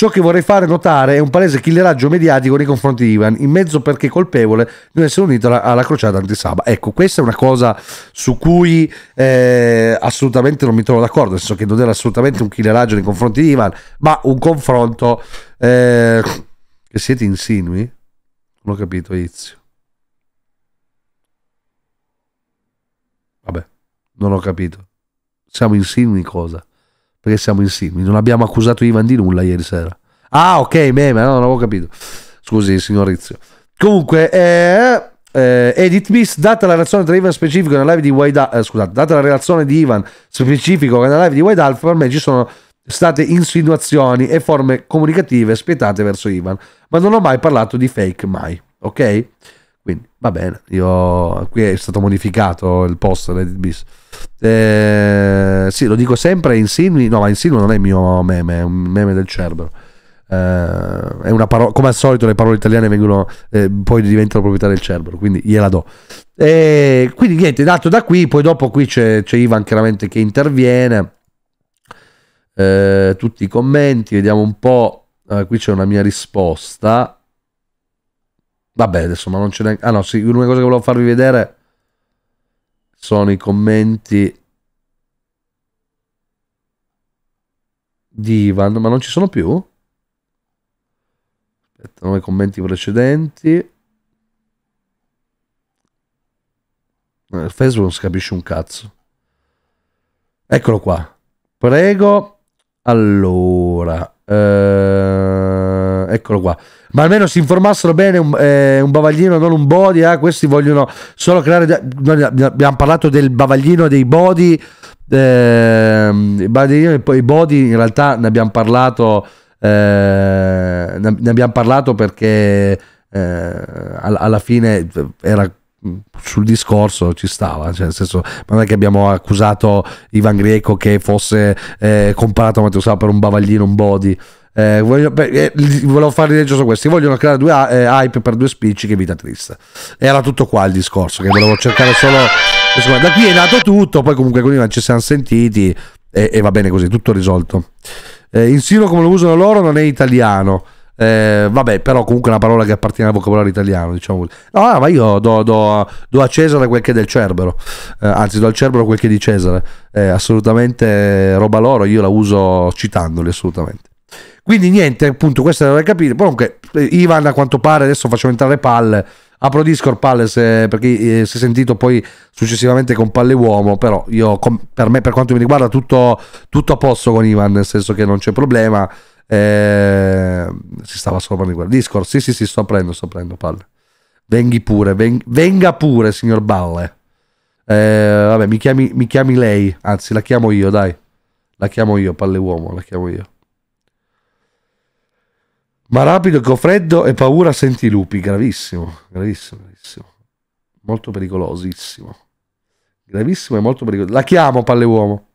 Ciò che vorrei fare notare è un palese killeraggio mediatico nei confronti di Ivan, in mezzo perché colpevole di non essere unito alla, alla crociata antisaba. Ecco, questa è una cosa su cui eh, assolutamente non mi trovo d'accordo, nel senso che non era assolutamente un killeraggio nei confronti di Ivan, ma un confronto eh, che siete insinui? Non ho capito, Izio. Vabbè, non ho capito. Siamo insinui cosa? perché siamo insigni. Non abbiamo accusato Ivan di nulla ieri sera. Ah, ok, meme, no, non avevo capito. Scusi, signor Rizio. Comunque, eh, eh, Edith Miss, data la relazione tra Ivan specifico nella live di Wide eh, scusate, data la relazione di Ivan specifico nella live di Wide Alpha, per me ci sono state insinuazioni e forme comunicative spietate verso Ivan, ma non ho mai parlato di fake, mai, ok? Quindi va bene, io, qui è stato modificato il post Reddit bis. Eh, sì, lo dico sempre, Insinuo, no, ma Insinuo non è il mio meme, è un meme del Cerbero. Eh, è una parola, come al solito le parole italiane vengono, eh, poi diventano proprietà del Cerbero, quindi gliela do. E quindi niente, dato da qui, poi dopo qui c'è, Ivan chiaramente che interviene, eh, tutti i commenti, vediamo un po', eh, qui c'è una mia risposta. Vabbè, adesso ma non ce neanche... Ah no, sì, l'unica cosa che volevo farvi vedere sono i commenti di Ivan, ma non ci sono più? Aspetta, Aspettano i commenti precedenti. Eh, Facebook non si capisce un cazzo. Eccolo qua. Prego. Allora. Eh eccolo qua. Ma almeno si informassero bene un, eh, un bavaglino, non un body. Eh, questi vogliono solo creare. Noi abbiamo parlato del bavaglino dei body. Eh, I body in realtà ne abbiamo parlato. Eh, ne abbiamo parlato perché eh, alla fine era mm, sul discorso ci stava, cioè nel senso, non è che abbiamo accusato Ivan Greco che fosse eh, comparato a Matteo per un bavaglino, un body. Eh, voglio, eh, volevo fare leggere su questi. Vogliono creare due eh, hype per due spicci. Che vita triste. Era tutto qua il discorso. Che volevo cercare solo. Insomma, da qui è nato tutto. Poi, comunque, con Ivan ci siamo sentiti. E, e, va bene così, tutto risolto. Eh, insino come lo usano loro non è italiano. Eh, vabbè, però comunque è una parola che appartiene al vocabolario italiano, diciamo. No, ma io do, do, do a Cesare quel che è del Cerbero, eh, anzi do al Cerbero quel che è di Cesare. Eh, assolutamente roba loro, io la uso citandoli, assolutamente. Quindi niente, appunto, questo era da capire. Comunque, eh, Ivan a quanto pare, adesso facciamo entrare palle apro Discord palle se, perché eh, si è sentito poi successivamente con Palle Uomo, però io, com, per me, per quanto mi riguarda, tutto, tutto a posto con Ivan, nel senso che non c'è problema. Eh, si stava solo prendendo Discord, sì sì sì, sto prendendo, sto prendendo palle Venghi pure, veng, venga pure, signor Balle. Eh, vabbè, mi chiami, mi chiami lei, anzi la chiamo io, dai. La chiamo io, Palle Uomo, la chiamo io. Ma rapido che ho freddo e paura senti i lupi. Gravissimo, gravissimo, gravissimo. Molto pericolosissimo. Gravissimo e molto pericoloso. La chiamo, palle uomo.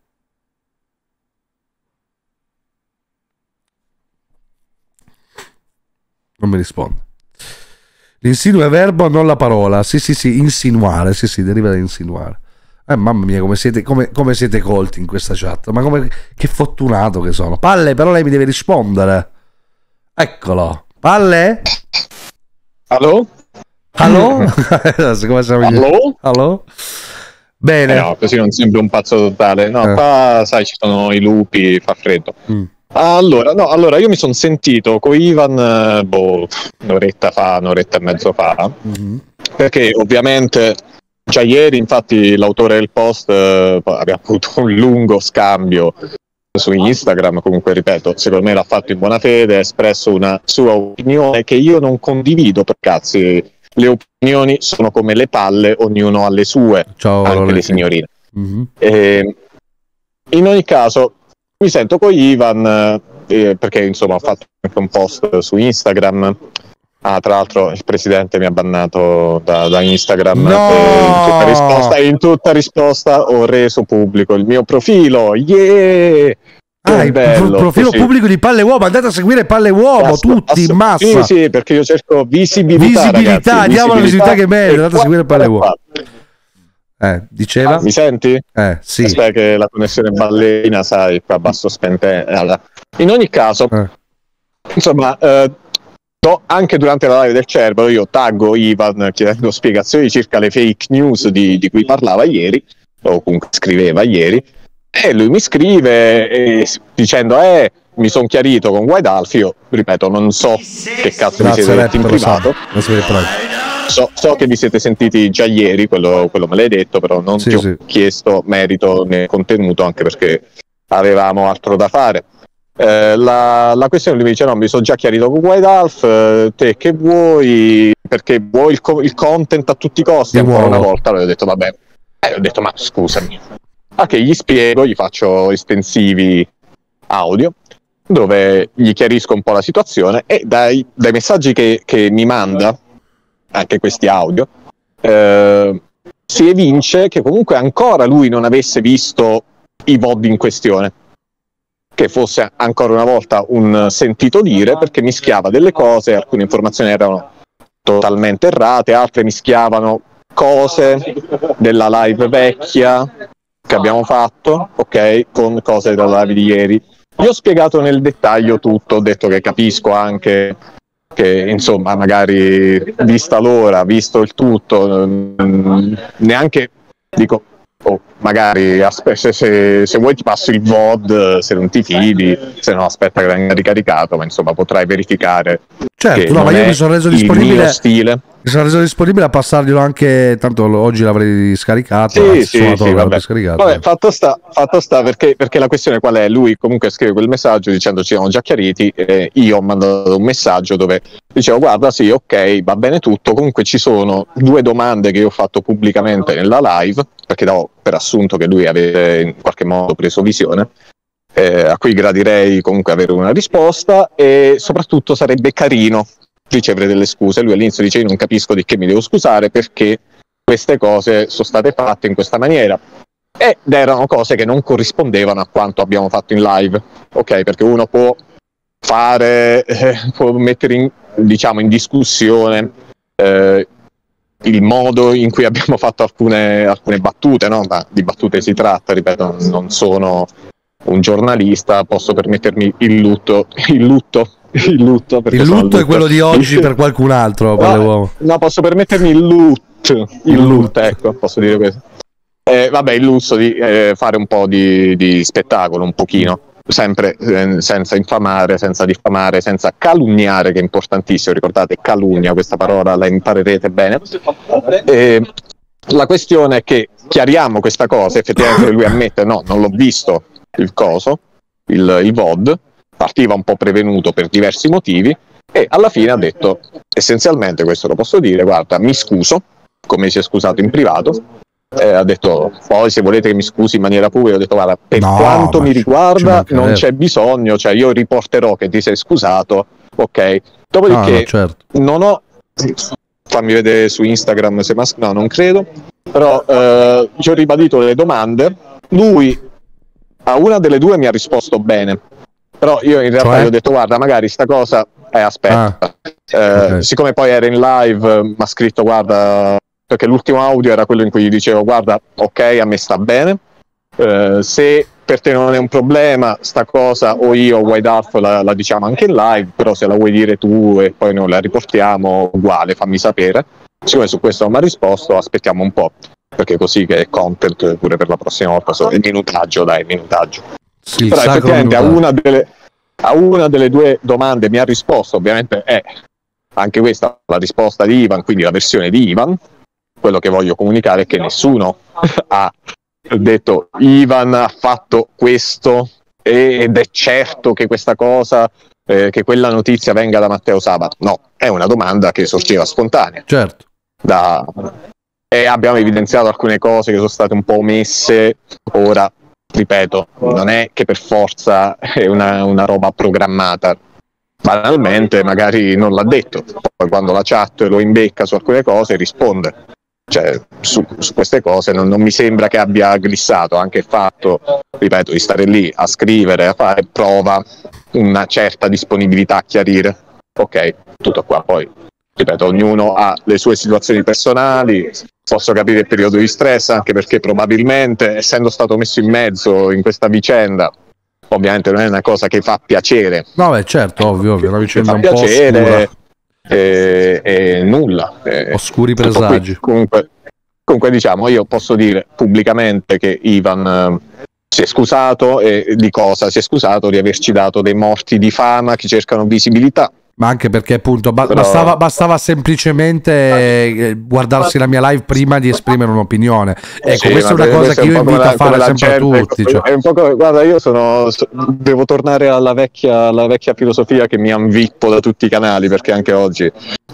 Non mi risponde. L'insinuo è verbo, non la parola. Sì, sì, sì, insinuare. Sì, sì, deriva da insinuare. Eh, mamma mia, come siete, come, come siete colti in questa chat. Ma come, che fortunato che sono. Palle, però lei mi deve rispondere. Eccolo. Palle? Allo? Allo? Come siamo Allo? Allo? Bene. Eh no, così non sembra un pazzo totale. No, eh. qua sai ci sono i lupi, fa freddo. Mm. Allora, no, allora io mi sono sentito con Ivan eh, boh, un'oretta fa, un'oretta e mezzo fa, mm-hmm. perché ovviamente già ieri infatti l'autore del post eh, abbiamo avuto un lungo scambio su Instagram, comunque ripeto, secondo me l'ha fatto in buona fede, ha espresso una sua opinione che io non condivido, per cazzi, le opinioni sono come le palle, ognuno ha le sue, Ciao, anche Lorenzo. le signorine. Mm-hmm. Ehm, e, in ogni caso, mi sento con Ivan, eh, perché insomma ha fatto anche un post su Instagram Ah, tra l'altro il presidente mi ha bannato da, da Instagram no! e in tutta, risposta, in tutta risposta ho reso pubblico il mio profilo. Yeah! Ah, il profilo così. pubblico di Palle Uomo, andate a seguire Palle Uomo ass- tutti ass- in massa. Sì, sì, perché io cerco visibilità. Visibilità, ragazzi, diamo la visibilità che merita, andate a seguire Palle Uomo. Eh, diceva? Ah, mi senti? Eh, sì. Aspetta che la connessione ballerina, sai, qua basso spente. Allora. In ogni caso, eh. insomma, eh, detto, anche durante la live del Cerbero io taggo Ivan chiedendo spiegazioni circa le fake news di, di cui parlava ieri, o comunque scriveva ieri, e lui mi scrive eh, dicendo, eh, mi sono chiarito con Guaidalfi, io ripeto, non so che cazzo Grazie, vi siete detti in privato. Lo so. So, so, che vi siete sentiti già ieri, quello, quello me l'hai detto, però non sì, ti sì. ho chiesto merito né contenuto, anche perché avevamo altro da fare eh, la, la, questione lui mi dice no mi sono già chiarito con White Alf. Eh, te che vuoi perché vuoi il, co- il content a tutti i costi ancora una volta allora ho detto vabbè eh, ho detto ma scusami ok, ah, gli spiego gli faccio estensivi audio dove gli chiarisco un po' la situazione e dai, dai messaggi che, che, mi manda, anche questi audio, eh, si evince che comunque ancora lui non avesse visto i VOD in questione che fosse ancora una volta un sentito dire perché mischiava delle cose, alcune informazioni erano totalmente errate, altre mischiavano cose della live vecchia che abbiamo fatto, ok, con cose della live di ieri. Io ho spiegato nel dettaglio tutto, ho detto che capisco anche che insomma magari vista l'ora, visto il tutto, mm, neanche dico o magari se, se, se, vuoi ti passo il VOD, se non ti fidi, se no aspetta che venga ricaricato, ma insomma potrai verificare. Certo, no, ma io mi sono reso disponibile. Il mio stile sono reso disponibile a passarglielo anche tanto oggi l'avrei scaricato sì, sì, sì, vabbè. vabbè, fatto sta, fatto sta perché, perché, la questione qual è lui comunque scrive quel messaggio dicendo ci siamo già chiariti eh, io ho mandato un messaggio dove dicevo guarda sì ok va bene tutto comunque ci sono due domande che io ho fatto pubblicamente nella live perché davo per assunto che lui avesse in qualche modo preso visione eh, a cui gradirei comunque avere una risposta e soprattutto sarebbe carino ricevere delle scuse. Lui all'inizio dice: Io non capisco di che mi devo scusare perché queste cose sono state fatte in questa maniera. Ed erano cose che non corrispondevano a quanto abbiamo fatto in live, ok? Perché uno può fare, eh, può mettere in, diciamo, in discussione eh, il modo in cui abbiamo fatto alcune, alcune battute, no? ma di battute si tratta, ripeto, non sono un giornalista posso permettermi il lutto, il lutto il lutto, il lutto è quello di oggi per qualcun altro. Per no, no, posso permettermi il lutto. Il lutto, ecco, posso dire questo. Eh, vabbè, il lusso di eh, fare un po' di, di, spettacolo, un pochino, sempre eh, senza infamare, senza diffamare, senza calunniare, che è importantissimo, ricordate, calunnia, questa parola la imparerete bene. Eh, la questione è che chiariamo questa cosa, effettivamente lui ammette, no, non l'ho visto, il coso, il, il VOD, partiva un po' prevenuto per diversi motivi e alla fine ha detto essenzialmente, questo lo posso dire, guarda, mi scuso, come si è scusato in privato, eh, ha detto poi se volete che mi scusi in maniera pubblica ho detto guarda per no, quanto mi riguarda c- non c'è bisogno cioè io riporterò che ti sei scusato ok dopodiché no, ah, no, certo. non ho fammi vedere su Instagram se mas- no non credo però eh, ci ho ribadito le domande lui a una delle due mi ha risposto bene. Però io in realtà cioè? gli ho detto guarda, magari sta cosa eh, aspetta. Ah, eh, okay. Siccome poi era in live, eh, mi ha scritto guarda, perché l'ultimo audio era quello in cui gli dicevo guarda, ok, a me sta bene. Eh, se per te non è un problema sta cosa o io o Wide Half la, la, diciamo anche in live, però se la vuoi dire tu e poi noi la riportiamo uguale, fammi sapere. Siccome su questo non mi ha risposto, aspettiamo un po' perché così che è content pure per la prossima volta, so, il minutaggio dai, minutaggio. Sì, Però effettivamente a una, delle, a una delle due domande mi ha risposto, ovviamente è anche questa la risposta di Ivan, quindi la versione di Ivan. Quello che voglio comunicare è che nessuno ha detto Ivan ha fatto questo ed è certo che questa cosa, eh, che quella notizia venga da Matteo Sabato. No, è una domanda che sorgeva spontanea. Certo. Da, e abbiamo evidenziato alcune cose che sono state un po' omesse. Ora, ripeto, non è che per forza è una, una roba programmata. Banalmente, magari non l'ha detto, poi quando la chat lo imbecca su alcune cose risponde. Cioè, su, su, queste cose non, non, mi sembra che abbia glissato anche il fatto, ripeto, di stare lì a scrivere, a fare prova una certa disponibilità a chiarire. Ok, tutto qua, poi ripeto, ognuno ha le sue situazioni personali, posso capire il periodo di stress anche perché probabilmente essendo stato messo in mezzo in questa vicenda ovviamente non è una cosa che fa piacere. No, beh, certo, ovvio, ovvio, una vicenda fa un piacere, po' oscura. E, e nulla. Eh. Oscuri presagi. Comunque, comunque, diciamo, io posso dire pubblicamente che Ivan eh, si è scusato e di cosa si è scusato? Di averci dato dei morti di fama che cercano visibilità ma anche perché appunto ba- Però... bastava, bastava, semplicemente ah. eh, guardarsi la mia live prima di esprimere un'opinione. Eh ecco, sì, questa è una cosa che un io invito la, a fare sempre gente, a tutti. Cioè. Come, guarda, io sono, devo tornare alla vecchia, alla vecchia filosofia che mi anvippo da tutti i canali, perché anche oggi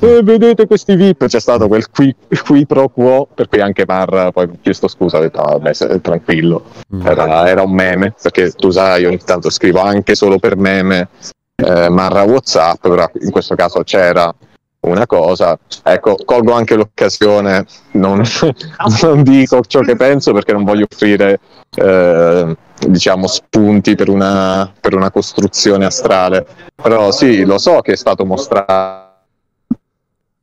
eh, vedete questi VIP, c'è stato quel qui, qui, pro quo, per cui anche Marra poi mi ha chiesto scusa, ha detto ah, tranquillo, mm. era, era, un meme, perché tu sai, ogni tanto scrivo anche solo per meme, eh, Marra WhatsApp, però in questo caso c'era una cosa. Ecco, colgo anche l'occasione, non, non dico ciò che penso perché non voglio offrire eh, diciamo spunti per una, per una costruzione astrale, però sì, lo so che è stato mostrato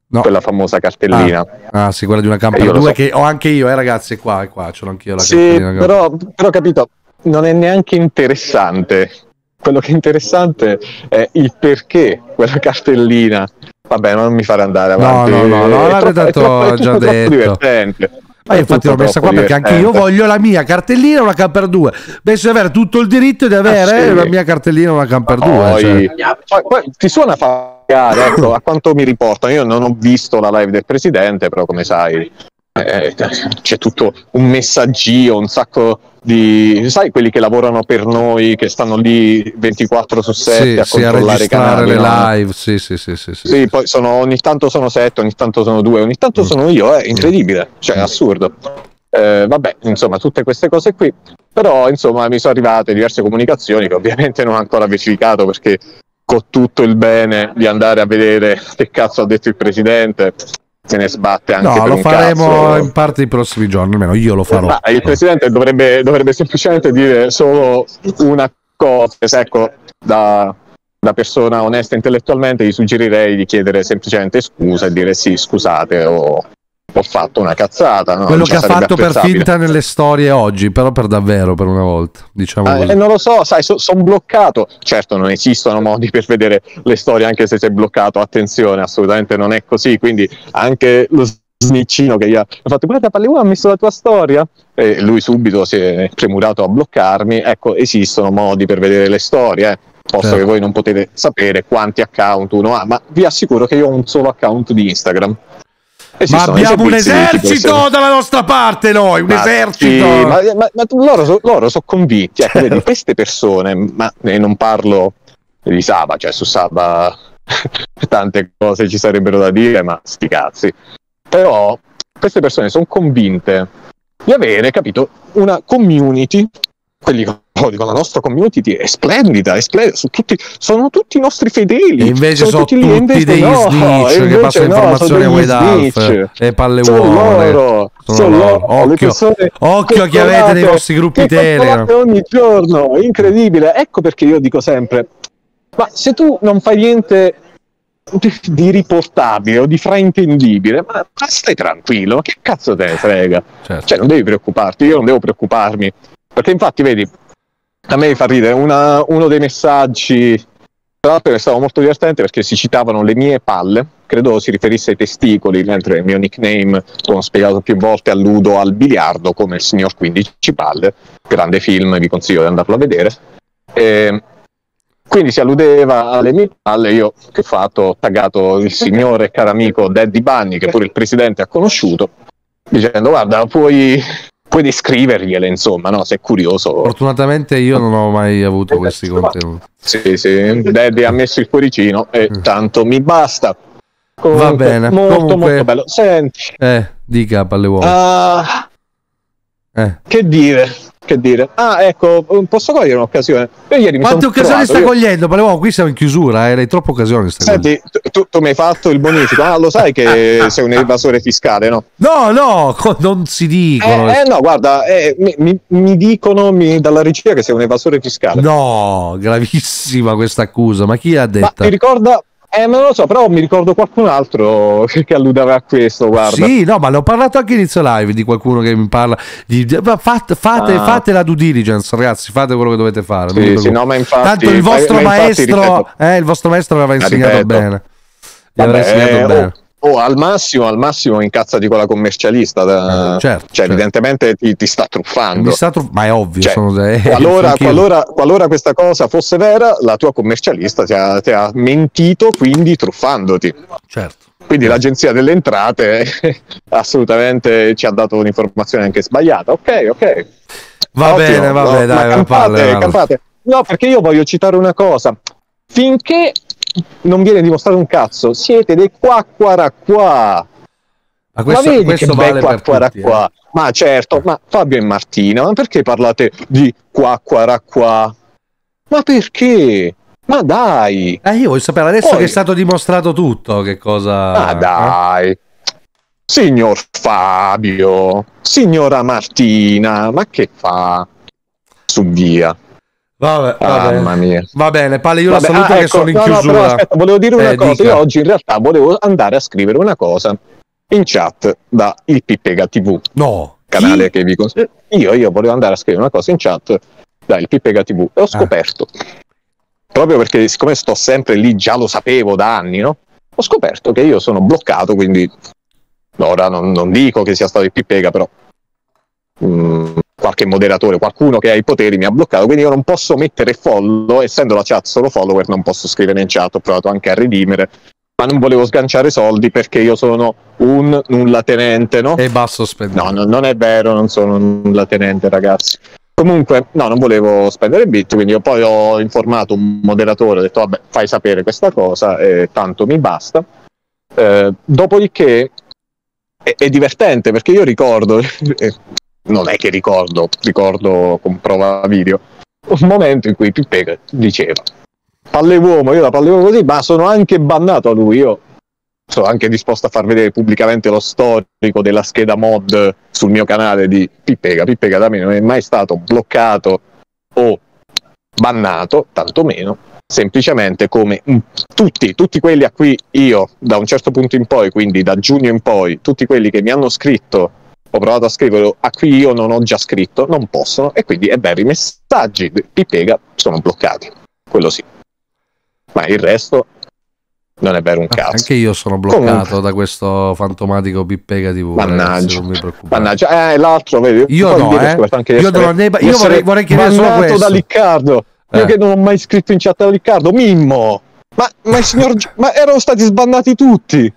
no. quella famosa cartellina. Ah, ah sì, quella di una Camper 2 so. che ho anche io, eh ragazzi, è qua, è qua, ce l'ho anch'io la sì, cartellina. Però, però capito, non è neanche interessante quello che è interessante è il perché quella cartellina. Vabbè, non mi fare andare avanti. No, no, no, no l'avete tanto già detto. Divertente. Ma ah, infatti l'ho messa qua perché anche io voglio la mia cartellina e una camper 2. Penso di avere tutto il diritto di ah, avere ah, sì. la mia cartellina e una camper 2. cioè. poi, ti suona pagare, ecco, a quanto mi riportano. Io non ho visto la live del presidente, però come sai, eh, c'è tutto un messaggio, un sacco di... sai quelli che lavorano per noi, che stanno lì 24 su 7 sì, a sì, controllare a i canali. le no? sì, sì, sì. Sì, sì, sì poi sono, ogni tanto sono 7, ogni tanto sono 2, ogni tanto mm. sono io, è eh, incredibile, cioè è assurdo. Eh, vabbè, insomma, tutte queste cose qui. Però, insomma, mi sono arrivate diverse comunicazioni che ovviamente non ho ancora verificato perché con tutto il bene di andare a vedere che cazzo ha detto il presidente, se ne sbatte anche no, lo faremo cazzo. in parte i prossimi giorni, almeno io lo farò. Ma il presidente dovrebbe, dovrebbe semplicemente dire solo una cosa, ecco, da, da persona onesta intellettualmente gli suggerirei di chiedere semplicemente scusa e dire sì, scusate o ho fatto una cazzata. No? Quello che ha fatto per finta nelle storie oggi, però per davvero, per una volta. Diciamo ah, eh, non lo so, sai, so, sono bloccato. Certo, non esistono modi per vedere le storie anche se sei bloccato. Attenzione, assolutamente non è così. Quindi anche lo sniccino che gli ha fatto guarda Palleua ha messo la tua storia e lui subito si è premurato a bloccarmi ecco esistono modi per vedere le storie eh. posto certo. che voi non potete sapere quanti account uno ha, ma vi assicuro che io ho un solo account di Instagram. Eh, ma abbiamo un esercito sono... dalla nostra parte noi, un ma esercito! Sì, ma, eh, ma, ma loro, loro sono convinti, ecco, vedi, queste persone, ma non parlo di Saba, cioè su Saba tante cose ci sarebbero da dire, ma sti cazzi. Però queste persone sono convinte di avere, capito, una community, quelli oh, dico, la nostra community è splendida, è splendida sono, tutti, sono tutti i nostri fedeli. E invece sono, sono tutti, tutti invece, degli no, snitch che passano no, informazioni a White e palle uomini. Sono, sono Occhio, occhio che avete nei vostri gruppi Telegram. Ogni giorno, incredibile. Ecco perché io dico sempre, ma se tu non fai niente di riportabile o di fraintendibile, ma, ma stai tranquillo, che cazzo te ne frega? Certo. Cioè, non devi preoccuparti, io non devo preoccuparmi. Perché infatti, vedi, a me fa ridere una, uno dei messaggi tra l'altro è stato molto divertente perché si citavano le mie palle credo si riferisse ai testicoli mentre il mio nickname come ho spiegato più volte alludo al biliardo come il signor 15 palle grande film vi consiglio di andarlo a vedere e, quindi si alludeva alle mie palle io che ho fatto ho taggato il signore caro amico Daddy Bunny che pure il presidente ha conosciuto dicendo guarda puoi puoi descrivergliele, insomma, no? se è curioso. Fortunatamente io non ho mai avuto eh, questi contenuti. Sì, sì, Daddy ha messo il cuoricino e mm. tanto mi basta. Comunque, Va bene, molto, Comunque, molto bello. Senti. Eh, dica palle uova. Uh, eh. Che dire? che dire, ah ecco, posso cogliere un'occasione? ieri Quante occasioni stai io... cogliendo? Parliamo, qui siamo in chiusura, eh, hai troppe occasioni. Senti, tu, tu, mi hai fatto il bonifico, ah lo sai che sei un evasore fiscale, no? No, no, non si dicono. Eh, eh no, guarda, eh, mi, mi, mi, dicono mi, dalla regia che sei un evasore fiscale. No, gravissima questa accusa, ma chi ha detto? Ma ti ricorda, eh, non lo so, però mi ricordo qualcun altro che alludeva a questo, guarda. Sì, no, ma l'ho parlato anche inizio live di qualcuno che mi parla di... Fate, fate, ah. fate la due diligence, ragazzi, fate quello che dovete fare. Sì, sì, no, infatti, Tanto il vostro ma, maestro, ma infatti, eh, il vostro maestro aveva insegnato ripeto. bene. Gli Vabbè, avrei insegnato eh, oh. bene Oh, al massimo, al massimo incazzati con la commercialista. Da... Eh, certo, cioè, certo. evidentemente ti, ti, sta truffando. Sta truff- ma è ovvio. Cioè, sono... qualora, qualora, qualora, questa cosa fosse vera, la tua commercialista ti ha, ti ha mentito, quindi truffandoti. Certo. Quindi certo. l'agenzia delle entrate assolutamente ci ha dato un'informazione anche sbagliata. Ok, ok. Va Ottimo, bene, va no? bene, dai, campate, campate. No, perché io voglio citare una cosa. Finché non viene dimostrato un cazzo. Siete dei qua qua qua. Ma questo, ma vedi questo che vale qua, qua, tutti, qua. Eh. Ma certo, ma Fabio e Martina, ma perché parlate di qua qua qua? Ma perché? Ma dai! Eh, io voglio sapere adesso Poi... che è stato dimostrato tutto, che cosa... Ma eh? dai! Eh? Signor Fabio, signora Martina, ma che fa? Su via. Vabbè, vabbè. Mamma mia. Va bene, Pale, io vabbè, la saluto ah, che ecco, sono in no, chiusura. No, aspetta, volevo dire una eh, cosa. Dica. Io oggi in realtà volevo andare a scrivere una cosa in chat da Il Pippega TV. No. Canale Chi? che vi consiglio. Io, io volevo andare a scrivere una cosa in chat da Il Pippega TV e ho ah. scoperto. Ah. Proprio perché siccome sto sempre lì, già lo sapevo da anni, no? Ho scoperto che io sono bloccato, quindi ora non, non dico che sia stato il Pippega, però... Mm qualche moderatore, qualcuno che ha i poteri mi ha bloccato, quindi io non posso mettere follow, essendo la chat solo follower non posso scrivere in chat, ho provato anche a redimere, ma non volevo sganciare soldi perché io sono un nulla tenente, no? E basso spendere. No, no, non è vero, non sono un tenente, ragazzi. Comunque, no, non volevo spendere bit, quindi io poi ho informato un moderatore, ho detto vabbè, fai sapere questa cosa e tanto mi basta. Eh, dopodiché è, divertente perché io ricordo, eh, non è che ricordo, ricordo con prova video, un momento in cui Pippega diceva palle uomo, io la palle uomo così, ma sono anche bannato a lui, io sono anche disposto a far vedere pubblicamente lo storico della scheda mod sul mio canale di Pippega, Pippega da me non è mai stato bloccato o bannato, tantomeno, semplicemente come tutti, tutti quelli a cui io da un certo punto in poi, quindi da giugno in poi, tutti quelli che mi hanno scritto ho provato a scrivere a cui io non ho già scritto, non possono, e quindi e beh, i messaggi di Pega sono bloccati, quello sì. Ma il resto non è vero un ah, cazzo. Anche io sono bloccato Comunque. da questo fantomatico Pippega TV. Mannaggia, ragazzi, mannaggia. Eh, l'altro, vedi? Io no, dire, eh. io, essere, ne... io vorrei, vorrei chiedere solo questo. da Riccardo. Eh. Io che non ho mai scritto in chat da Riccardo, Mimmo. Ma, ma, signor, ma erano stati sbandati tutti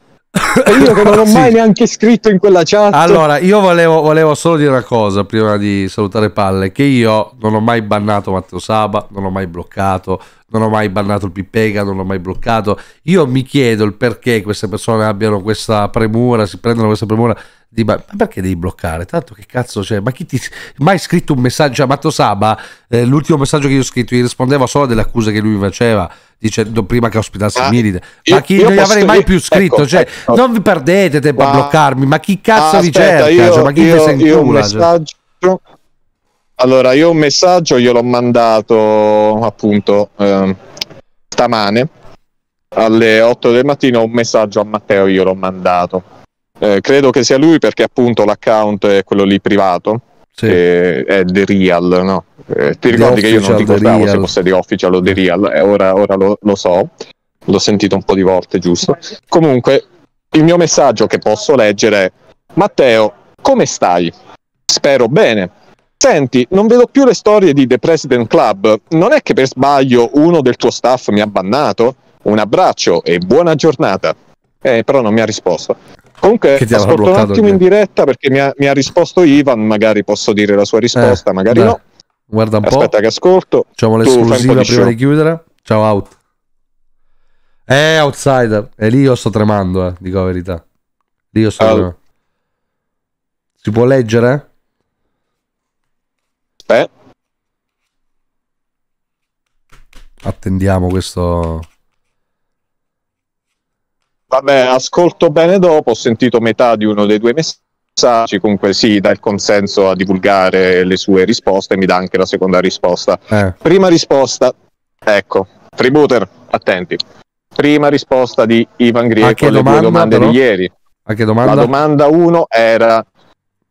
e io che non ho mai sì. neanche scritto in quella chat. Allora, io volevo, volevo, solo dire una cosa prima di salutare Palle, che io non ho mai bannato Matteo Saba, non ho mai bloccato, non ho mai bannato il Pipega, non ho mai bloccato. Io mi chiedo il perché queste persone abbiano questa premura, si prendono questa premura di, ma perché devi bloccare? Tanto che cazzo c'è? Ma chi ti mai scritto un messaggio a Matteo Saba? Eh, l'ultimo messaggio che io ho scritto gli rispondeva solo delle accuse che lui faceva dicendo prima che ospitasse Milite. Ma chi io non gli avrei mai più scritto? Ecco, cioè, ecco. non vi perdete tempo ma, a bloccarmi, ma chi cazzo ah, vi aspetta, cerca? Cioè, ma chi io, vi io un cioè, messaggio, cioè? Allora, io un messaggio gliel'ho mandato appunto eh, stamane alle 8 del mattino. Un messaggio a Matteo io l'ho mandato eh, credo che sia lui perché appunto l'account è quello lì privato, sì. che è The Real, no? Eh, ti ricordi che io non ricordavo se fosse The Official o The Real, eh, ora, ora lo, lo so, l'ho sentito un po' di volte, giusto? Comunque, il mio messaggio che posso leggere è Matteo, come stai? Spero bene. Senti, non vedo più le storie di The President Club. Non è che per sbaglio uno del tuo staff mi ha bannato? Un abbraccio e buona giornata. Eh, però non mi ha risposto. Comunque ti ascolto un attimo in diretta perché mi ha, mi ha, risposto Ivan, magari posso dire la sua eh, risposta, eh, magari beh. no. Guarda un Aspetta po'. Aspetta che ascolto. Facciamo l'esclusiva prima show. di chiudere. Ciao out. Eh, outsider. E lì io sto tremando, eh, dico la verità. Lì io sto All... tremando. Si può leggere? Beh. Attendiamo questo Vabbè, ascolto bene dopo, ho sentito metà di uno dei due messaggi, comunque sì, dà il consenso a divulgare le sue risposte e mi dà anche la seconda risposta. Eh. Prima risposta, ecco, freebooter, attenti. Prima risposta di Ivan Grieco alle domanda, due domande però? di ieri. Domanda? La domanda 1 era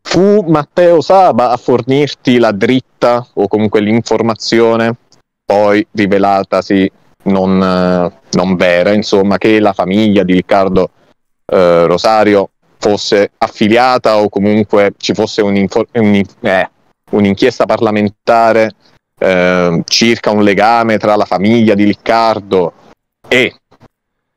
fu Matteo Saba a fornirti la dritta o comunque l'informazione poi rivelatasi non eh, non vera, insomma, che la famiglia di Riccardo eh, Rosario fosse affiliata o comunque ci fosse un'info- un, eh, un'inchiesta parlamentare eh, circa un legame tra la famiglia di Riccardo e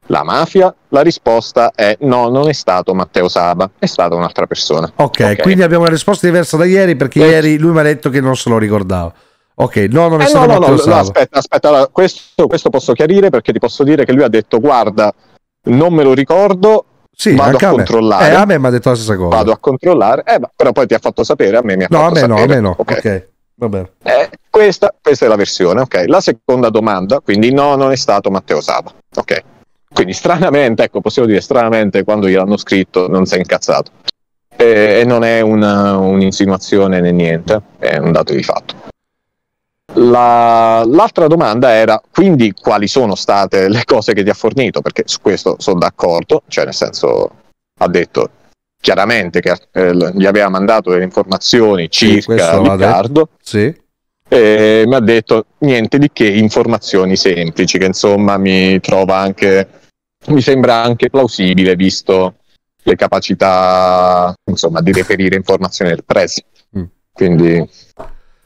la mafia? La risposta è no, non è stato Matteo Saba, è stata un'altra persona. Ok, okay. quindi abbiamo una risposta diversa da ieri perché ieri lui mi ha detto che non se lo ricordava. Ok, no, non eh no, no, no, no, aspetta, aspetta, allora, questo, questo, posso chiarire perché ti posso dire che lui ha detto guarda, non me lo ricordo, sì, vado a, a controllare. Eh, a me mi ha detto la stessa cosa. Vado a controllare, eh, però poi ti ha fatto sapere, a me mi ha no, fatto sapere. No, a me no, a me no, ok. okay. Eh, questa, questa, è la versione, ok. La seconda domanda, quindi no, non è stato Matteo Sava, ok. Quindi stranamente, ecco, possiamo dire stranamente, quando gliel'hanno scritto non si è incazzato. E, eh, e non è una, un'insinuazione né niente, è un dato di fatto. La, l'altra domanda era quindi quali sono state le cose che ti ha fornito, perché su questo sono d'accordo, cioè nel senso ha detto chiaramente che eh, gli aveva mandato delle informazioni circa sì, Riccardo. Sì. E mi ha detto niente di che informazioni semplici, che insomma mi trova anche, mi sembra anche plausibile visto le capacità insomma, di reperire informazioni del prezzo Mm. Quindi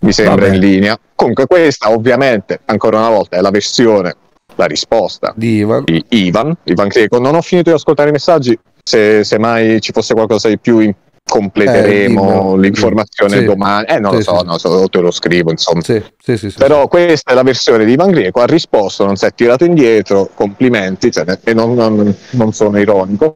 mi sembra in linea. Comunque questa ovviamente, ancora una volta, è la versione, la risposta di Ivan. Di Ivan, Ivan Greco. Non ho finito di ascoltare i messaggi, se, se mai ci fosse qualcosa di più completeremo eh, l'informazione sì. domani. Eh, non sì, lo so, sì. no, so, te lo scrivo, insomma. Però questa è la versione di Ivan Greco, ha risposto, non si è tirato indietro, complimenti, cioè, e non, non, non, sono ironico.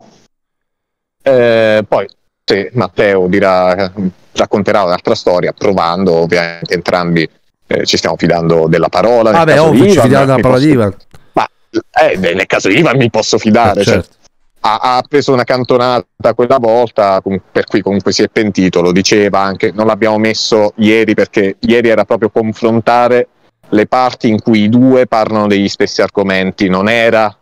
Eh, poi, se Matteo dirà racconterà un'altra storia, provando ovviamente entrambi eh, ci stiamo fidando della parola. Vabbè, ah ovvio, ci fidiamo della parola posso... di Ivan. Ma eh, nel caso di Ivan mi posso fidare. Eh, cioè, certo. cioè, ha, ha, preso una cantonata quella volta, per cui comunque si è pentito, lo diceva anche, non l'abbiamo messo ieri perché ieri era proprio confrontare le parti in cui i due parlano degli stessi argomenti, non era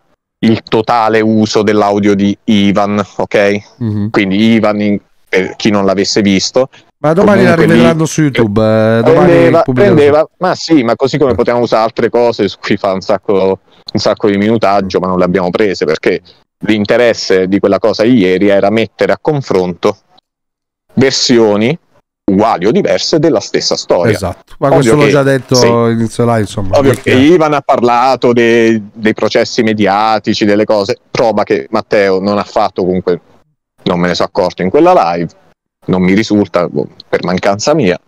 il totale uso dell'audio di Ivan, ok? Mm-hmm. Quindi Ivan in, per chi non l'avesse visto. Ma domani la rivedranno lì, su YouTube. Eh, prendeva, prendeva, ma sì, ma così come potevamo usare altre cose su cui fa un sacco, un sacco di minutaggio, ma non le abbiamo prese perché l'interesse di quella cosa di ieri era mettere a confronto versioni uguali o diverse della stessa storia. Esatto, ma Ovvio questo l'ho già detto sì. inizio là, insomma. Ovvio che Ivan ha parlato dei, dei, processi mediatici, delle cose, prova che Matteo non ha fatto comunque non me ne sono accorto in quella live, non mi risulta boh, per mancanza mia.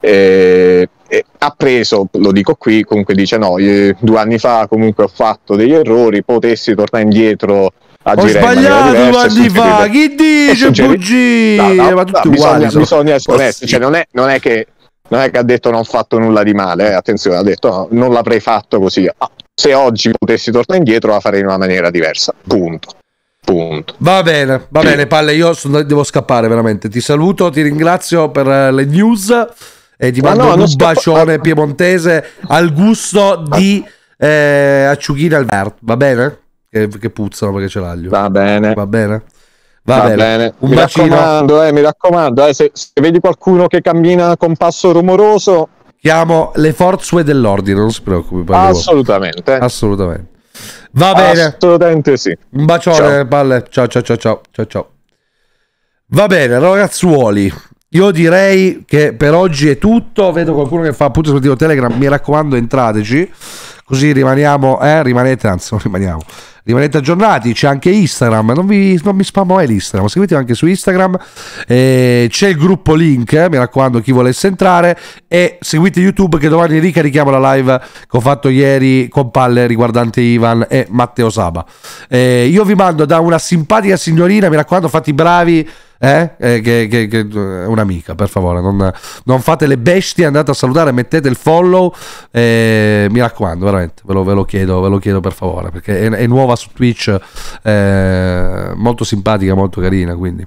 E, e ha preso, lo dico qui, comunque dice no, io, due anni fa comunque ho fatto degli errori, potessi tornare indietro ho sbagliato due anni fa chi dice bugie no, no, tutti no, bisogna, bisogna essere onesti cioè, non, è, non, che, non, è, che, ha detto non ho fatto nulla di male eh. attenzione ha detto no, non l'avrei fatto così ah, se oggi potessi tornare indietro la farei in una maniera diversa punto Punto. Va bene, va bene, Palle, io sono, devo scappare veramente. Ti saluto, ti ringrazio per eh, le news e ti mando no, un bacione scappa... piemontese al gusto di eh, acciughine al vert, va bene? Che, che, puzzano perché c'è l'aglio. Va bene. Va bene. Va, va bene. bene. Un mi bacino. Raccomando, eh, mi raccomando, eh, se, se, vedi qualcuno che cammina con passo rumoroso... Chiamo le forze dell'ordine, non si preoccupi. Assolutamente. Assolutamente. Va bene. Assolutamente sì. Un bacione, palle. Ciao. ciao, ciao, ciao, ciao, ciao. Va bene, ragazzuoli. Io direi che per oggi è tutto. Vedo qualcuno che fa appunto sul Telegram. Mi raccomando, entrateci così rimaniamo, eh, rimanete, anzi non rimaniamo, rimanete aggiornati, c'è anche Instagram, non, vi, non mi spammo mai l'Instagram, seguitemi anche su Instagram, eh, c'è il gruppo link, eh, mi raccomando chi volesse entrare e seguite YouTube che domani ricarichiamo la live che ho fatto ieri con palle riguardante Ivan e Matteo Saba. Eh, io vi mando da una simpatica signorina, mi raccomando fate i bravi eh? Eh, che, che, che, eh, un'amica, per favore, non, non, fate le bestie, andate a salutare, mettete il follow, eh, mi raccomando, veramente, ve lo, ve lo, chiedo, ve lo chiedo per favore, perché è, è nuova su Twitch, eh, molto simpatica, molto carina, quindi.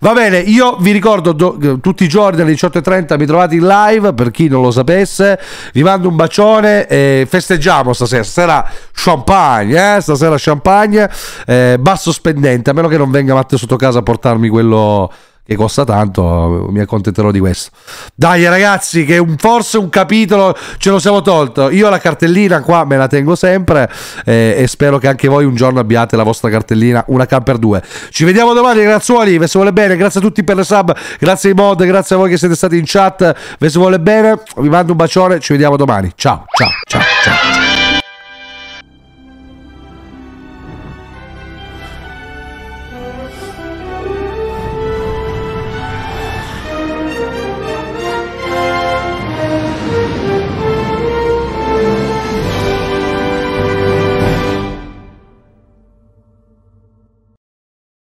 Va bene, io vi ricordo do, eh, tutti i giorni alle 18.30 mi trovate in live, per chi non lo sapesse, vi mando un bacione e festeggiamo stasera, stasera champagne, stasera champagne, basso spendente, a meno che non venga Matteo sotto casa a portarmi quello che costa tanto, mi accontenterò di questo. Dai ragazzi, che un, forse un capitolo ce lo siamo tolto. Io la cartellina qua me la tengo sempre eh, e spero che anche voi un giorno abbiate la vostra cartellina, una camper 2. Ci vediamo domani, grazzuoli, ve se vuole bene, grazie a tutti per le sub, grazie ai mod, grazie a voi che siete stati in chat, ve se vuole bene, vi mando un bacione, ci vediamo domani. Ciao, ciao, ciao, ciao. ciao.